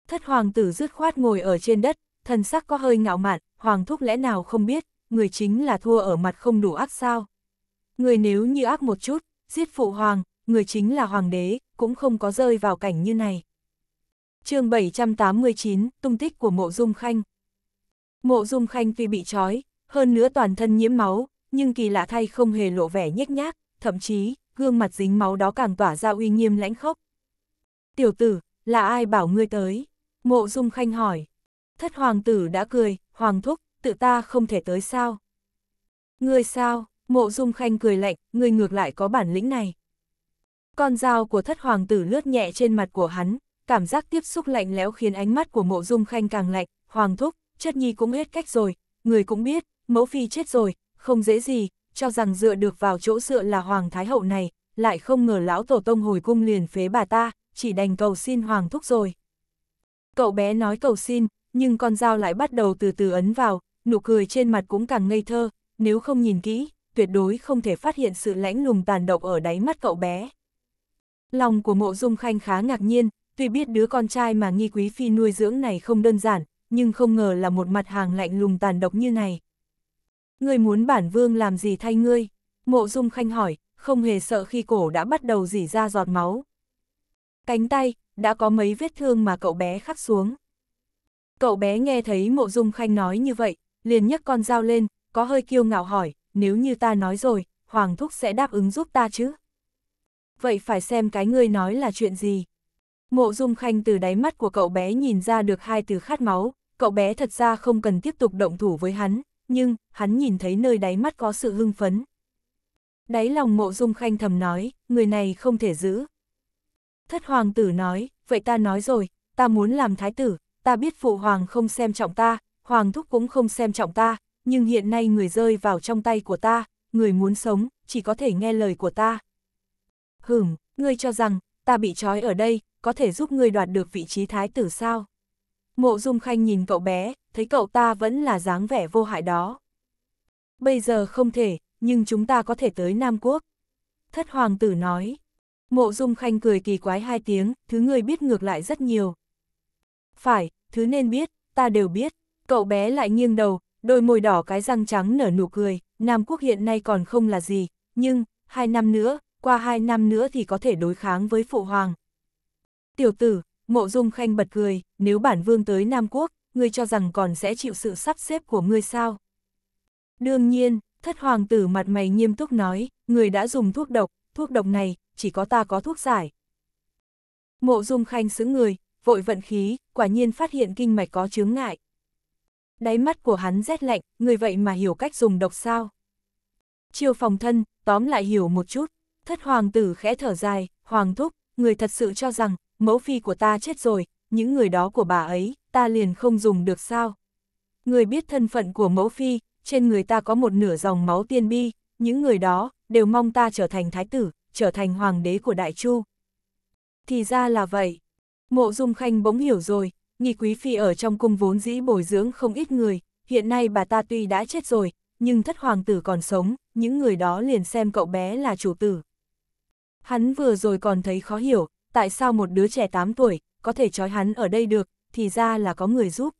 Thất hoàng tử dứt khoát ngồi ở trên đất, thân sắc có hơi ngạo mạn, Hoàng Thúc lẽ nào không biết, người chính là thua ở mặt không đủ ác sao. Người nếu như ác một chút, giết phụ hoàng, người chính là hoàng đế, cũng không có rơi vào cảnh như này. chương 789, tung tích của mộ dung khanh. Mộ dung khanh vì bị trói, hơn nữa toàn thân nhiễm máu, nhưng kỳ lạ thay không hề lộ vẻ nhếch nhác, thậm chí, gương mặt dính máu đó càng tỏa ra uy nghiêm lãnh khốc. Tiểu tử, là ai bảo ngươi tới? Mộ dung khanh hỏi thất hoàng tử đã cười, hoàng thúc, tự ta không thể tới sao. Ngươi sao, mộ dung khanh cười lạnh, ngươi ngược lại có bản lĩnh này. Con dao của thất hoàng tử lướt nhẹ trên mặt của hắn, cảm giác tiếp xúc lạnh lẽo khiến ánh mắt của mộ dung khanh càng lạnh, hoàng thúc, chất nhi cũng hết cách rồi, người cũng biết, mẫu phi chết rồi, không dễ gì, cho rằng dựa được vào chỗ dựa là hoàng thái hậu này, lại không ngờ lão tổ tông hồi cung liền phế bà ta, chỉ đành cầu xin hoàng thúc rồi. Cậu bé nói cầu xin, nhưng con dao lại bắt đầu từ từ ấn vào, nụ cười trên mặt cũng càng ngây thơ, nếu không nhìn kỹ, tuyệt đối không thể phát hiện sự lãnh lùng tàn độc ở đáy mắt cậu bé. Lòng của mộ dung khanh khá ngạc nhiên, tuy biết đứa con trai mà nghi quý phi nuôi dưỡng này không đơn giản, nhưng không ngờ là một mặt hàng lạnh lùng tàn độc như này. Ngươi muốn bản vương làm gì thay ngươi? Mộ dung khanh hỏi, không hề sợ khi cổ đã bắt đầu dỉ ra giọt máu. Cánh tay, đã có mấy vết thương mà cậu bé khắc xuống. Cậu bé nghe thấy mộ dung khanh nói như vậy, liền nhấc con dao lên, có hơi kiêu ngạo hỏi, nếu như ta nói rồi, Hoàng Thúc sẽ đáp ứng giúp ta chứ? Vậy phải xem cái ngươi nói là chuyện gì? Mộ dung khanh từ đáy mắt của cậu bé nhìn ra được hai từ khát máu, cậu bé thật ra không cần tiếp tục động thủ với hắn, nhưng, hắn nhìn thấy nơi đáy mắt có sự hưng phấn. Đáy lòng mộ dung khanh thầm nói, người này không thể giữ. Thất hoàng tử nói, vậy ta nói rồi, ta muốn làm thái tử, ta biết phụ hoàng không xem trọng ta, hoàng thúc cũng không xem trọng ta, nhưng hiện nay người rơi vào trong tay của ta, người muốn sống, chỉ có thể nghe lời của ta. Hửm, ngươi cho rằng, ta bị trói ở đây, có thể giúp ngươi đoạt được vị trí thái tử sao? Mộ Dung Khanh nhìn cậu bé, thấy cậu ta vẫn là dáng vẻ vô hại đó. Bây giờ không thể, nhưng chúng ta có thể tới Nam Quốc. Thất hoàng tử nói. Mộ Dung Khanh cười kỳ quái hai tiếng, thứ ngươi biết ngược lại rất nhiều, phải, thứ nên biết, ta đều biết. Cậu bé lại nghiêng đầu, đôi môi đỏ cái răng trắng nở nụ cười, Nam Quốc hiện nay còn không là gì, nhưng, hai năm nữa, qua hai năm nữa thì có thể đối kháng với Phụ Hoàng. Tiểu tử, Mộ Dung Khanh bật cười, nếu bản vương tới Nam Quốc, ngươi cho rằng còn sẽ chịu sự sắp xếp của ngươi sao? Đương nhiên, thất hoàng tử mặt mày nghiêm túc nói, người đã dùng thuốc độc, thuốc độc này, chỉ có ta có thuốc giải. Mộ Dung Khanh xứng người, vội vận khí, quả nhiên phát hiện kinh mạch có chướng ngại. Đáy mắt của hắn rét lạnh, người vậy mà hiểu cách dùng độc sao. Chiêu phòng thân, tóm lại hiểu một chút, thất hoàng tử khẽ thở dài, hoàng thúc, người thật sự cho rằng, mẫu phi của ta chết rồi, những người đó của bà ấy, ta liền không dùng được sao. Người biết thân phận của mẫu phi, trên người ta có một nửa dòng máu tiên bi, những người đó, đều mong ta trở thành thái tử, trở thành hoàng đế của đại chu. Thì ra là vậy. Mộ Dung Khanh bỗng hiểu rồi, Nghi Quý Phi ở trong cung vốn dĩ bồi dưỡng không ít người, hiện nay bà ta tuy đã chết rồi, nhưng thất hoàng tử còn sống, những người đó liền xem cậu bé là chủ tử. Hắn vừa rồi còn thấy khó hiểu, tại sao một đứa trẻ 8 tuổi có thể trói hắn ở đây được, thì ra là có người giúp.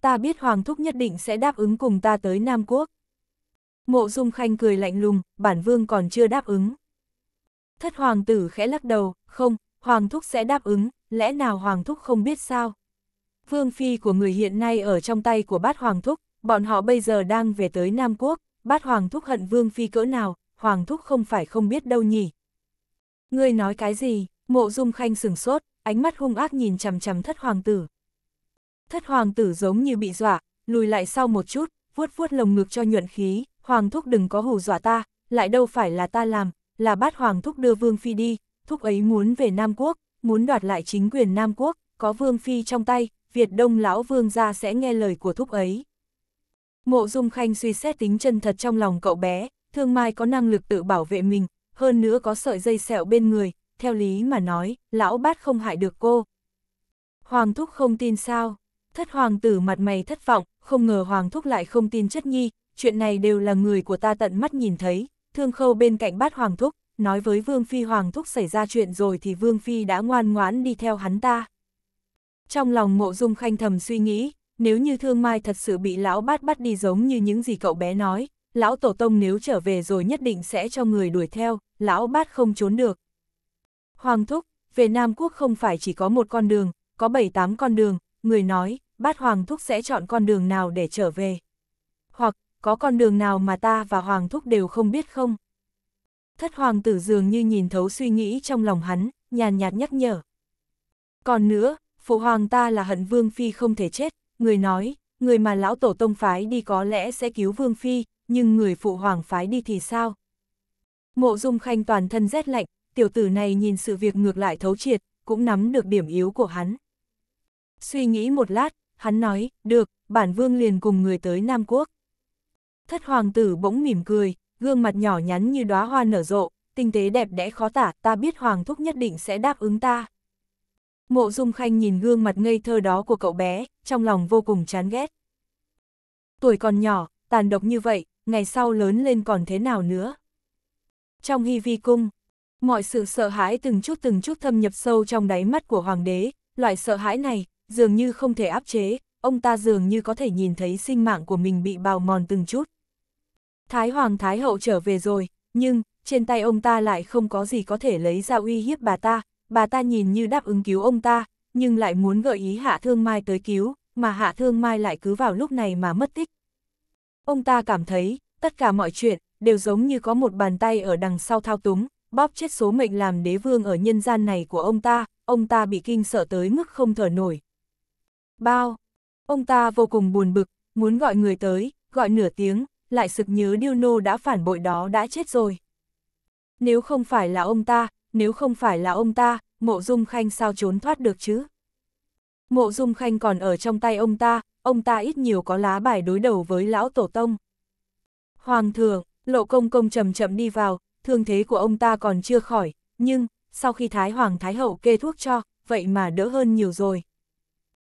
Ta biết Hoàng Thúc nhất định sẽ đáp ứng cùng ta tới Nam Quốc. Mộ Dung Khanh cười lạnh lùng, bản vương còn chưa đáp ứng. Thất hoàng tử khẽ lắc đầu, không, Hoàng Thúc sẽ đáp ứng, lẽ nào Hoàng Thúc không biết sao? Vương phi của người hiện nay ở trong tay của bát Hoàng Thúc, bọn họ bây giờ đang về tới Nam Quốc, bát Hoàng Thúc hận Vương phi cỡ nào, Hoàng Thúc không phải không biết đâu nhỉ? Ngươi nói cái gì? Mộ Dung Khanh sừng sốt, ánh mắt hung ác nhìn chằm chằm thất hoàng tử. Thất hoàng tử giống như bị dọa, lùi lại sau một chút, vuốt vuốt lồng ngực cho nhuận khí, hoàng thúc đừng có hù dọa ta, lại đâu phải là ta làm, là bát hoàng thúc đưa vương phi đi, thúc ấy muốn về Nam Quốc, muốn đoạt lại chính quyền Nam Quốc, có Vương Phi trong tay, Việt Đông lão Vương gia sẽ nghe lời của thúc ấy. Mộ Dung Khanh suy xét tính chân thật trong lòng cậu bé, thương mai có năng lực tự bảo vệ mình, hơn nữa có sợi dây sẹo bên người, theo lý mà nói, lão bát không hại được cô. Hoàng thúc không tin sao, thất hoàng tử mặt mày thất vọng, không ngờ hoàng thúc lại không tin chất nhi, chuyện này đều là người của ta tận mắt nhìn thấy, thương khâu bên cạnh bát hoàng thúc, nói với Vương Phi Hoàng Thúc xảy ra chuyện rồi thì Vương Phi đã ngoan ngoãn đi theo hắn ta. Trong lòng mộ dung khanh thầm suy nghĩ, nếu như thương mai thật sự bị lão bát bắt đi giống như những gì cậu bé nói, lão tổ tông nếu trở về rồi nhất định sẽ cho người đuổi theo, lão bát không trốn được. Hoàng Thúc, về Nam Quốc không phải chỉ có một con đường, có bảy tám con đường, người nói, bát Hoàng Thúc sẽ chọn con đường nào để trở về. Hoặc, có con đường nào mà ta và Hoàng Thúc đều không biết không? thất hoàng tử dường như nhìn thấu suy nghĩ trong lòng hắn, nhàn nhạt nhắc nhở. Còn nữa, phụ hoàng ta là hận vương phi không thể chết, người nói, người mà lão tổ tông phái đi có lẽ sẽ cứu vương phi, nhưng người phụ hoàng phái đi thì sao? Mộ dung khanh toàn thân rét lạnh, tiểu tử này nhìn sự việc ngược lại thấu triệt, cũng nắm được điểm yếu của hắn. Suy nghĩ một lát, hắn nói, được, bản vương liền cùng người tới Nam Quốc. Thất hoàng tử bỗng mỉm cười, gương mặt nhỏ nhắn như đóa hoa nở rộ, tinh tế đẹp đẽ khó tả, ta biết Hoàng Thúc nhất định sẽ đáp ứng ta. Mộ Dung Khanh nhìn gương mặt ngây thơ đó của cậu bé, trong lòng vô cùng chán ghét. Tuổi còn nhỏ, tàn độc như vậy, ngày sau lớn lên còn thế nào nữa? Trong hy vi cung, mọi sự sợ hãi từng chút từng chút thâm nhập sâu trong đáy mắt của Hoàng đế, loại sợ hãi này, dường như không thể áp chế, ông ta dường như có thể nhìn thấy sinh mạng của mình bị bào mòn từng chút. Thái Hoàng Thái Hậu trở về rồi, nhưng, trên tay ông ta lại không có gì có thể lấy ra uy hiếp bà ta, bà ta nhìn như đáp ứng cứu ông ta, nhưng lại muốn gợi ý Hạ Thương Mai tới cứu, mà Hạ Thương Mai lại cứ vào lúc này mà mất tích. Ông ta cảm thấy, tất cả mọi chuyện, đều giống như có một bàn tay ở đằng sau thao túng, bóp chết số mệnh làm đế vương ở nhân gian này của ông ta, ông ta bị kinh sợ tới mức không thở nổi. Bao! Ông ta vô cùng buồn bực, muốn gọi người tới, gọi nửa tiếng, lại sực nhớ điêu nô đã phản bội đó đã chết rồi. Nếu không phải là ông ta, nếu không phải là ông ta, mộ dung khanh sao trốn thoát được chứ? Mộ dung khanh còn ở trong tay ông ta, ông ta ít nhiều có lá bài đối đầu với lão tổ tông. Hoàng thượng, lộ công công chậm chậm đi vào, thương thế của ông ta còn chưa khỏi, nhưng, sau khi Thái Hoàng Thái Hậu kê thuốc cho, vậy mà đỡ hơn nhiều rồi.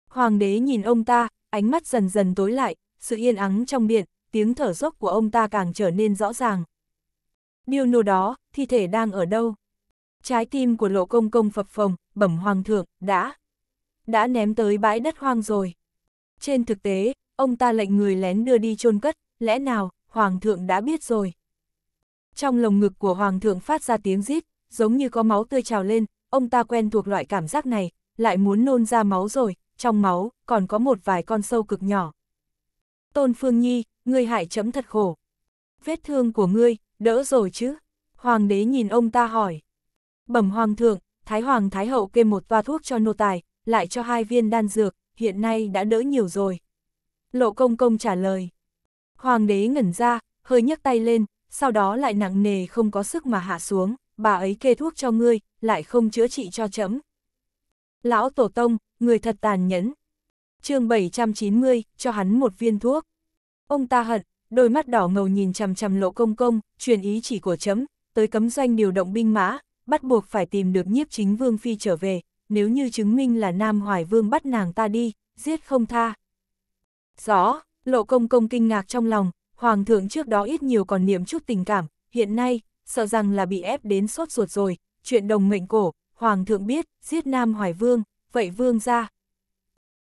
Hoàng đế nhìn ông ta, ánh mắt dần dần tối lại, sự yên ắng trong điện, tiếng thở dốc của ông ta càng trở nên rõ ràng. điều nô đó, thi thể đang ở đâu? Trái tim của lộ công công phập phồng, bẩm hoàng thượng, đã. Đã ném tới bãi đất hoang rồi. Trên thực tế, ông ta lệnh người lén đưa đi chôn cất, lẽ nào, hoàng thượng đã biết rồi. Trong lồng ngực của hoàng thượng phát ra tiếng rít, giống như có máu tươi trào lên, ông ta quen thuộc loại cảm giác này, lại muốn nôn ra máu rồi, trong máu còn có một vài con sâu cực nhỏ, Tôn Phương Nhi, ngươi hại chấm thật khổ. Vết thương của ngươi, đỡ rồi chứ? Hoàng đế nhìn ông ta hỏi. Bẩm hoàng thượng, Thái Hoàng Thái Hậu kê một toa thuốc cho nô tài, lại cho hai viên đan dược, hiện nay đã đỡ nhiều rồi. Lộ công công trả lời. Hoàng đế ngẩn ra, hơi nhấc tay lên, sau đó lại nặng nề không có sức mà hạ xuống, bà ấy kê thuốc cho ngươi, lại không chữa trị cho chấm. Lão Tổ Tông, người thật tàn nhẫn chương 790, cho hắn một viên thuốc. Ông ta hận, đôi mắt đỏ ngầu nhìn chằm chằm lộ công công, truyền ý chỉ của chấm, tới cấm doanh điều động binh mã, bắt buộc phải tìm được nhiếp chính vương phi trở về, nếu như chứng minh là Nam Hoài Vương bắt nàng ta đi, giết không tha. Rõ, lộ công công kinh ngạc trong lòng, Hoàng thượng trước đó ít nhiều còn niệm chút tình cảm, hiện nay, sợ rằng là bị ép đến sốt ruột rồi, chuyện đồng mệnh cổ, Hoàng thượng biết, giết Nam Hoài Vương, vậy Vương ra,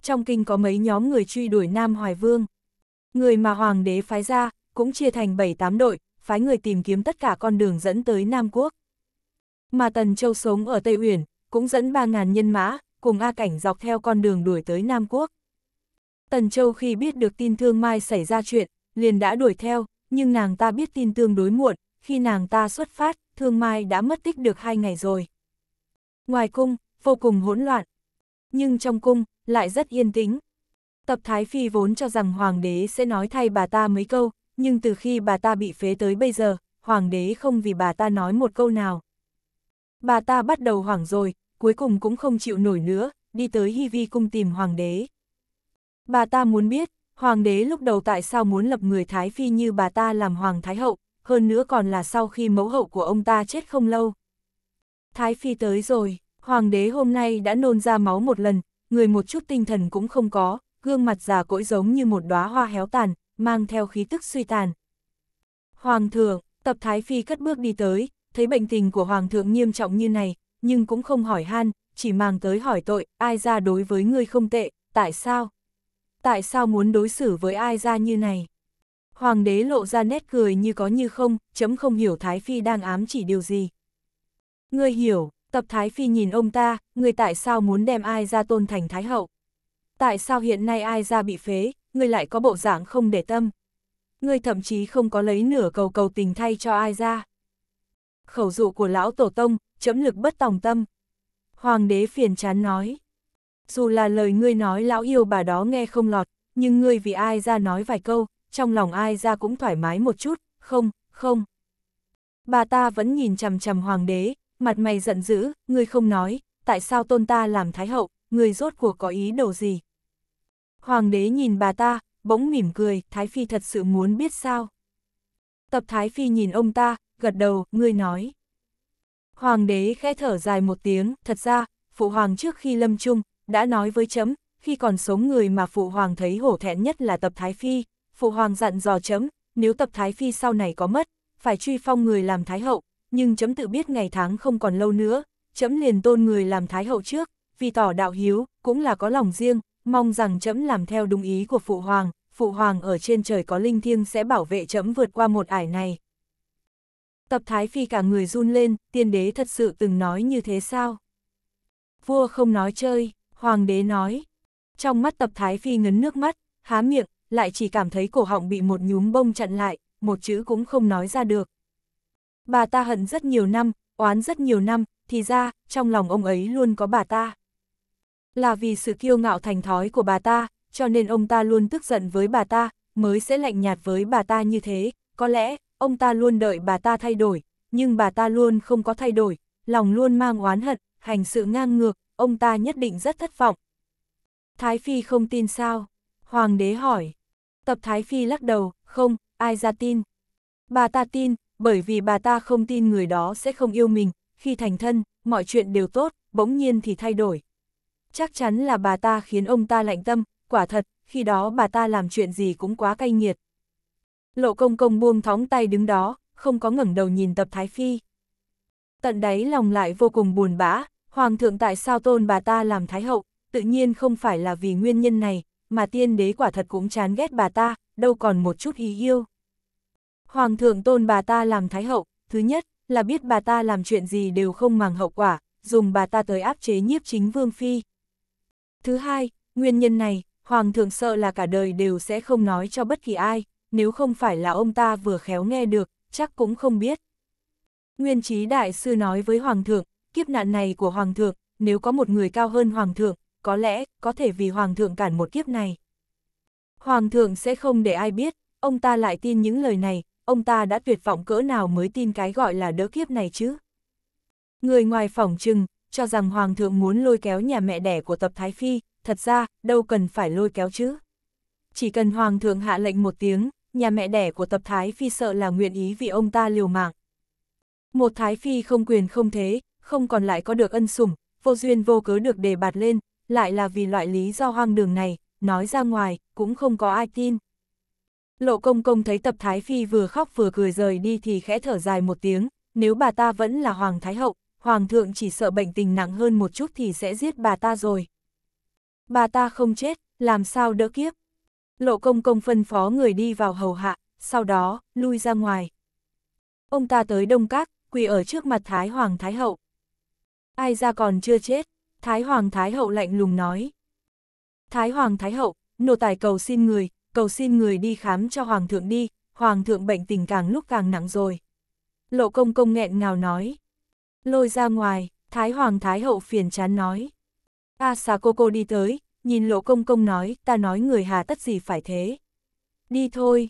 trong kinh có mấy nhóm người truy đuổi Nam Hoài Vương. Người mà Hoàng đế phái ra, cũng chia thành 7-8 đội, phái người tìm kiếm tất cả con đường dẫn tới Nam Quốc. Mà Tần Châu sống ở Tây Uyển, cũng dẫn 3.000 nhân mã, cùng A Cảnh dọc theo con đường đuổi tới Nam Quốc. Tần Châu khi biết được tin Thương Mai xảy ra chuyện, liền đã đuổi theo, nhưng nàng ta biết tin tương đối muộn, khi nàng ta xuất phát, Thương Mai đã mất tích được hai ngày rồi. Ngoài cung, vô cùng hỗn loạn. Nhưng trong cung, lại rất yên tĩnh. Tập Thái Phi vốn cho rằng Hoàng đế sẽ nói thay bà ta mấy câu, nhưng từ khi bà ta bị phế tới bây giờ, Hoàng đế không vì bà ta nói một câu nào. Bà ta bắt đầu hoảng rồi, cuối cùng cũng không chịu nổi nữa, đi tới Hi Vi cung tìm Hoàng đế. Bà ta muốn biết, Hoàng đế lúc đầu tại sao muốn lập người Thái Phi như bà ta làm Hoàng Thái Hậu, hơn nữa còn là sau khi mẫu hậu của ông ta chết không lâu. Thái Phi tới rồi, Hoàng đế hôm nay đã nôn ra máu một lần, người một chút tinh thần cũng không có, gương mặt già cỗi giống như một đóa hoa héo tàn, mang theo khí tức suy tàn. Hoàng thượng, tập Thái Phi cất bước đi tới, thấy bệnh tình của Hoàng thượng nghiêm trọng như này, nhưng cũng không hỏi han, chỉ mang tới hỏi tội, ai ra đối với ngươi không tệ, tại sao? Tại sao muốn đối xử với ai ra như này? Hoàng đế lộ ra nét cười như có như không, chấm không hiểu Thái Phi đang ám chỉ điều gì. Ngươi hiểu, Tập Thái Phi nhìn ông ta, người tại sao muốn đem ai ra tôn thành Thái Hậu? Tại sao hiện nay ai ra bị phế, người lại có bộ dạng không để tâm? Người thậm chí không có lấy nửa cầu cầu tình thay cho ai ra. Khẩu dụ của lão tổ tông, chấm lực bất tòng tâm. Hoàng đế phiền chán nói. Dù là lời ngươi nói lão yêu bà đó nghe không lọt, nhưng ngươi vì ai ra nói vài câu, trong lòng ai ra cũng thoải mái một chút, không, không. Bà ta vẫn nhìn chằm chằm hoàng đế, mặt mày giận dữ, ngươi không nói, tại sao tôn ta làm thái hậu, ngươi rốt cuộc có ý đồ gì? Hoàng đế nhìn bà ta, bỗng mỉm cười, Thái Phi thật sự muốn biết sao? Tập Thái Phi nhìn ông ta, gật đầu, ngươi nói. Hoàng đế khẽ thở dài một tiếng, thật ra, phụ hoàng trước khi lâm chung, đã nói với chấm, khi còn sống người mà phụ hoàng thấy hổ thẹn nhất là tập Thái Phi, phụ hoàng dặn dò chấm, nếu tập Thái Phi sau này có mất, phải truy phong người làm Thái Hậu, nhưng chấm tự biết ngày tháng không còn lâu nữa, chấm liền tôn người làm thái hậu trước, vì tỏ đạo hiếu, cũng là có lòng riêng, mong rằng chấm làm theo đúng ý của phụ hoàng, phụ hoàng ở trên trời có linh thiêng sẽ bảo vệ chấm vượt qua một ải này. Tập thái phi cả người run lên, tiên đế thật sự từng nói như thế sao? Vua không nói chơi, hoàng đế nói. Trong mắt tập thái phi ngấn nước mắt, há miệng, lại chỉ cảm thấy cổ họng bị một nhúm bông chặn lại, một chữ cũng không nói ra được. Bà ta hận rất nhiều năm, oán rất nhiều năm, thì ra, trong lòng ông ấy luôn có bà ta. Là vì sự kiêu ngạo thành thói của bà ta, cho nên ông ta luôn tức giận với bà ta, mới sẽ lạnh nhạt với bà ta như thế. Có lẽ, ông ta luôn đợi bà ta thay đổi, nhưng bà ta luôn không có thay đổi, lòng luôn mang oán hận, hành sự ngang ngược, ông ta nhất định rất thất vọng. Thái Phi không tin sao? Hoàng đế hỏi. Tập Thái Phi lắc đầu, không, ai ra tin. Bà ta tin, bởi vì bà ta không tin người đó sẽ không yêu mình, khi thành thân, mọi chuyện đều tốt, bỗng nhiên thì thay đổi. Chắc chắn là bà ta khiến ông ta lạnh tâm, quả thật, khi đó bà ta làm chuyện gì cũng quá cay nghiệt. Lộ công công buông thóng tay đứng đó, không có ngẩng đầu nhìn tập Thái Phi. Tận đáy lòng lại vô cùng buồn bã, Hoàng thượng tại sao tôn bà ta làm Thái Hậu, tự nhiên không phải là vì nguyên nhân này, mà tiên đế quả thật cũng chán ghét bà ta, đâu còn một chút ý yêu. Hoàng thượng tôn bà ta làm thái hậu, thứ nhất là biết bà ta làm chuyện gì đều không màng hậu quả, dùng bà ta tới áp chế nhiếp chính vương phi. Thứ hai, nguyên nhân này, hoàng thượng sợ là cả đời đều sẽ không nói cho bất kỳ ai, nếu không phải là ông ta vừa khéo nghe được, chắc cũng không biết. Nguyên trí đại sư nói với hoàng thượng, kiếp nạn này của hoàng thượng, nếu có một người cao hơn hoàng thượng, có lẽ có thể vì hoàng thượng cản một kiếp này. Hoàng thượng sẽ không để ai biết, ông ta lại tin những lời này, ông ta đã tuyệt vọng cỡ nào mới tin cái gọi là đỡ kiếp này chứ. Người ngoài phỏng chừng, cho rằng Hoàng thượng muốn lôi kéo nhà mẹ đẻ của Tập Thái Phi, thật ra, đâu cần phải lôi kéo chứ. Chỉ cần Hoàng thượng hạ lệnh một tiếng, nhà mẹ đẻ của Tập Thái Phi sợ là nguyện ý vì ông ta liều mạng. Một Thái Phi không quyền không thế, không còn lại có được ân sủng, vô duyên vô cớ được đề bạt lên, lại là vì loại lý do hoang đường này, nói ra ngoài, cũng không có ai tin. Lộ công công thấy tập Thái Phi vừa khóc vừa cười rời đi thì khẽ thở dài một tiếng, nếu bà ta vẫn là Hoàng Thái Hậu, Hoàng thượng chỉ sợ bệnh tình nặng hơn một chút thì sẽ giết bà ta rồi. Bà ta không chết, làm sao đỡ kiếp. Lộ công công phân phó người đi vào hầu hạ, sau đó, lui ra ngoài. Ông ta tới Đông Các, quỳ ở trước mặt Thái Hoàng Thái Hậu. Ai ra còn chưa chết, Thái Hoàng Thái Hậu lạnh lùng nói. Thái Hoàng Thái Hậu, nô tài cầu xin người, cầu xin người đi khám cho Hoàng thượng đi, Hoàng thượng bệnh tình càng lúc càng nặng rồi. Lộ công công nghẹn ngào nói. Lôi ra ngoài, Thái Hoàng Thái Hậu phiền chán nói. A xà cô cô đi tới, nhìn lộ công công nói, ta nói người hà tất gì phải thế. Đi thôi.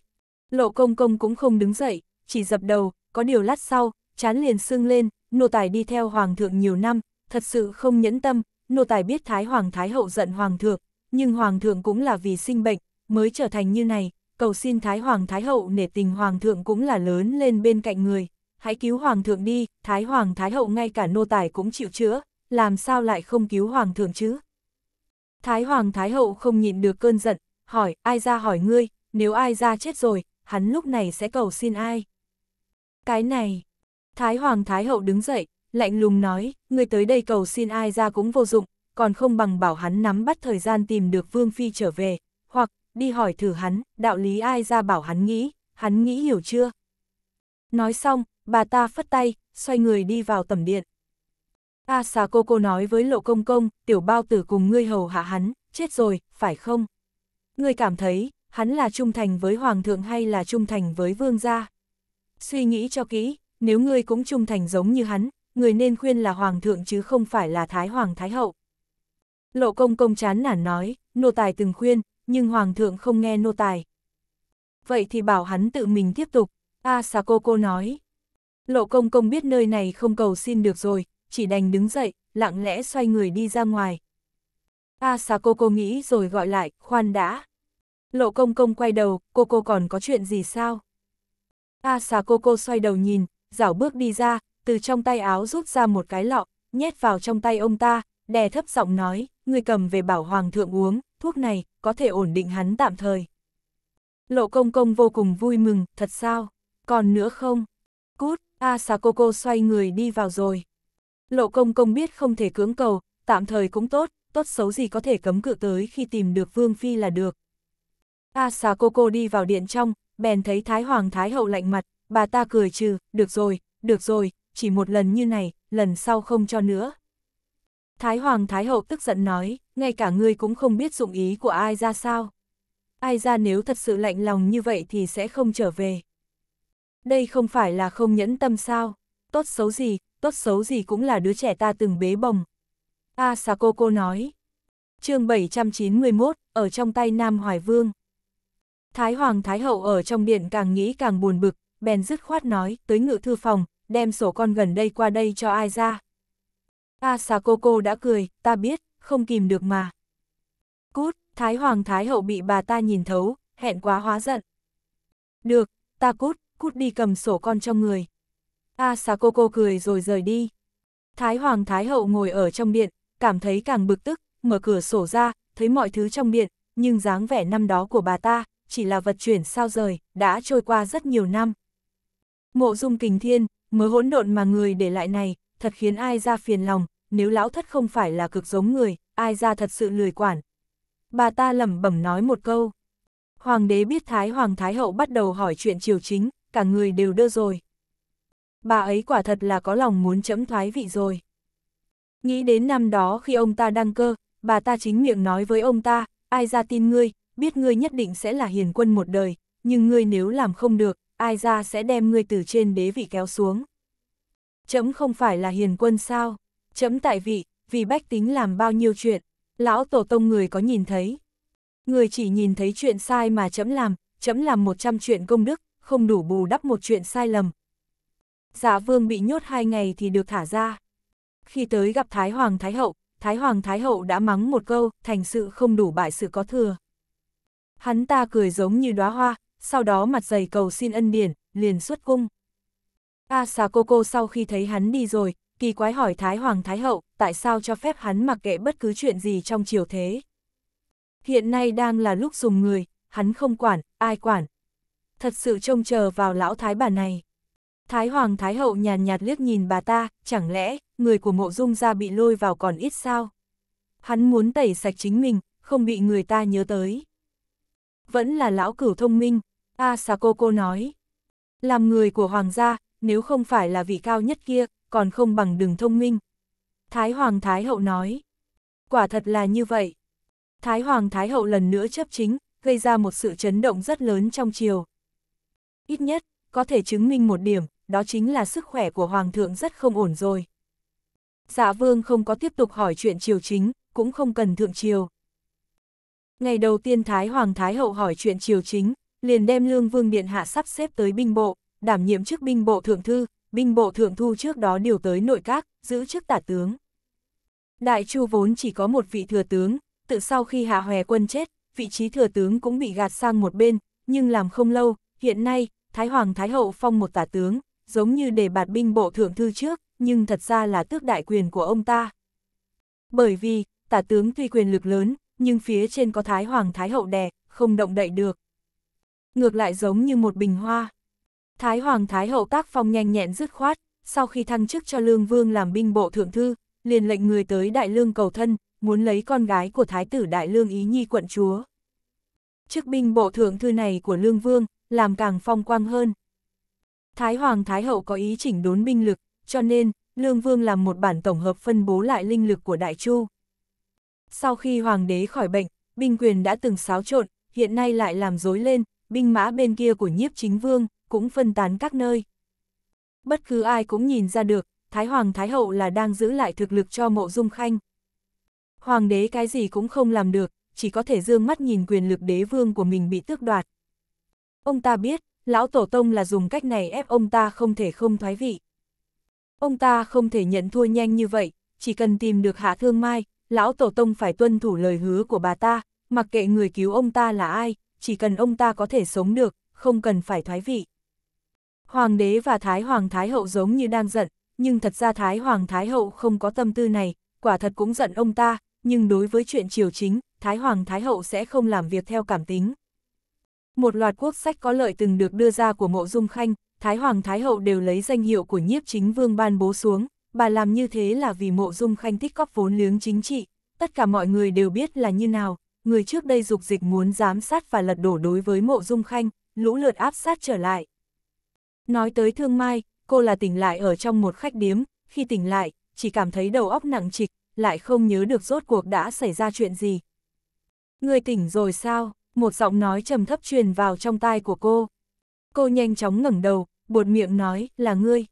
Lộ công công cũng không đứng dậy, chỉ dập đầu, có điều lát sau, chán liền sưng lên, nô tài đi theo hoàng thượng nhiều năm, thật sự không nhẫn tâm, nô tài biết Thái Hoàng Thái Hậu giận hoàng thượng, nhưng hoàng thượng cũng là vì sinh bệnh, mới trở thành như này, cầu xin Thái Hoàng Thái Hậu nể tình Hoàng thượng cũng là lớn lên bên cạnh người, hãy cứu Hoàng thượng đi, Thái Hoàng Thái Hậu ngay cả nô tài cũng chịu chữa, làm sao lại không cứu Hoàng thượng chứ? Thái Hoàng Thái Hậu không nhịn được cơn giận, hỏi, ai ra hỏi ngươi, nếu ai ra chết rồi, hắn lúc này sẽ cầu xin ai? Cái này, Thái Hoàng Thái Hậu đứng dậy, lạnh lùng nói, ngươi tới đây cầu xin ai ra cũng vô dụng, còn không bằng bảo hắn nắm bắt thời gian tìm được Vương Phi trở về, hoặc đi hỏi thử hắn, đạo lý ai ra bảo hắn nghĩ, hắn nghĩ hiểu chưa? Nói xong, bà ta phất tay, xoay người đi vào tầm điện. A xà cô cô nói với lộ công công, tiểu bao tử cùng ngươi hầu hạ hắn, chết rồi, phải không? Ngươi cảm thấy, hắn là trung thành với hoàng thượng hay là trung thành với vương gia? Suy nghĩ cho kỹ, nếu ngươi cũng trung thành giống như hắn, người nên khuyên là hoàng thượng chứ không phải là thái hoàng thái hậu. Lộ công công chán nản nói, nô tài từng khuyên, nhưng Hoàng thượng không nghe nô tài. Vậy thì bảo hắn tự mình tiếp tục, A à, cô cô nói. Lộ công công biết nơi này không cầu xin được rồi, chỉ đành đứng dậy, lặng lẽ xoay người đi ra ngoài. A à, cô cô nghĩ rồi gọi lại, khoan đã. Lộ công công quay đầu, cô cô còn có chuyện gì sao? A à, cô cô xoay đầu nhìn, dảo bước đi ra, từ trong tay áo rút ra một cái lọ, nhét vào trong tay ông ta, đè thấp giọng nói, người cầm về bảo hoàng thượng uống, thuốc này có thể ổn định hắn tạm thời. Lộ công công vô cùng vui mừng, thật sao? Còn nữa không? Cút, Asakoko xoay người đi vào rồi. Lộ công công biết không thể cưỡng cầu, tạm thời cũng tốt, tốt xấu gì có thể cấm cự tới khi tìm được Vương Phi là được. Asakoko đi vào điện trong, bèn thấy Thái Hoàng Thái Hậu lạnh mặt, bà ta cười trừ, được rồi, được rồi, chỉ một lần như này, lần sau không cho nữa. Thái Hoàng Thái Hậu tức giận nói, ngay cả ngươi cũng không biết dụng ý của ai ra sao. Ai ra nếu thật sự lạnh lòng như vậy thì sẽ không trở về. Đây không phải là không nhẫn tâm sao, tốt xấu gì, tốt xấu gì cũng là đứa trẻ ta từng bế bồng. A à, Sà Cô Cô nói, chương 791, ở trong tay Nam Hoài Vương. Thái Hoàng Thái Hậu ở trong điện càng nghĩ càng buồn bực, bèn dứt khoát nói, tới ngự thư phòng, đem sổ con gần đây qua đây cho ai ra. A xà cô cô đã cười, ta biết, không kìm được mà. Cút, Thái Hoàng Thái Hậu bị bà ta nhìn thấu, hẹn quá hóa giận. Được, ta cút, cút đi cầm sổ con trong người. A xà cô cô cười rồi rời đi. Thái Hoàng Thái Hậu ngồi ở trong điện, cảm thấy càng bực tức, mở cửa sổ ra, thấy mọi thứ trong điện, nhưng dáng vẻ năm đó của bà ta, chỉ là vật chuyển sao rời, đã trôi qua rất nhiều năm. Mộ dung kình thiên, mớ hỗn độn mà người để lại này, thật khiến ai ra phiền lòng, nếu lão thất không phải là cực giống người, ai ra thật sự lười quản. Bà ta lẩm bẩm nói một câu. Hoàng đế biết Thái Hoàng Thái Hậu bắt đầu hỏi chuyện triều chính, cả người đều đưa rồi. Bà ấy quả thật là có lòng muốn chấm thoái vị rồi. Nghĩ đến năm đó khi ông ta đăng cơ, bà ta chính miệng nói với ông ta, ai ra tin ngươi, biết ngươi nhất định sẽ là hiền quân một đời, nhưng ngươi nếu làm không được, ai ra sẽ đem ngươi từ trên đế vị kéo xuống. Chấm không phải là hiền quân sao? chấm tại vị, vì bách tính làm bao nhiêu chuyện, lão tổ tông người có nhìn thấy. Người chỉ nhìn thấy chuyện sai mà chấm làm, chấm làm 100 chuyện công đức, không đủ bù đắp một chuyện sai lầm. giả dạ vương bị nhốt hai ngày thì được thả ra. Khi tới gặp Thái Hoàng Thái Hậu, Thái Hoàng Thái Hậu đã mắng một câu, thành sự không đủ bại sự có thừa. Hắn ta cười giống như đóa hoa, sau đó mặt dày cầu xin ân điển, liền xuất cung. A xà cô cô sau khi thấy hắn đi rồi, kỳ quái hỏi Thái Hoàng Thái Hậu, tại sao cho phép hắn mặc kệ bất cứ chuyện gì trong triều thế. Hiện nay đang là lúc dùng người, hắn không quản, ai quản. Thật sự trông chờ vào lão thái bà này. Thái Hoàng Thái Hậu nhàn nhạt liếc nhìn bà ta, chẳng lẽ, người của mộ dung ra bị lôi vào còn ít sao? Hắn muốn tẩy sạch chính mình, không bị người ta nhớ tới. Vẫn là lão cửu thông minh, A cô Sakoko nói. Làm người của hoàng gia, nếu không phải là vị cao nhất kia, còn không bằng đừng thông minh. Thái Hoàng Thái Hậu nói, quả thật là như vậy. Thái Hoàng Thái Hậu lần nữa chấp chính, gây ra một sự chấn động rất lớn trong triều. Ít nhất, có thể chứng minh một điểm, đó chính là sức khỏe của Hoàng thượng rất không ổn rồi. Dạ Vương không có tiếp tục hỏi chuyện triều chính, cũng không cần thượng triều. Ngày đầu tiên Thái Hoàng Thái Hậu hỏi chuyện triều chính, liền đem Lương Vương Điện Hạ sắp xếp tới binh bộ, đảm nhiệm chức binh bộ thượng thư, binh bộ thượng thu trước đó điều tới nội các, giữ chức tả tướng. Đại Chu vốn chỉ có một vị thừa tướng, tự sau khi Hạ Hòe quân chết, vị trí thừa tướng cũng bị gạt sang một bên, nhưng làm không lâu, hiện nay, Thái Hoàng Thái Hậu phong một tả tướng, giống như để bạt binh bộ thượng thư trước, nhưng thật ra là tước đại quyền của ông ta. Bởi vì, tả tướng tuy quyền lực lớn, nhưng phía trên có Thái Hoàng Thái Hậu đè, không động đậy được. Ngược lại giống như một bình hoa. Thái Hoàng Thái Hậu tác phong nhanh nhẹn dứt khoát, sau khi thăng chức cho Lương Vương làm binh bộ thượng thư, liền lệnh người tới Đại Lương cầu thân, muốn lấy con gái của Thái tử Đại Lương Ý Nhi quận chúa. Chức binh bộ thượng thư này của Lương Vương, làm càng phong quang hơn. Thái Hoàng Thái Hậu có ý chỉnh đốn binh lực, cho nên, Lương Vương làm một bản tổng hợp phân bố lại linh lực của Đại Chu. Sau khi Hoàng đế khỏi bệnh, binh quyền đã từng xáo trộn, hiện nay lại làm rối lên, binh mã bên kia của nhiếp chính vương, cũng phân tán các nơi. Bất cứ ai cũng nhìn ra được, Thái Hoàng Thái Hậu là đang giữ lại thực lực cho mộ dung khanh. Hoàng đế cái gì cũng không làm được, chỉ có thể dương mắt nhìn quyền lực đế vương của mình bị tước đoạt. Ông ta biết, lão tổ tông là dùng cách này ép ông ta không thể không thoái vị. Ông ta không thể nhận thua nhanh như vậy, chỉ cần tìm được hạ thương mai, lão tổ tông phải tuân thủ lời hứa của bà ta, mặc kệ người cứu ông ta là ai, chỉ cần ông ta có thể sống được, không cần phải thoái vị. Hoàng đế và Thái Hoàng Thái Hậu giống như đang giận, nhưng thật ra Thái Hoàng Thái Hậu không có tâm tư này, quả thật cũng giận ông ta, nhưng đối với chuyện triều chính, Thái Hoàng Thái Hậu sẽ không làm việc theo cảm tính. Một loạt quốc sách có lợi từng được đưa ra của mộ dung khanh, Thái Hoàng Thái Hậu đều lấy danh hiệu của nhiếp chính vương ban bố xuống, bà làm như thế là vì mộ dung khanh tích góp vốn liếng chính trị, tất cả mọi người đều biết là như nào, người trước đây dục dịch muốn giám sát và lật đổ đối với mộ dung khanh, lũ lượt áp sát trở lại. Nói tới thương mai, cô là tỉnh lại ở trong một khách điếm, khi tỉnh lại, chỉ cảm thấy đầu óc nặng trịch, lại không nhớ được rốt cuộc đã xảy ra chuyện gì. Người tỉnh rồi sao? Một giọng nói trầm thấp truyền vào trong tai của cô. Cô nhanh chóng ngẩng đầu, buột miệng nói là ngươi.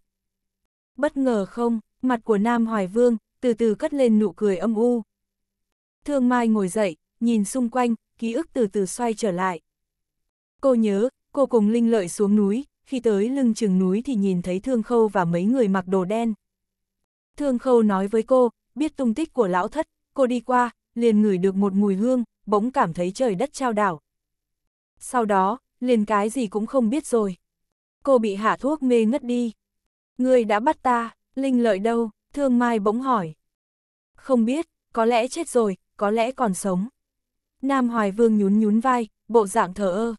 Bất ngờ không, mặt của Nam Hoài Vương từ từ cất lên nụ cười âm u. Thương Mai ngồi dậy, nhìn xung quanh, ký ức từ từ xoay trở lại. Cô nhớ, cô cùng Linh Lợi xuống núi, khi tới lưng chừng núi thì nhìn thấy Thương Khâu và mấy người mặc đồ đen. Thương Khâu nói với cô, biết tung tích của lão thất, cô đi qua, liền ngửi được một mùi hương, bỗng cảm thấy trời đất trao đảo. Sau đó, liền cái gì cũng không biết rồi. Cô bị hạ thuốc mê ngất đi. Người đã bắt ta, Linh lợi đâu, Thương Mai bỗng hỏi. Không biết, có lẽ chết rồi, có lẽ còn sống. Nam Hoài Vương nhún nhún vai, bộ dạng thở ơ.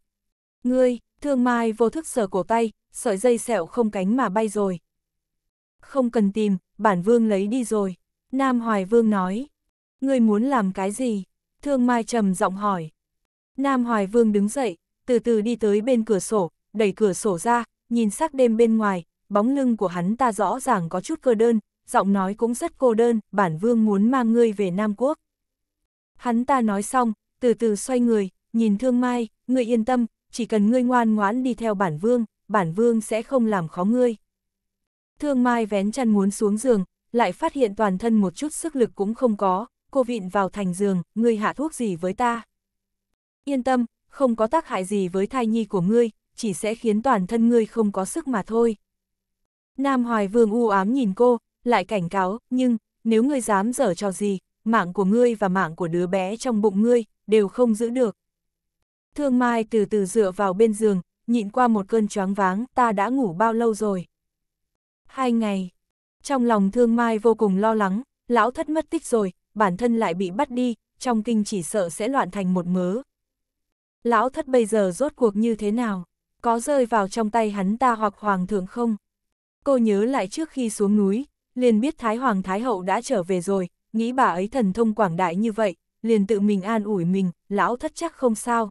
Ngươi, Thương Mai vô thức sờ cổ tay, sợi dây sẹo không cánh mà bay rồi. Không cần tìm, bản vương lấy đi rồi. Nam Hoài Vương nói. Ngươi muốn làm cái gì? Thương Mai trầm giọng hỏi. Nam Hoài Vương đứng dậy, từ từ đi tới bên cửa sổ, đẩy cửa sổ ra, nhìn sắc đêm bên ngoài, bóng lưng của hắn ta rõ ràng có chút cơ đơn, giọng nói cũng rất cô đơn, bản vương muốn mang ngươi về Nam Quốc. Hắn ta nói xong, từ từ xoay người, nhìn Thương Mai, ngươi yên tâm, chỉ cần ngươi ngoan ngoãn đi theo bản vương, bản vương sẽ không làm khó ngươi. Thương Mai vén chăn muốn xuống giường, lại phát hiện toàn thân một chút sức lực cũng không có, cô vịn vào thành giường, ngươi hạ thuốc gì với ta. Yên tâm, không có tác hại gì với thai nhi của ngươi, chỉ sẽ khiến toàn thân ngươi không có sức mà thôi. Nam Hoài Vương u ám nhìn cô, lại cảnh cáo, nhưng, nếu ngươi dám dở cho gì, mạng của ngươi và mạng của đứa bé trong bụng ngươi, đều không giữ được. Thương Mai từ từ dựa vào bên giường, nhịn qua một cơn choáng váng, ta đã ngủ bao lâu rồi? Hai ngày. Trong lòng Thương Mai vô cùng lo lắng, lão thất mất tích rồi, bản thân lại bị bắt đi, trong kinh chỉ sợ sẽ loạn thành một mớ. Lão thất bây giờ rốt cuộc như thế nào? Có rơi vào trong tay hắn ta hoặc hoàng thượng không? Cô nhớ lại trước khi xuống núi, liền biết Thái Hoàng Thái Hậu đã trở về rồi, nghĩ bà ấy thần thông quảng đại như vậy, liền tự mình an ủi mình, lão thất chắc không sao,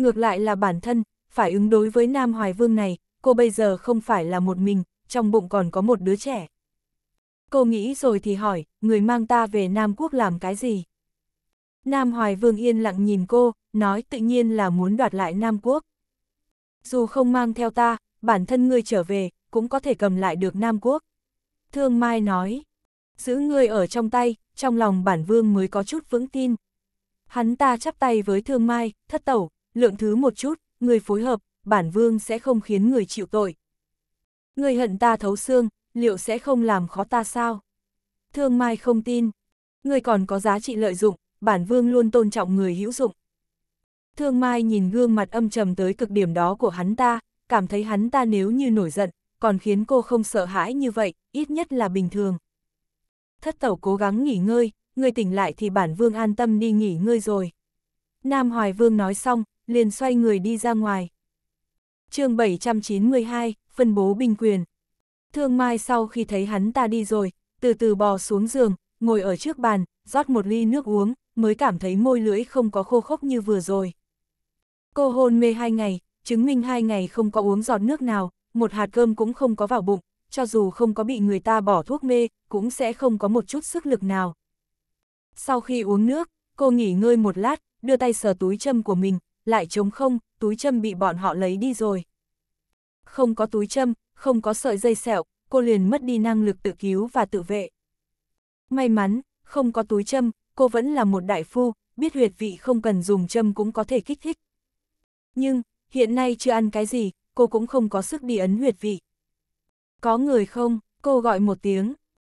Ngược lại là bản thân, phải ứng đối với Nam Hoài Vương này, cô bây giờ không phải là một mình, trong bụng còn có một đứa trẻ. Cô nghĩ rồi thì hỏi, người mang ta về Nam Quốc làm cái gì? Nam Hoài Vương yên lặng nhìn cô, nói tự nhiên là muốn đoạt lại Nam Quốc. Dù không mang theo ta, bản thân ngươi trở về, cũng có thể cầm lại được Nam Quốc. Thương Mai nói, giữ ngươi ở trong tay, trong lòng bản vương mới có chút vững tin. Hắn ta chắp tay với Thương Mai, thất tẩu, lượng thứ một chút, người phối hợp, bản vương sẽ không khiến người chịu tội. Người hận ta thấu xương, liệu sẽ không làm khó ta sao? Thương Mai không tin, người còn có giá trị lợi dụng, bản vương luôn tôn trọng người hữu dụng. Thương Mai nhìn gương mặt âm trầm tới cực điểm đó của hắn ta, cảm thấy hắn ta nếu như nổi giận, còn khiến cô không sợ hãi như vậy, ít nhất là bình thường. Thất tẩu cố gắng nghỉ ngơi, người tỉnh lại thì bản vương an tâm đi nghỉ ngơi rồi. Nam Hoài Vương nói xong, liền xoay người đi ra ngoài. chương 792, phân bố binh quyền. Thương Mai sau khi thấy hắn ta đi rồi, từ từ bò xuống giường, ngồi ở trước bàn, rót một ly nước uống, mới cảm thấy môi lưỡi không có khô khốc như vừa rồi. Cô hôn mê hai ngày, chứng minh hai ngày không có uống giọt nước nào, một hạt cơm cũng không có vào bụng, cho dù không có bị người ta bỏ thuốc mê, cũng sẽ không có một chút sức lực nào. Sau khi uống nước, cô nghỉ ngơi một lát, đưa tay sờ túi châm của mình, lại trống không, túi châm bị bọn họ lấy đi rồi. Không có túi châm, không có sợi dây sẹo, cô liền mất đi năng lực tự cứu và tự vệ. May mắn, không có túi châm, cô vẫn là một đại phu, biết huyệt vị không cần dùng châm cũng có thể kích thích. Nhưng, hiện nay chưa ăn cái gì, cô cũng không có sức đi ấn huyệt vị. Có người không, cô gọi một tiếng.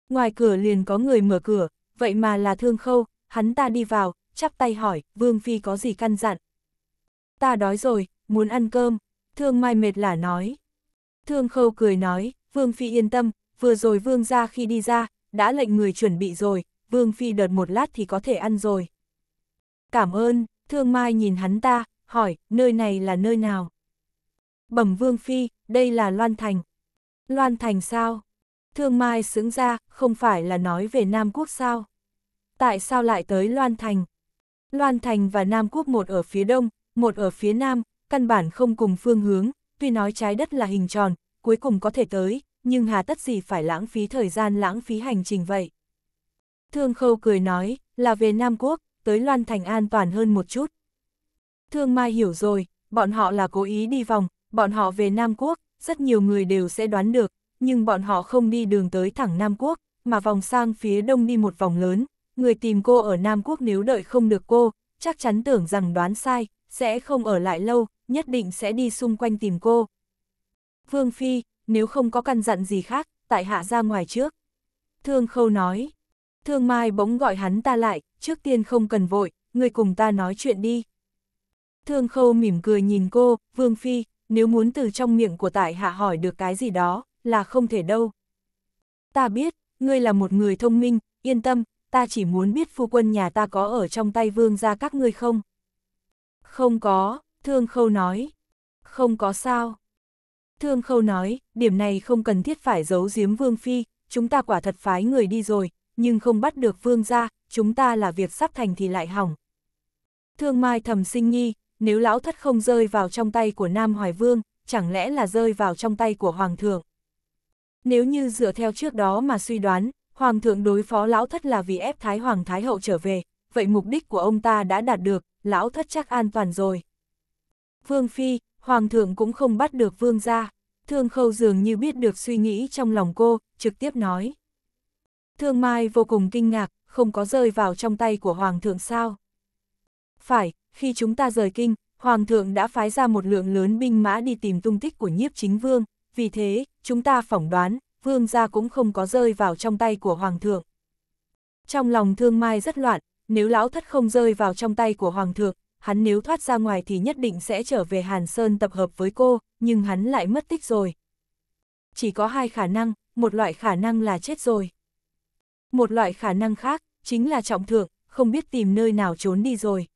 Ngoài cửa liền có người mở cửa, vậy mà là thương khâu, hắn ta đi vào, chắp tay hỏi, Vương Phi có gì căn dặn ta đói rồi, muốn ăn cơm, thương mai mệt lả nói. Thương khâu cười nói, Vương Phi yên tâm, vừa rồi Vương ra khi đi ra, đã lệnh người chuẩn bị rồi, Vương Phi đợt một lát thì có thể ăn rồi. Cảm ơn, thương mai nhìn hắn ta, hỏi, nơi này là nơi nào? Bẩm Vương Phi, đây là Loan Thành. Loan Thành sao? Thương Mai sững ra, không phải là nói về Nam Quốc sao? Tại sao lại tới Loan Thành? Loan Thành và Nam Quốc một ở phía đông, một ở phía nam, căn bản không cùng phương hướng, tuy nói trái đất là hình tròn, cuối cùng có thể tới, nhưng hà tất gì phải lãng phí thời gian lãng phí hành trình vậy. Thương Khâu cười nói, là về Nam Quốc, tới Loan Thành an toàn hơn một chút. Thương Mai hiểu rồi, bọn họ là cố ý đi vòng, bọn họ về Nam Quốc, rất nhiều người đều sẽ đoán được, nhưng bọn họ không đi đường tới thẳng Nam Quốc, mà vòng sang phía đông đi một vòng lớn. Người tìm cô ở Nam Quốc nếu đợi không được cô, chắc chắn tưởng rằng đoán sai, sẽ không ở lại lâu, nhất định sẽ đi xung quanh tìm cô. Vương Phi, nếu không có căn dặn gì khác, tại hạ ra ngoài trước. Thương Khâu nói. Thương Mai bỗng gọi hắn ta lại, trước tiên không cần vội, người cùng ta nói chuyện đi. Thương Khâu mỉm cười nhìn cô, Vương Phi, nếu muốn từ trong miệng của tại hạ hỏi được cái gì đó, là không thể đâu. Ta biết, ngươi là một người thông minh, yên tâm, ta chỉ muốn biết phu quân nhà ta có ở trong tay vương ra các ngươi không. Không có, thương khâu nói. Không có sao. Thương khâu nói, điểm này không cần thiết phải giấu giếm Vương Phi, chúng ta quả thật phái người đi rồi, nhưng không bắt được Vương ra, chúng ta là việc sắp thành thì lại hỏng. Thương Mai thầm sinh nghi, nếu lão thất không rơi vào trong tay của Nam Hoài Vương, chẳng lẽ là rơi vào trong tay của Hoàng thượng. Nếu như dựa theo trước đó mà suy đoán, Hoàng thượng đối phó lão thất là vì ép Thái Hoàng Thái Hậu trở về, vậy mục đích của ông ta đã đạt được, lão thất chắc an toàn rồi. Vương Phi, Hoàng thượng cũng không bắt được vương ra, thương khâu dường như biết được suy nghĩ trong lòng cô, trực tiếp nói. Thương Mai vô cùng kinh ngạc, không có rơi vào trong tay của Hoàng thượng sao. Phải, khi chúng ta rời kinh, Hoàng thượng đã phái ra một lượng lớn binh mã đi tìm tung tích của nhiếp chính vương, vì thế, chúng ta phỏng đoán, vương gia cũng không có rơi vào trong tay của Hoàng thượng. Trong lòng thương mai rất loạn, nếu lão thất không rơi vào trong tay của Hoàng thượng, hắn nếu thoát ra ngoài thì nhất định sẽ trở về Hàn Sơn tập hợp với cô, nhưng hắn lại mất tích rồi. Chỉ có hai khả năng, một loại khả năng là chết rồi. Một loại khả năng khác, chính là trọng thượng, không biết tìm nơi nào trốn đi rồi.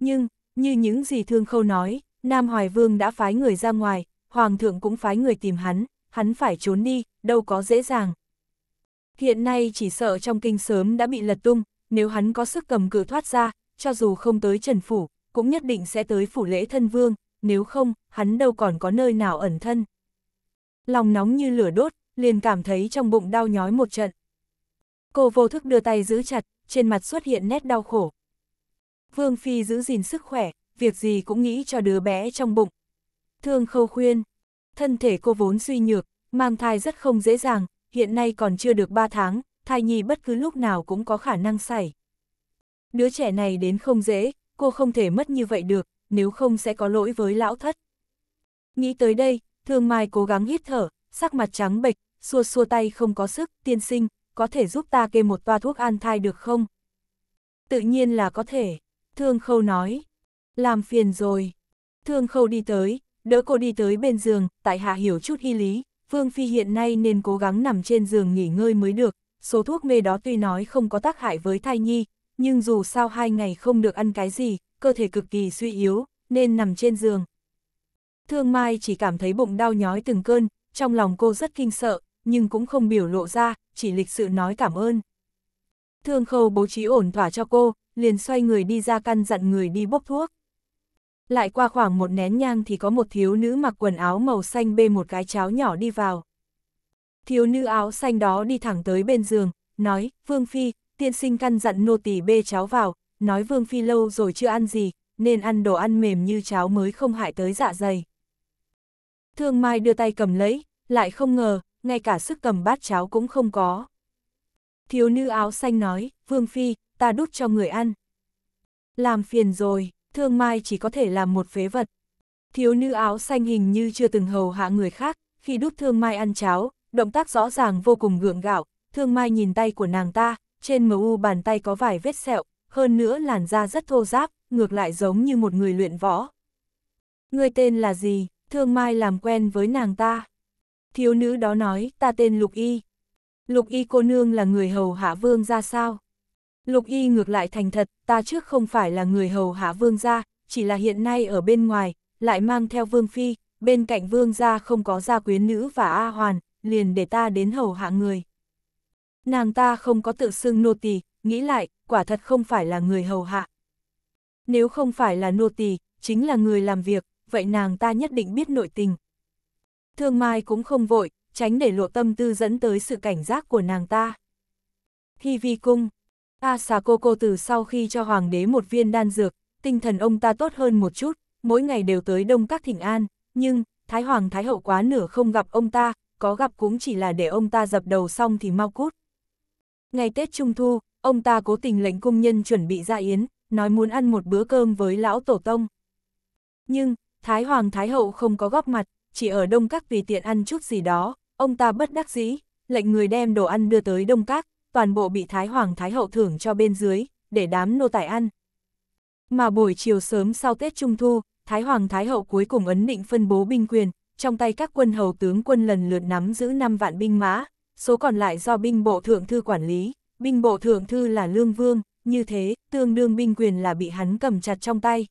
Nhưng, như những gì Thương Khâu nói, Nam Hoài Vương đã phái người ra ngoài, Hoàng thượng cũng phái người tìm hắn, hắn phải trốn đi, đâu có dễ dàng. Hiện nay chỉ sợ trong kinh sớm đã bị lật tung, nếu hắn có sức cầm cự thoát ra, cho dù không tới Trần Phủ, cũng nhất định sẽ tới Phủ lễ thân vương, nếu không, hắn đâu còn có nơi nào ẩn thân. Lòng nóng như lửa đốt, liền cảm thấy trong bụng đau nhói một trận. Cô vô thức đưa tay giữ chặt, trên mặt xuất hiện nét đau khổ. Vương Phi giữ gìn sức khỏe, việc gì cũng nghĩ cho đứa bé trong bụng. Thương khâu khuyên, thân thể cô vốn suy nhược, mang thai rất không dễ dàng, hiện nay còn chưa được 3 tháng, thai nhi bất cứ lúc nào cũng có khả năng xảy. Đứa trẻ này đến không dễ, cô không thể mất như vậy được, nếu không sẽ có lỗi với lão thất. Nghĩ tới đây, thương mai cố gắng hít thở, sắc mặt trắng bệch, xua xua tay không có sức, tiên sinh, có thể giúp ta kê một toa thuốc an thai được không? Tự nhiên là có thể, thương khâu nói. Làm phiền rồi. Thương khâu đi tới, đỡ cô đi tới bên giường, tại hạ hiểu chút hy lý, Vương Phi hiện nay nên cố gắng nằm trên giường nghỉ ngơi mới được, số thuốc mê đó tuy nói không có tác hại với thai nhi, nhưng dù sao hai ngày không được ăn cái gì, cơ thể cực kỳ suy yếu, nên nằm trên giường. Thương Mai chỉ cảm thấy bụng đau nhói từng cơn, trong lòng cô rất kinh sợ, nhưng cũng không biểu lộ ra, chỉ lịch sự nói cảm ơn. Thương Khâu bố trí ổn thỏa cho cô, liền xoay người đi ra căn dặn người đi bốc thuốc. Lại qua khoảng một nén nhang thì có một thiếu nữ mặc quần áo màu xanh bê một cái cháo nhỏ đi vào. Thiếu nữ áo xanh đó đi thẳng tới bên giường, nói, Vương Phi, tiên sinh căn dặn nô tỳ bê cháo vào, nói Vương Phi lâu rồi chưa ăn gì, nên ăn đồ ăn mềm như cháo mới không hại tới dạ dày. Thương Mai đưa tay cầm lấy, lại không ngờ, ngay cả sức cầm bát cháo cũng không có. Thiếu nữ áo xanh nói, Vương Phi, ta đút cho người ăn. Làm phiền rồi, Thương Mai chỉ có thể làm một phế vật. Thiếu nữ áo xanh hình như chưa từng hầu hạ người khác, khi đút Thương Mai ăn cháo, động tác rõ ràng vô cùng gượng gạo, thương mai nhìn tay của nàng ta, trên mu bàn tay có vài vết sẹo, hơn nữa làn da rất thô ráp, ngược lại giống như một người luyện võ. Người tên là gì? Thương mai làm quen với nàng ta. Thiếu nữ đó nói, ta tên Lục Y. Lục Y cô nương là người hầu hạ vương ra sao? Lục Y ngược lại thành thật, ta trước không phải là người hầu hạ vương gia, chỉ là hiện nay ở bên ngoài, lại mang theo vương phi, bên cạnh vương gia không có gia quyến nữ và A Hoàn, liền để ta đến hầu hạ người. Nàng ta không có tự xưng nô tỳ, nghĩ lại, quả thật không phải là người hầu hạ. Nếu không phải là nô tỳ, chính là người làm việc, vậy nàng ta nhất định biết nội tình. Thương Mai cũng không vội, tránh để lộ tâm tư dẫn tới sự cảnh giác của nàng ta. khi vi cung, A xà cô cô từ sau khi cho hoàng đế một viên đan dược, tinh thần ông ta tốt hơn một chút, mỗi ngày đều tới đông các thỉnh an, nhưng, Thái Hoàng Thái Hậu quá nửa không gặp ông ta, có gặp cũng chỉ là để ông ta dập đầu xong thì mau cút. Ngày Tết Trung Thu, ông ta cố tình lệnh công nhân chuẩn bị ra yến, nói muốn ăn một bữa cơm với lão tổ tông. Nhưng, Thái Hoàng Thái Hậu không có góp mặt, chỉ ở Đông Các vì tiện ăn chút gì đó, ông ta bất đắc dĩ, lệnh người đem đồ ăn đưa tới Đông Các, toàn bộ bị Thái Hoàng Thái Hậu thưởng cho bên dưới, để đám nô tài ăn. Mà buổi chiều sớm sau Tết Trung Thu, Thái Hoàng Thái Hậu cuối cùng ấn định phân bố binh quyền, trong tay các quân hầu tướng quân lần lượt nắm giữ 5 vạn binh mã, số còn lại do binh bộ thượng thư quản lý, binh bộ thượng thư là lương vương, như thế, tương đương binh quyền là bị hắn cầm chặt trong tay.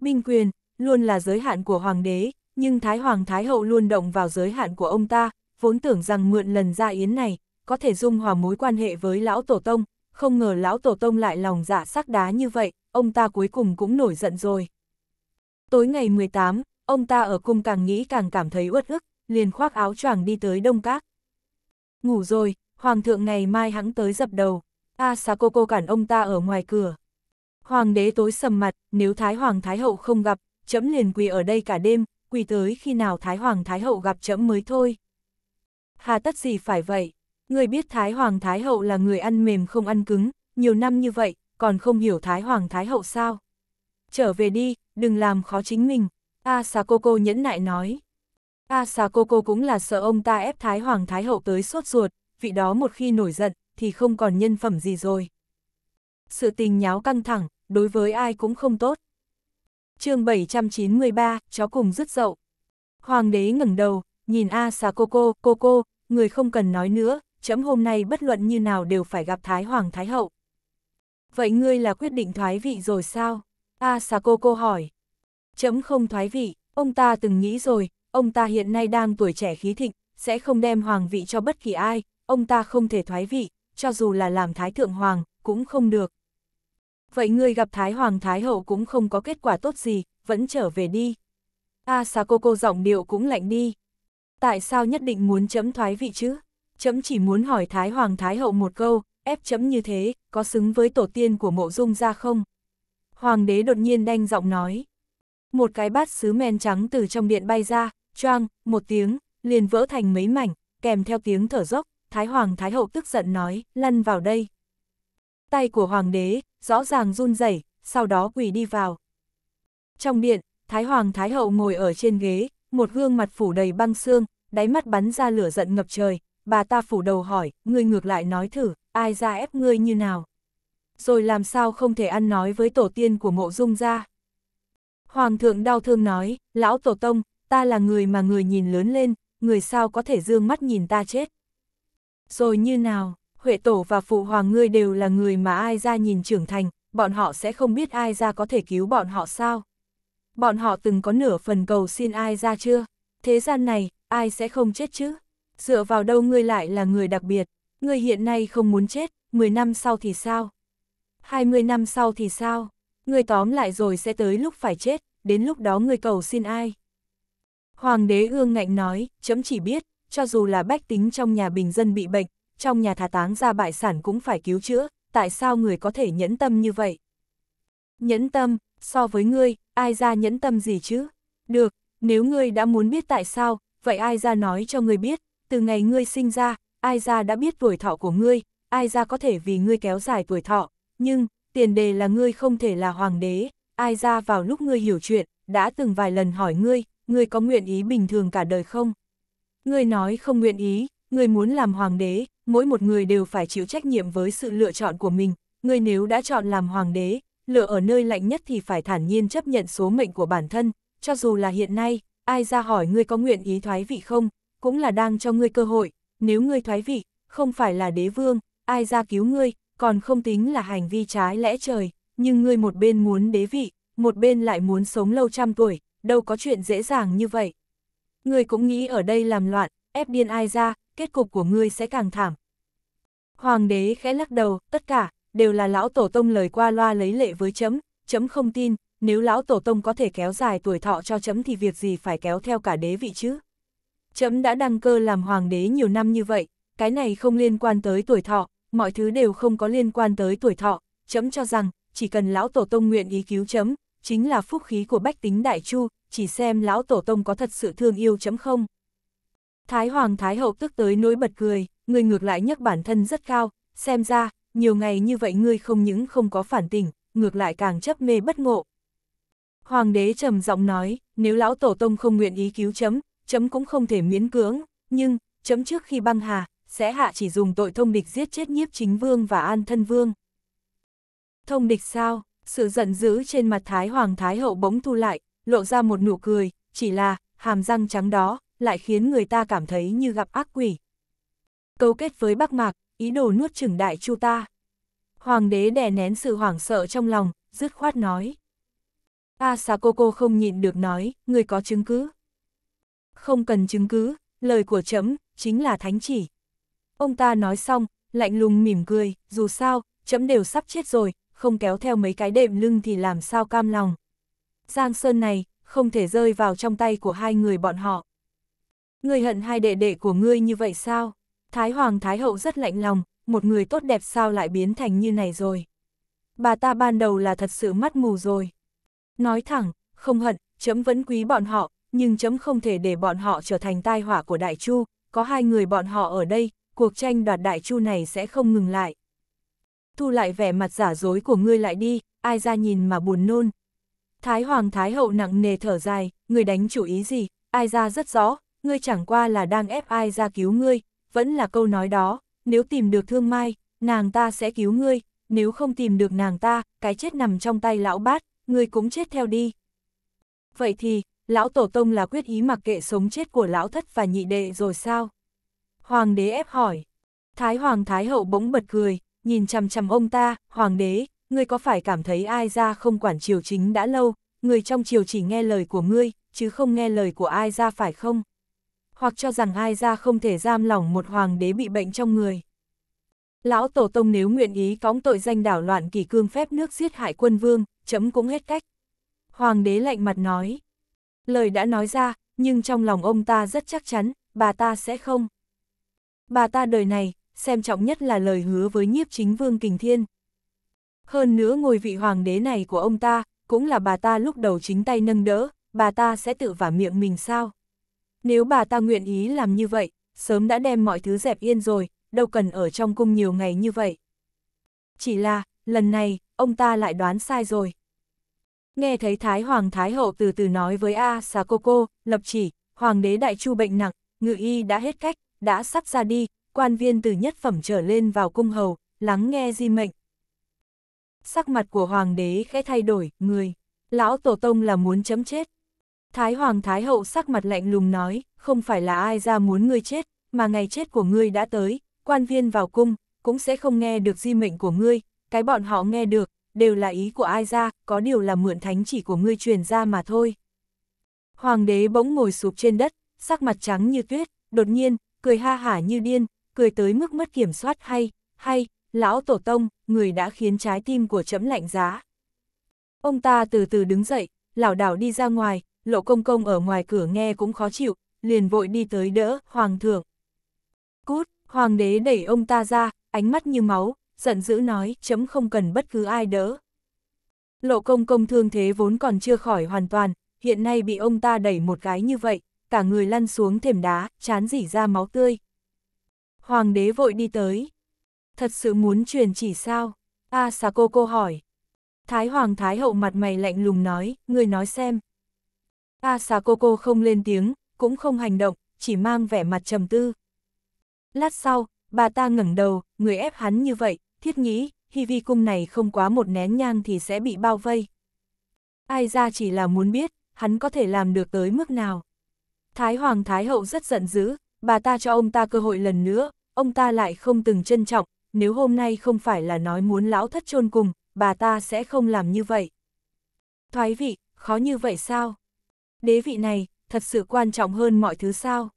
Binh quyền, luôn là giới hạn của hoàng đế, nhưng Thái Hoàng Thái Hậu luôn động vào giới hạn của ông ta, vốn tưởng rằng mượn lần ra yến này, có thể dung hòa mối quan hệ với Lão Tổ Tông, không ngờ Lão Tổ Tông lại lòng giả dạ sắc đá như vậy, ông ta cuối cùng cũng nổi giận rồi. Tối ngày 18, ông ta ở cung càng nghĩ càng cảm thấy uất ức, liền khoác áo choàng đi tới đông các. Ngủ rồi, hoàng thượng ngày mai hắn tới dập đầu, A xá cô cô cản ông ta ở ngoài cửa. Hoàng đế tối sầm mặt, nếu Thái Hoàng Thái Hậu không gặp, chấm liền quỳ ở đây cả đêm, quỳ tới khi nào Thái Hoàng Thái Hậu gặp chấm mới thôi. Hà tất gì phải vậy, người biết Thái Hoàng Thái Hậu là người ăn mềm không ăn cứng, nhiều năm như vậy, còn không hiểu Thái Hoàng Thái Hậu sao. Trở về đi, đừng làm khó chính mình, Asakoko nhẫn nại nói. Asakoko cũng là sợ ông ta ép Thái Hoàng Thái Hậu tới sốt ruột, vị đó một khi nổi giận, thì không còn nhân phẩm gì rồi. Sự tình nháo căng thẳng, đối với ai cũng không tốt. chương 793, chó cùng rứt dậu. Hoàng đế ngẩng đầu, nhìn Asakoko, cô cô, người không cần nói nữa, chấm hôm nay bất luận như nào đều phải gặp Thái Hoàng Thái Hậu. Vậy ngươi là quyết định thoái vị rồi sao? Asakoko hỏi chấm không thoái vị, ông ta từng nghĩ rồi, ông ta hiện nay đang tuổi trẻ khí thịnh, sẽ không đem hoàng vị cho bất kỳ ai, ông ta không thể thoái vị, cho dù là làm thái thượng hoàng, cũng không được. Vậy người gặp thái hoàng thái hậu cũng không có kết quả tốt gì, vẫn trở về đi. A à, cô cô giọng điệu cũng lạnh đi. Tại sao nhất định muốn chấm thoái vị chứ? Chấm chỉ muốn hỏi thái hoàng thái hậu một câu, ép chấm như thế, có xứng với tổ tiên của mộ dung ra không? Hoàng đế đột nhiên đanh giọng nói một cái bát sứ men trắng từ trong điện bay ra, choang, một tiếng, liền vỡ thành mấy mảnh, kèm theo tiếng thở dốc, Thái Hoàng Thái Hậu tức giận nói, lăn vào đây. Tay của Hoàng đế, rõ ràng run rẩy, sau đó quỳ đi vào. Trong điện, Thái Hoàng Thái Hậu ngồi ở trên ghế, một gương mặt phủ đầy băng xương, đáy mắt bắn ra lửa giận ngập trời, bà ta phủ đầu hỏi, ngươi ngược lại nói thử, ai ra ép ngươi như nào. Rồi làm sao không thể ăn nói với tổ tiên của mộ dung ra. Hoàng thượng đau thương nói, lão tổ tông, ta là người mà người nhìn lớn lên, người sao có thể dương mắt nhìn ta chết. Rồi như nào, Huệ Tổ và Phụ Hoàng ngươi đều là người mà ai ra nhìn trưởng thành, bọn họ sẽ không biết ai ra có thể cứu bọn họ sao. Bọn họ từng có nửa phần cầu xin ai ra chưa, thế gian này, ai sẽ không chết chứ. Dựa vào đâu ngươi lại là người đặc biệt, ngươi hiện nay không muốn chết, 10 năm sau thì sao? 20 năm sau thì sao? Người tóm lại rồi sẽ tới lúc phải chết, đến lúc đó người cầu xin ai. Hoàng đế ương ngạnh nói, chấm chỉ biết, cho dù là bách tính trong nhà bình dân bị bệnh, trong nhà thả táng ra bại sản cũng phải cứu chữa, tại sao người có thể nhẫn tâm như vậy? Nhẫn tâm, so với ngươi, ai ra nhẫn tâm gì chứ? Được, nếu ngươi đã muốn biết tại sao, vậy ai ra nói cho ngươi biết, từ ngày ngươi sinh ra, ai ra đã biết tuổi thọ của ngươi, ai ra có thể vì ngươi kéo dài tuổi thọ, nhưng, tiền đề là ngươi không thể là hoàng đế, ai ra vào lúc ngươi hiểu chuyện, đã từng vài lần hỏi ngươi, ngươi có nguyện ý bình thường cả đời không? Ngươi nói không nguyện ý, ngươi muốn làm hoàng đế, mỗi một người đều phải chịu trách nhiệm với sự lựa chọn của mình, ngươi nếu đã chọn làm hoàng đế, lựa ở nơi lạnh nhất thì phải thản nhiên chấp nhận số mệnh của bản thân, cho dù là hiện nay, ai ra hỏi ngươi có nguyện ý thoái vị không, cũng là đang cho ngươi cơ hội, nếu ngươi thoái vị, không phải là đế vương, ai ra cứu ngươi, còn không tính là hành vi trái lẽ trời, nhưng ngươi một bên muốn đế vị, một bên lại muốn sống lâu trăm tuổi, đâu có chuyện dễ dàng như vậy. Ngươi cũng nghĩ ở đây làm loạn, ép điên ai ra, kết cục của ngươi sẽ càng thảm. Hoàng đế khẽ lắc đầu, tất cả, đều là lão tổ tông lời qua loa lấy lệ với chấm, chấm không tin, nếu lão tổ tông có thể kéo dài tuổi thọ cho chấm thì việc gì phải kéo theo cả đế vị chứ. Chấm đã đăng cơ làm hoàng đế nhiều năm như vậy, cái này không liên quan tới tuổi thọ, mọi thứ đều không có liên quan tới tuổi thọ, chấm cho rằng, chỉ cần lão tổ tông nguyện ý cứu chấm, chính là phúc khí của bách tính đại chu, chỉ xem lão tổ tông có thật sự thương yêu chấm không. Thái Hoàng Thái Hậu tức tới nỗi bật cười, người ngược lại nhắc bản thân rất cao, xem ra, nhiều ngày như vậy ngươi không những không có phản tỉnh, ngược lại càng chấp mê bất ngộ. Hoàng đế trầm giọng nói, nếu lão tổ tông không nguyện ý cứu chấm, chấm cũng không thể miễn cưỡng, nhưng, chấm trước khi băng hà, sẽ hạ chỉ dùng tội thông địch giết chết nhiếp chính vương và an thân vương. Thông địch sao, sự giận dữ trên mặt Thái Hoàng Thái Hậu bỗng thu lại, lộ ra một nụ cười, chỉ là, hàm răng trắng đó, lại khiến người ta cảm thấy như gặp ác quỷ. Câu kết với Bắc Mạc, ý đồ nuốt chửng đại chu ta. Hoàng đế đè nén sự hoảng sợ trong lòng, dứt khoát nói. A xà cô cô không nhịn được nói, người có chứng cứ. Không cần chứng cứ, lời của trẫm chính là thánh chỉ. Ông ta nói xong, lạnh lùng mỉm cười, dù sao, chấm đều sắp chết rồi, không kéo theo mấy cái đệm lưng thì làm sao cam lòng. Giang Sơn này, không thể rơi vào trong tay của hai người bọn họ. Ngươi hận hai đệ đệ của ngươi như vậy sao? Thái Hoàng Thái Hậu rất lạnh lòng, một người tốt đẹp sao lại biến thành như này rồi? Bà ta ban đầu là thật sự mắt mù rồi. Nói thẳng, không hận, chấm vẫn quý bọn họ, nhưng chấm không thể để bọn họ trở thành tai họa của Đại Chu, có hai người bọn họ ở đây, cuộc tranh đoạt đại chu này sẽ không ngừng lại. Thu lại vẻ mặt giả dối của ngươi lại đi, ai ra nhìn mà buồn nôn. Thái Hoàng Thái Hậu nặng nề thở dài, ngươi đánh chủ ý gì, ai ra rất rõ, ngươi chẳng qua là đang ép ai ra cứu ngươi, vẫn là câu nói đó, nếu tìm được thương mai, nàng ta sẽ cứu ngươi, nếu không tìm được nàng ta, cái chết nằm trong tay lão bát, ngươi cũng chết theo đi. Vậy thì, lão tổ tông là quyết ý mặc kệ sống chết của lão thất và nhị đệ rồi sao? Hoàng đế ép hỏi. Thái hoàng thái hậu bỗng bật cười, nhìn chằm chằm ông ta, hoàng đế, ngươi có phải cảm thấy ai ra không quản triều chính đã lâu, người trong triều chỉ nghe lời của ngươi, chứ không nghe lời của ai ra phải không? Hoặc cho rằng ai ra không thể giam lỏng một hoàng đế bị bệnh trong người. Lão Tổ Tông nếu nguyện ý cóng tội danh đảo loạn kỳ cương phép nước giết hại quân vương, chấm cũng hết cách. Hoàng đế lạnh mặt nói. Lời đã nói ra, nhưng trong lòng ông ta rất chắc chắn, bà ta sẽ không bà ta đời này, xem trọng nhất là lời hứa với nhiếp chính vương Kình Thiên. Hơn nữa ngôi vị hoàng đế này của ông ta, cũng là bà ta lúc đầu chính tay nâng đỡ, bà ta sẽ tự vả miệng mình sao? Nếu bà ta nguyện ý làm như vậy, sớm đã đem mọi thứ dẹp yên rồi, đâu cần ở trong cung nhiều ngày như vậy. Chỉ là, lần này, ông ta lại đoán sai rồi. Nghe thấy Thái Hoàng Thái Hậu từ từ nói với A Sà Cô Cô, lập chỉ, Hoàng đế đại chu bệnh nặng, ngự y đã hết cách, đã sắp ra đi, quan viên từ nhất phẩm trở lên vào cung hầu, lắng nghe di mệnh. Sắc mặt của hoàng đế khẽ thay đổi, người, lão tổ tông là muốn chấm chết. Thái hoàng thái hậu sắc mặt lạnh lùng nói, không phải là ai ra muốn ngươi chết, mà ngày chết của ngươi đã tới, quan viên vào cung, cũng sẽ không nghe được di mệnh của ngươi, cái bọn họ nghe được, đều là ý của ai ra, có điều là mượn thánh chỉ của ngươi truyền ra mà thôi. Hoàng đế bỗng ngồi sụp trên đất, sắc mặt trắng như tuyết, đột nhiên, cười ha hả như điên, cười tới mức mất kiểm soát hay, hay, lão tổ tông, người đã khiến trái tim của chấm lạnh giá. Ông ta từ từ đứng dậy, lảo đảo đi ra ngoài, lộ công công ở ngoài cửa nghe cũng khó chịu, liền vội đi tới đỡ, hoàng thượng. Cút, hoàng đế đẩy ông ta ra, ánh mắt như máu, giận dữ nói, chấm không cần bất cứ ai đỡ. Lộ công công thương thế vốn còn chưa khỏi hoàn toàn, hiện nay bị ông ta đẩy một cái như vậy, cả người lăn xuống thềm đá, chán dỉ ra máu tươi. Hoàng đế vội đi tới. Thật sự muốn truyền chỉ sao? A à, xà cô cô hỏi. Thái hoàng thái hậu mặt mày lạnh lùng nói, người nói xem. A à, xà cô cô không lên tiếng, cũng không hành động, chỉ mang vẻ mặt trầm tư. Lát sau, bà ta ngẩng đầu, người ép hắn như vậy, thiết nghĩ, hy vi cung này không quá một nén nhang thì sẽ bị bao vây. Ai ra chỉ là muốn biết, hắn có thể làm được tới mức nào. Thái Hoàng Thái Hậu rất giận dữ, bà ta cho ông ta cơ hội lần nữa, ông ta lại không từng trân trọng, nếu hôm nay không phải là nói muốn lão thất chôn cùng, bà ta sẽ không làm như vậy. Thoái vị, khó như vậy sao? Đế vị này, thật sự quan trọng hơn mọi thứ sao?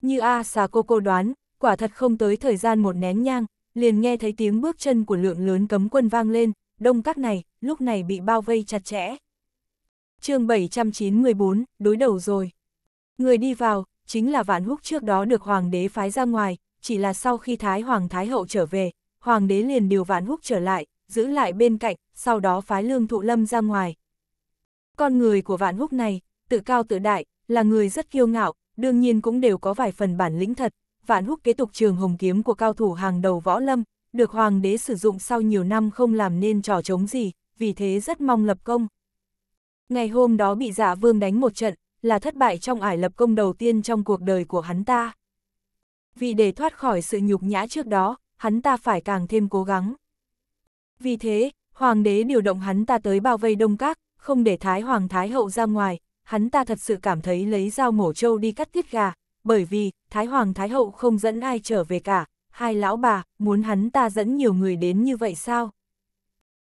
Như A xà cô cô đoán, quả thật không tới thời gian một nén nhang, liền nghe thấy tiếng bước chân của lượng lớn cấm quân vang lên, đông các này, lúc này bị bao vây chặt chẽ. chương 794, đối đầu rồi. Người đi vào, chính là Vạn Húc trước đó được Hoàng đế phái ra ngoài, chỉ là sau khi Thái Hoàng Thái Hậu trở về, Hoàng đế liền điều Vạn Húc trở lại, giữ lại bên cạnh, sau đó phái Lương Thụ Lâm ra ngoài. Con người của Vạn Húc này, tự cao tự đại, là người rất kiêu ngạo, đương nhiên cũng đều có vài phần bản lĩnh thật. Vạn Húc kế tục trường hồng kiếm của cao thủ hàng đầu võ lâm, được Hoàng đế sử dụng sau nhiều năm không làm nên trò chống gì, vì thế rất mong lập công. Ngày hôm đó bị giả dạ vương đánh một trận, là thất bại trong ải lập công đầu tiên trong cuộc đời của hắn ta. Vì để thoát khỏi sự nhục nhã trước đó, hắn ta phải càng thêm cố gắng. Vì thế, hoàng đế điều động hắn ta tới bao vây Đông Các, không để Thái Hoàng Thái Hậu ra ngoài, hắn ta thật sự cảm thấy lấy dao mổ trâu đi cắt tiết gà, bởi vì Thái Hoàng Thái Hậu không dẫn ai trở về cả, hai lão bà muốn hắn ta dẫn nhiều người đến như vậy sao?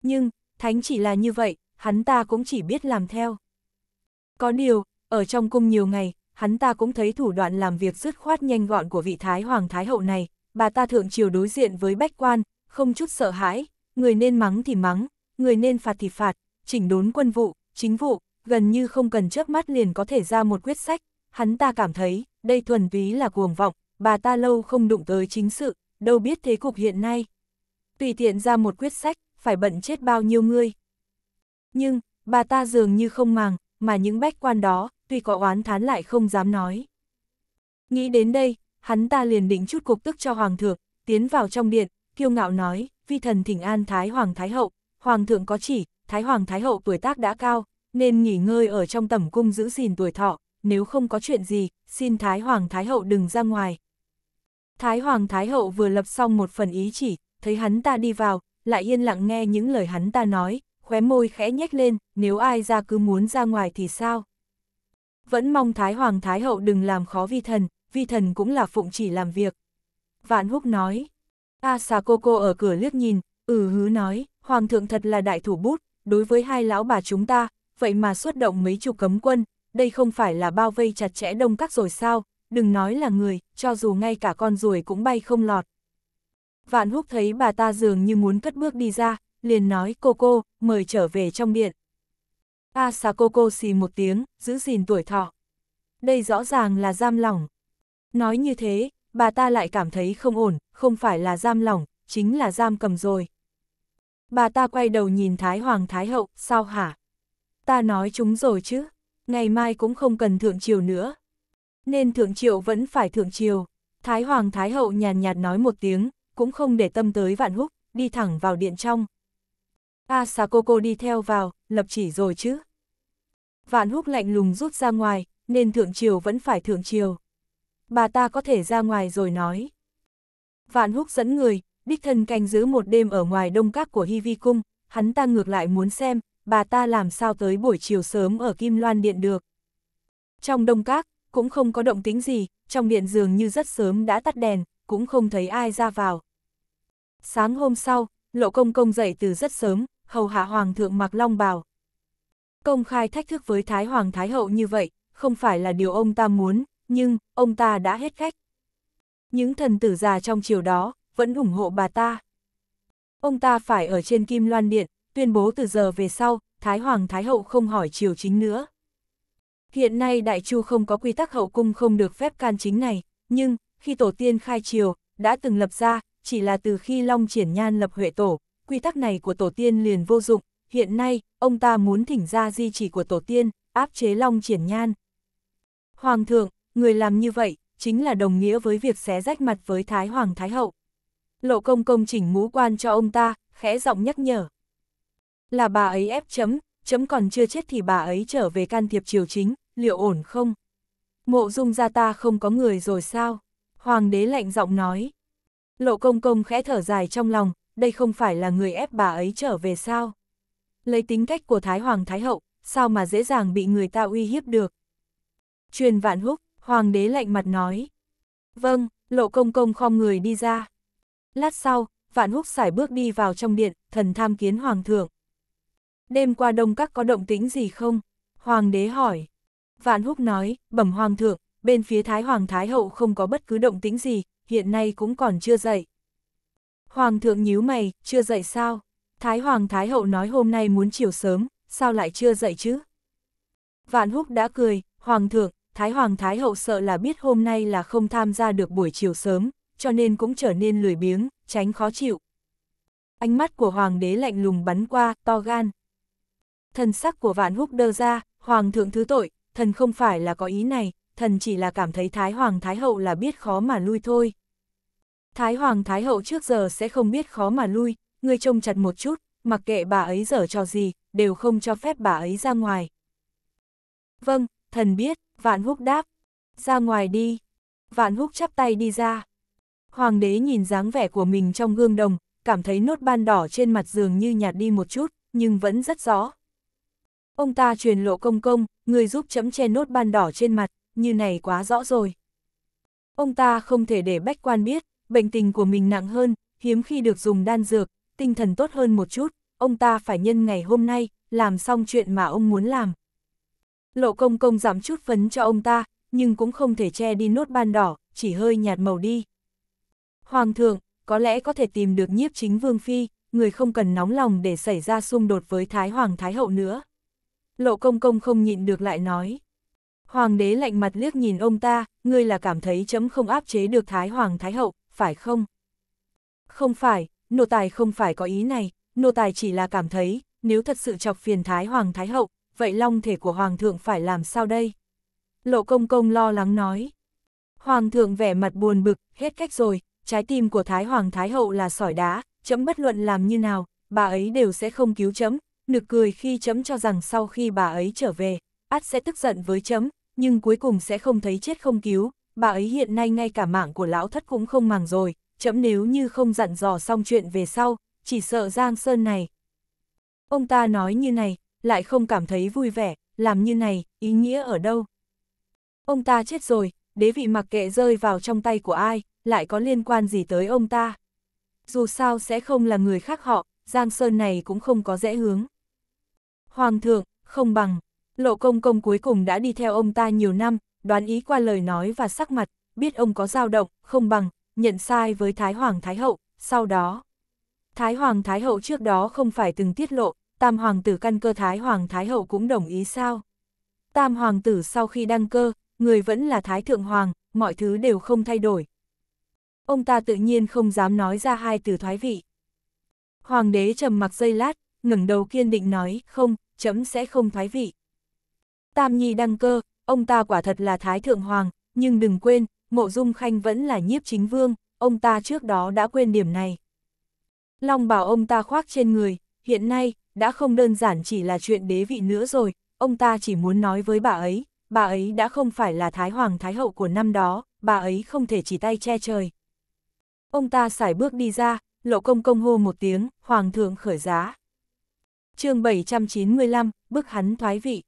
Nhưng, thánh chỉ là như vậy, hắn ta cũng chỉ biết làm theo. Có điều, ở trong cung nhiều ngày, hắn ta cũng thấy thủ đoạn làm việc dứt khoát nhanh gọn của vị Thái Hoàng Thái Hậu này, bà ta thượng chiều đối diện với bách quan, không chút sợ hãi, người nên mắng thì mắng, người nên phạt thì phạt, chỉnh đốn quân vụ, chính vụ, gần như không cần chớp mắt liền có thể ra một quyết sách, hắn ta cảm thấy, đây thuần túy là cuồng vọng, bà ta lâu không đụng tới chính sự, đâu biết thế cục hiện nay. Tùy tiện ra một quyết sách, phải bận chết bao nhiêu người. Nhưng, bà ta dường như không màng, mà những bách quan đó, tuy có oán thán lại không dám nói. Nghĩ đến đây, hắn ta liền định chút cục tức cho Hoàng thượng, tiến vào trong điện, kiêu ngạo nói, vi thần thỉnh an Thái Hoàng Thái Hậu, Hoàng thượng có chỉ, Thái Hoàng Thái Hậu tuổi tác đã cao, nên nghỉ ngơi ở trong tẩm cung giữ gìn tuổi thọ, nếu không có chuyện gì, xin Thái Hoàng Thái Hậu đừng ra ngoài. Thái Hoàng Thái Hậu vừa lập xong một phần ý chỉ, thấy hắn ta đi vào, lại yên lặng nghe những lời hắn ta nói, khóe môi khẽ nhếch lên, nếu ai ra cứ muốn ra ngoài thì sao? Vẫn mong Thái Hoàng Thái Hậu đừng làm khó vi thần, vi thần cũng là phụng chỉ làm việc. Vạn Húc nói, A xà cô cô ở cửa liếc nhìn, ừ hứ nói, Hoàng thượng thật là đại thủ bút, đối với hai lão bà chúng ta, vậy mà xuất động mấy chục cấm quân, đây không phải là bao vây chặt chẽ đông các rồi sao, đừng nói là người, cho dù ngay cả con ruồi cũng bay không lọt. Vạn húc thấy bà ta dường như muốn cất bước đi ra, liền nói cô cô, mời trở về trong điện. Asakoko xì một tiếng, giữ gìn tuổi thọ. Đây rõ ràng là giam lỏng. Nói như thế, bà ta lại cảm thấy không ổn, không phải là giam lỏng, chính là giam cầm rồi. Bà ta quay đầu nhìn Thái Hoàng Thái Hậu, sao hả? Ta nói chúng rồi chứ, ngày mai cũng không cần thượng triều nữa. Nên thượng triều vẫn phải thượng triều. Thái Hoàng Thái Hậu nhàn nhạt nói một tiếng, cũng không để tâm tới vạn húc, đi thẳng vào điện trong. Asakoko đi theo vào, lập chỉ rồi chứ. Vạn húc lạnh lùng rút ra ngoài, nên thượng triều vẫn phải thượng triều. Bà ta có thể ra ngoài rồi nói. Vạn húc dẫn người, đích thân canh giữ một đêm ở ngoài đông các của Hy Vi Cung, hắn ta ngược lại muốn xem, bà ta làm sao tới buổi chiều sớm ở Kim Loan Điện được. Trong đông các, cũng không có động tính gì, trong điện dường như rất sớm đã tắt đèn, cũng không thấy ai ra vào. Sáng hôm sau, lộ công công dậy từ rất sớm, hầu hạ hoàng thượng mặc long bào. Công khai thách thức với Thái Hoàng Thái Hậu như vậy, không phải là điều ông ta muốn, nhưng, ông ta đã hết cách. Những thần tử già trong chiều đó, vẫn ủng hộ bà ta. Ông ta phải ở trên Kim Loan Điện, tuyên bố từ giờ về sau, Thái Hoàng Thái Hậu không hỏi triều chính nữa. Hiện nay Đại Chu không có quy tắc hậu cung không được phép can chính này, nhưng, khi tổ tiên khai triều, đã từng lập ra, chỉ là từ khi Long Triển Nhan lập Huệ Tổ, quy tắc này của tổ tiên liền vô dụng, hiện nay, ông ta muốn thỉnh ra di chỉ của tổ tiên, áp chế Long Triển Nhan. Hoàng thượng, người làm như vậy, chính là đồng nghĩa với việc xé rách mặt với Thái Hoàng Thái Hậu. Lộ công công chỉnh mũ quan cho ông ta, khẽ giọng nhắc nhở. Là bà ấy ép chấm, chấm còn chưa chết thì bà ấy trở về can thiệp triều chính, liệu ổn không? Mộ dung ra ta không có người rồi sao? Hoàng đế lạnh giọng nói. Lộ công công khẽ thở dài trong lòng, đây không phải là người ép bà ấy trở về sao? Lấy tính cách của Thái Hoàng Thái Hậu, sao mà dễ dàng bị người ta uy hiếp được? Truyền vạn húc, Hoàng đế lạnh mặt nói. Vâng, lộ công công khom người đi ra. Lát sau, vạn húc xài bước đi vào trong điện, thần tham kiến Hoàng thượng. Đêm qua đông các có động tĩnh gì không? Hoàng đế hỏi. Vạn húc nói, bẩm Hoàng thượng, bên phía Thái Hoàng Thái Hậu không có bất cứ động tĩnh gì, hiện nay cũng còn chưa dậy. Hoàng thượng nhíu mày, chưa dậy sao? Thái Hoàng Thái Hậu nói hôm nay muốn chiều sớm, sao lại chưa dậy chứ? Vạn Húc đã cười, Hoàng thượng, Thái Hoàng Thái Hậu sợ là biết hôm nay là không tham gia được buổi chiều sớm, cho nên cũng trở nên lười biếng, tránh khó chịu. Ánh mắt của Hoàng đế lạnh lùng bắn qua, to gan. Thần sắc của Vạn Húc đơ ra, Hoàng thượng thứ tội, thần không phải là có ý này, thần chỉ là cảm thấy Thái Hoàng Thái Hậu là biết khó mà lui thôi. Thái Hoàng Thái Hậu trước giờ sẽ không biết khó mà lui, người trông chặt một chút, mặc kệ bà ấy dở trò gì, đều không cho phép bà ấy ra ngoài. Vâng, thần biết, vạn húc đáp. Ra ngoài đi. Vạn húc chắp tay đi ra. Hoàng đế nhìn dáng vẻ của mình trong gương đồng, cảm thấy nốt ban đỏ trên mặt giường như nhạt đi một chút, nhưng vẫn rất rõ. Ông ta truyền lộ công công, người giúp chấm che nốt ban đỏ trên mặt, như này quá rõ rồi. Ông ta không thể để bách quan biết, bệnh tình của mình nặng hơn, hiếm khi được dùng đan dược, tinh thần tốt hơn một chút, ông ta phải nhân ngày hôm nay, làm xong chuyện mà ông muốn làm. Lộ công công giảm chút phấn cho ông ta, nhưng cũng không thể che đi nốt ban đỏ, chỉ hơi nhạt màu đi. Hoàng thượng, có lẽ có thể tìm được nhiếp chính vương phi, người không cần nóng lòng để xảy ra xung đột với Thái Hoàng Thái Hậu nữa. Lộ công công không nhịn được lại nói. Hoàng đế lạnh mặt liếc nhìn ông ta, ngươi là cảm thấy chấm không áp chế được Thái Hoàng Thái Hậu, phải không? Không phải, nô tài không phải có ý này, nô tài chỉ là cảm thấy, nếu thật sự chọc phiền Thái Hoàng Thái Hậu, vậy long thể của Hoàng thượng phải làm sao đây? Lộ công công lo lắng nói. Hoàng thượng vẻ mặt buồn bực, hết cách rồi, trái tim của Thái Hoàng Thái Hậu là sỏi đá, chấm bất luận làm như nào, bà ấy đều sẽ không cứu chấm, nực cười khi chấm cho rằng sau khi bà ấy trở về, át sẽ tức giận với chấm, nhưng cuối cùng sẽ không thấy chết không cứu, bà ấy hiện nay ngay cả mạng của lão thất cũng không màng rồi, chấm nếu như không dặn dò xong chuyện về sau, chỉ sợ Giang Sơn này. Ông ta nói như này, lại không cảm thấy vui vẻ, làm như này, ý nghĩa ở đâu? Ông ta chết rồi, đế vị mặc kệ rơi vào trong tay của ai, lại có liên quan gì tới ông ta? Dù sao sẽ không là người khác họ, Giang Sơn này cũng không có dễ hướng. Hoàng thượng, không bằng, lộ công công cuối cùng đã đi theo ông ta nhiều năm, đoán ý qua lời nói và sắc mặt, biết ông có dao động, không bằng, nhận sai với Thái Hoàng Thái Hậu, sau đó. Thái Hoàng Thái Hậu trước đó không phải từng tiết lộ, Tam Hoàng tử căn cơ Thái Hoàng Thái Hậu cũng đồng ý sao. Tam Hoàng tử sau khi đăng cơ, người vẫn là Thái Thượng Hoàng, mọi thứ đều không thay đổi. Ông ta tự nhiên không dám nói ra hai từ thoái vị. Hoàng đế trầm mặc dây lát, ngẩng đầu kiên định nói, không, chấm sẽ không thoái vị. Tam Nhi đăng cơ, ông ta quả thật là Thái Thượng Hoàng, nhưng đừng quên, Mộ Dung Khanh vẫn là nhiếp chính vương, ông ta trước đó đã quên điểm này. Long bảo ông ta khoác trên người, hiện nay, đã không đơn giản chỉ là chuyện đế vị nữa rồi, ông ta chỉ muốn nói với bà ấy, bà ấy đã không phải là Thái Hoàng Thái Hậu của năm đó, bà ấy không thể chỉ tay che trời. Ông ta xài bước đi ra, lộ công công hô một tiếng, Hoàng thượng khởi giá. chương 795, bước hắn thoái vị.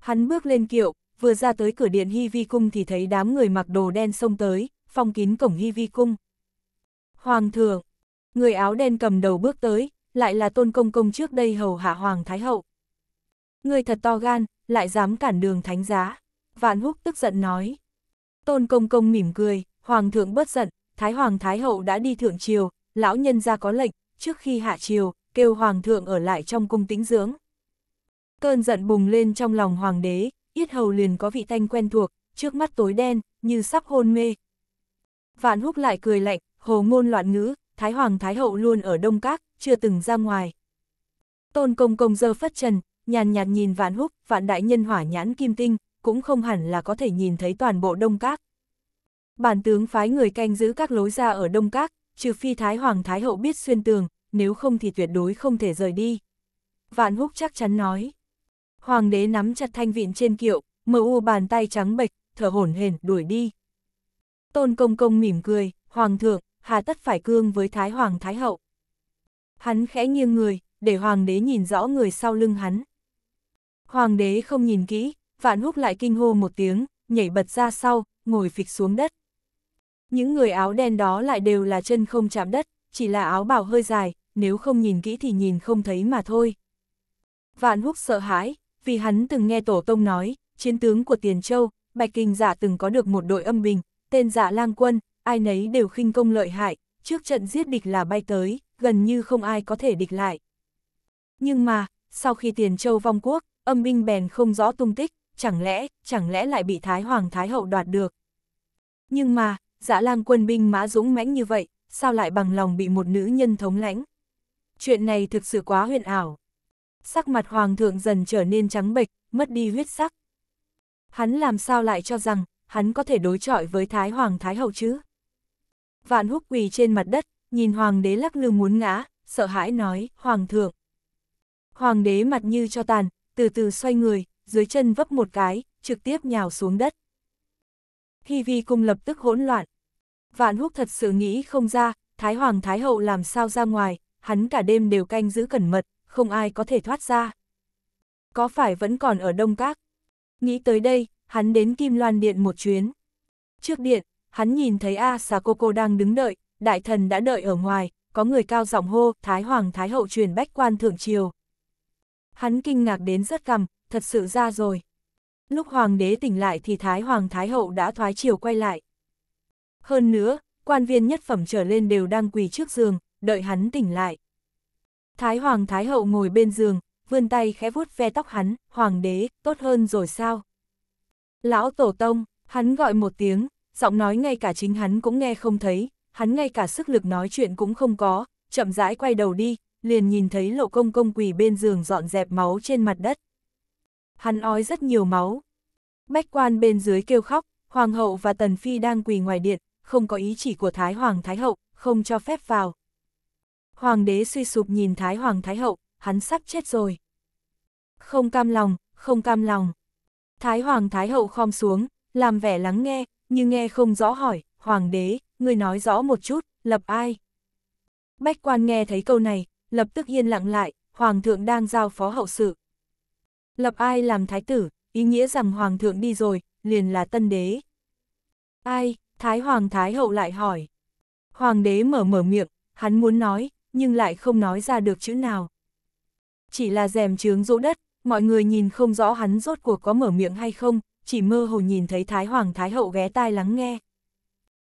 Hắn bước lên kiệu, vừa ra tới cửa điện Hy Vi Cung thì thấy đám người mặc đồ đen xông tới, phong kín cổng Hy Vi Cung. Hoàng thượng, người áo đen cầm đầu bước tới, lại là tôn công công trước đây hầu hạ Hoàng Thái Hậu. Người thật to gan, lại dám cản đường thánh giá. Vạn húc tức giận nói. Tôn công công mỉm cười, Hoàng thượng bớt giận, Thái Hoàng Thái Hậu đã đi thượng triều, lão nhân ra có lệnh, trước khi hạ triều, kêu Hoàng thượng ở lại trong cung tĩnh dưỡng. Cơn giận bùng lên trong lòng Hoàng đế, yết hầu liền có vị thanh quen thuộc, trước mắt tối đen, như sắp hôn mê. Vạn húc lại cười lạnh, hồ ngôn loạn ngữ, Thái Hoàng Thái Hậu luôn ở Đông Các, chưa từng ra ngoài. Tôn công công dơ phất trần, nhàn nhạt nhìn vạn húc, vạn đại nhân hỏa nhãn kim tinh, cũng không hẳn là có thể nhìn thấy toàn bộ Đông Các. Bản tướng phái người canh giữ các lối ra ở Đông Các, trừ phi Thái Hoàng Thái Hậu biết xuyên tường, nếu không thì tuyệt đối không thể rời đi. Vạn húc chắc chắn nói. Hoàng đế nắm chặt thanh vịn trên kiệu, mờ u bàn tay trắng bệch, thở hổn hển đuổi đi. Tôn công công mỉm cười, hoàng thượng, hà tất phải cương với thái hoàng thái hậu. Hắn khẽ nghiêng người, để hoàng đế nhìn rõ người sau lưng hắn. Hoàng đế không nhìn kỹ, vạn húc lại kinh hô một tiếng, nhảy bật ra sau, ngồi phịch xuống đất. Những người áo đen đó lại đều là chân không chạm đất, chỉ là áo bào hơi dài, nếu không nhìn kỹ thì nhìn không thấy mà thôi. Vạn húc sợ hãi, vì hắn từng nghe Tổ Tông nói, chiến tướng của Tiền Châu, Bạch Kinh giả dạ từng có được một đội âm bình, tên giả dạ lang quân, ai nấy đều khinh công lợi hại, trước trận giết địch là bay tới, gần như không ai có thể địch lại. Nhưng mà, sau khi Tiền Châu vong quốc, âm binh bèn không rõ tung tích, chẳng lẽ, chẳng lẽ lại bị Thái Hoàng Thái Hậu đoạt được. Nhưng mà, giả dạ lang quân binh mã dũng mãnh như vậy, sao lại bằng lòng bị một nữ nhân thống lãnh? Chuyện này thực sự quá huyền ảo sắc mặt hoàng thượng dần trở nên trắng bệch, mất đi huyết sắc. Hắn làm sao lại cho rằng, hắn có thể đối chọi với Thái Hoàng Thái Hậu chứ? Vạn húc quỳ trên mặt đất, nhìn hoàng đế lắc lư muốn ngã, sợ hãi nói, hoàng thượng. Hoàng đế mặt như cho tàn, từ từ xoay người, dưới chân vấp một cái, trực tiếp nhào xuống đất. khi vi cung lập tức hỗn loạn. Vạn húc thật sự nghĩ không ra, Thái Hoàng Thái Hậu làm sao ra ngoài, hắn cả đêm đều canh giữ cẩn mật, không ai có thể thoát ra. Có phải vẫn còn ở Đông Các? Nghĩ tới đây, hắn đến Kim Loan Điện một chuyến. Trước điện, hắn nhìn thấy A Sà Cô Cô đang đứng đợi, đại thần đã đợi ở ngoài, có người cao giọng hô, Thái Hoàng Thái Hậu truyền bách quan thượng triều. Hắn kinh ngạc đến rất cằm, thật sự ra rồi. Lúc Hoàng đế tỉnh lại thì Thái Hoàng Thái Hậu đã thoái triều quay lại. Hơn nữa, quan viên nhất phẩm trở lên đều đang quỳ trước giường, đợi hắn tỉnh lại. Thái Hoàng Thái Hậu ngồi bên giường, vươn tay khẽ vuốt ve tóc hắn, Hoàng đế, tốt hơn rồi sao? Lão Tổ Tông, hắn gọi một tiếng, giọng nói ngay cả chính hắn cũng nghe không thấy, hắn ngay cả sức lực nói chuyện cũng không có, chậm rãi quay đầu đi, liền nhìn thấy lộ công công quỳ bên giường dọn dẹp máu trên mặt đất. Hắn ói rất nhiều máu. Bách quan bên dưới kêu khóc, Hoàng hậu và Tần Phi đang quỳ ngoài điện, không có ý chỉ của Thái Hoàng Thái hậu, không cho phép vào. Hoàng đế suy sụp nhìn Thái Hoàng Thái Hậu, hắn sắp chết rồi. Không cam lòng, không cam lòng. Thái Hoàng Thái Hậu khom xuống, làm vẻ lắng nghe, nhưng nghe không rõ hỏi, Hoàng đế, người nói rõ một chút, lập ai? Bách quan nghe thấy câu này, lập tức yên lặng lại, Hoàng thượng đang giao phó hậu sự. Lập ai làm thái tử, ý nghĩa rằng Hoàng thượng đi rồi, liền là tân đế. Ai, Thái Hoàng Thái Hậu lại hỏi. Hoàng đế mở mở miệng, hắn muốn nói, nhưng lại không nói ra được chữ nào. Chỉ là rèm trướng rỗ đất, mọi người nhìn không rõ hắn rốt cuộc có mở miệng hay không, chỉ mơ hồ nhìn thấy Thái Hoàng Thái Hậu ghé tai lắng nghe.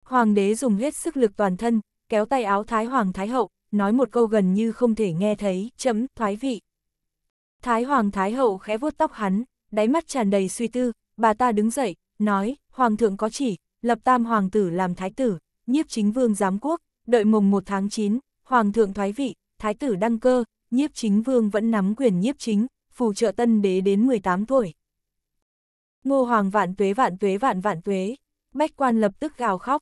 Hoàng đế dùng hết sức lực toàn thân, kéo tay áo Thái Hoàng Thái Hậu, nói một câu gần như không thể nghe thấy, chấm, thoái vị. Thái Hoàng Thái Hậu khẽ vuốt tóc hắn, đáy mắt tràn đầy suy tư, bà ta đứng dậy, nói, Hoàng thượng có chỉ, lập tam hoàng tử làm thái tử, nhiếp chính vương giám quốc, đợi mùng 1 tháng 9, Hoàng thượng thoái vị, thái tử đăng cơ, nhiếp chính vương vẫn nắm quyền nhiếp chính, phù trợ tân đế đến 18 tuổi. Ngô Hoàng vạn tuế vạn tuế vạn vạn tuế, bách quan lập tức gào khóc.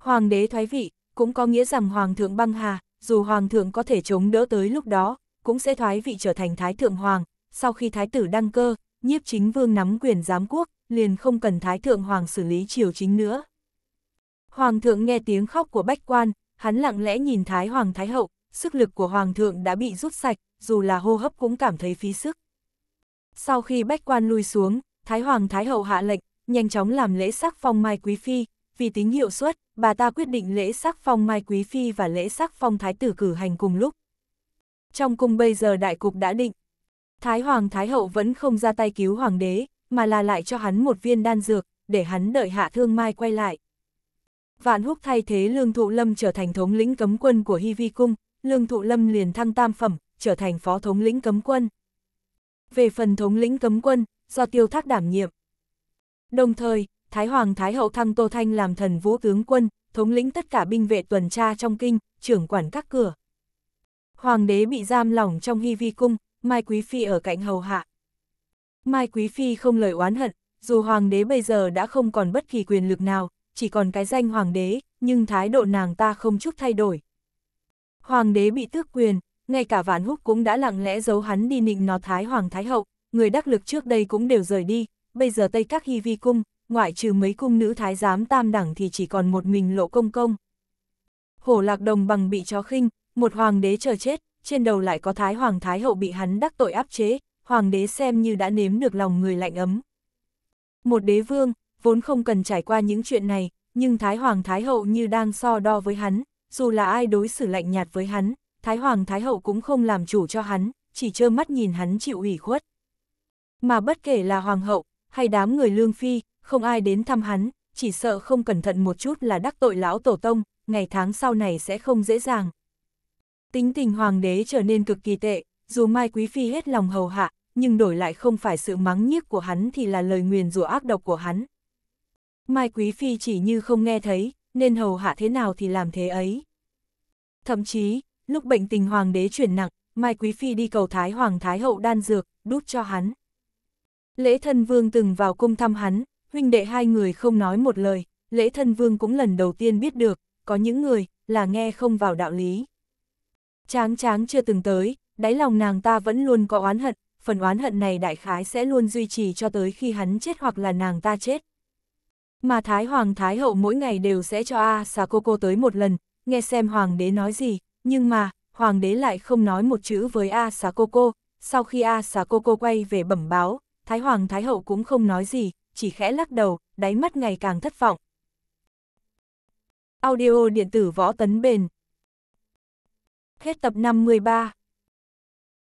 Hoàng đế thoái vị, cũng có nghĩa rằng Hoàng thượng băng hà, dù Hoàng thượng có thể chống đỡ tới lúc đó, cũng sẽ thoái vị trở thành Thái thượng Hoàng. Sau khi Thái tử đăng cơ, nhiếp chính vương nắm quyền giám quốc, liền không cần Thái thượng Hoàng xử lý triều chính nữa. Hoàng thượng nghe tiếng khóc của bách quan, hắn lặng lẽ nhìn Thái Hoàng Thái Hậu, sức lực của Hoàng thượng đã bị rút sạch, dù là hô hấp cũng cảm thấy phí sức. Sau khi bách quan lui xuống, Thái Hoàng Thái Hậu hạ lệnh, nhanh chóng làm lễ sắc phong Mai Quý Phi, vì tính hiệu suất, bà ta quyết định lễ sắc phong Mai Quý Phi và lễ sắc phong Thái Tử cử hành cùng lúc. Trong cung bây giờ đại cục đã định, Thái Hoàng Thái Hậu vẫn không ra tay cứu Hoàng đế, mà là lại cho hắn một viên đan dược, để hắn đợi hạ thương Mai quay lại. Vạn Húc thay thế Lương Thụ Lâm trở thành thống lĩnh cấm quân của Hy Vi Cung, Lương Thụ Lâm liền thăng tam phẩm, trở thành phó thống lĩnh cấm quân. Về phần thống lĩnh cấm quân, do Tiêu Thác đảm nhiệm. Đồng thời, Thái Hoàng Thái Hậu thăng Tô Thanh làm thần vũ tướng quân, thống lĩnh tất cả binh vệ tuần tra trong kinh, trưởng quản các cửa. Hoàng đế bị giam lỏng trong Hy Vi Cung, Mai Quý Phi ở cạnh hầu hạ. Mai Quý Phi không lời oán hận, dù Hoàng đế bây giờ đã không còn bất kỳ quyền lực nào, chỉ còn cái danh hoàng đế, nhưng thái độ nàng ta không chút thay đổi. Hoàng đế bị tước quyền, ngay cả vạn húc cũng đã lặng lẽ giấu hắn đi nịnh nó thái hoàng thái hậu, người đắc lực trước đây cũng đều rời đi, bây giờ Tây Các Hy Vi Cung, ngoại trừ mấy cung nữ thái giám tam đẳng thì chỉ còn một mình lộ công công. Hổ lạc đồng bằng bị chó khinh, một hoàng đế chờ chết, trên đầu lại có thái hoàng thái hậu bị hắn đắc tội áp chế, hoàng đế xem như đã nếm được lòng người lạnh ấm. Một đế vương, vốn không cần trải qua những chuyện này, nhưng Thái Hoàng Thái Hậu như đang so đo với hắn, dù là ai đối xử lạnh nhạt với hắn, Thái Hoàng Thái Hậu cũng không làm chủ cho hắn, chỉ trơ mắt nhìn hắn chịu ủy khuất. Mà bất kể là Hoàng hậu, hay đám người lương phi, không ai đến thăm hắn, chỉ sợ không cẩn thận một chút là đắc tội lão tổ tông, ngày tháng sau này sẽ không dễ dàng. Tính tình hoàng đế trở nên cực kỳ tệ, dù Mai Quý Phi hết lòng hầu hạ, nhưng đổi lại không phải sự mắng nhiếc của hắn thì là lời nguyền rủa ác độc của hắn. Mai Quý Phi chỉ như không nghe thấy, nên hầu hạ thế nào thì làm thế ấy. Thậm chí, lúc bệnh tình hoàng đế chuyển nặng, Mai Quý Phi đi cầu Thái Hoàng Thái Hậu đan dược, đút cho hắn. Lễ thân vương từng vào cung thăm hắn, huynh đệ hai người không nói một lời, lễ thân vương cũng lần đầu tiên biết được, có những người là nghe không vào đạo lý. Tráng tráng chưa từng tới, đáy lòng nàng ta vẫn luôn có oán hận, phần oán hận này đại khái sẽ luôn duy trì cho tới khi hắn chết hoặc là nàng ta chết. Mà Thái Hoàng Thái Hậu mỗi ngày đều sẽ cho A xà cô cô tới một lần, nghe xem Hoàng đế nói gì, nhưng mà, Hoàng đế lại không nói một chữ với A xà cô cô, sau khi A xà cô cô quay về bẩm báo, Thái Hoàng Thái Hậu cũng không nói gì, chỉ khẽ lắc đầu, đáy mắt ngày càng thất vọng. Audio điện tử võ tấn bền Hết tập 53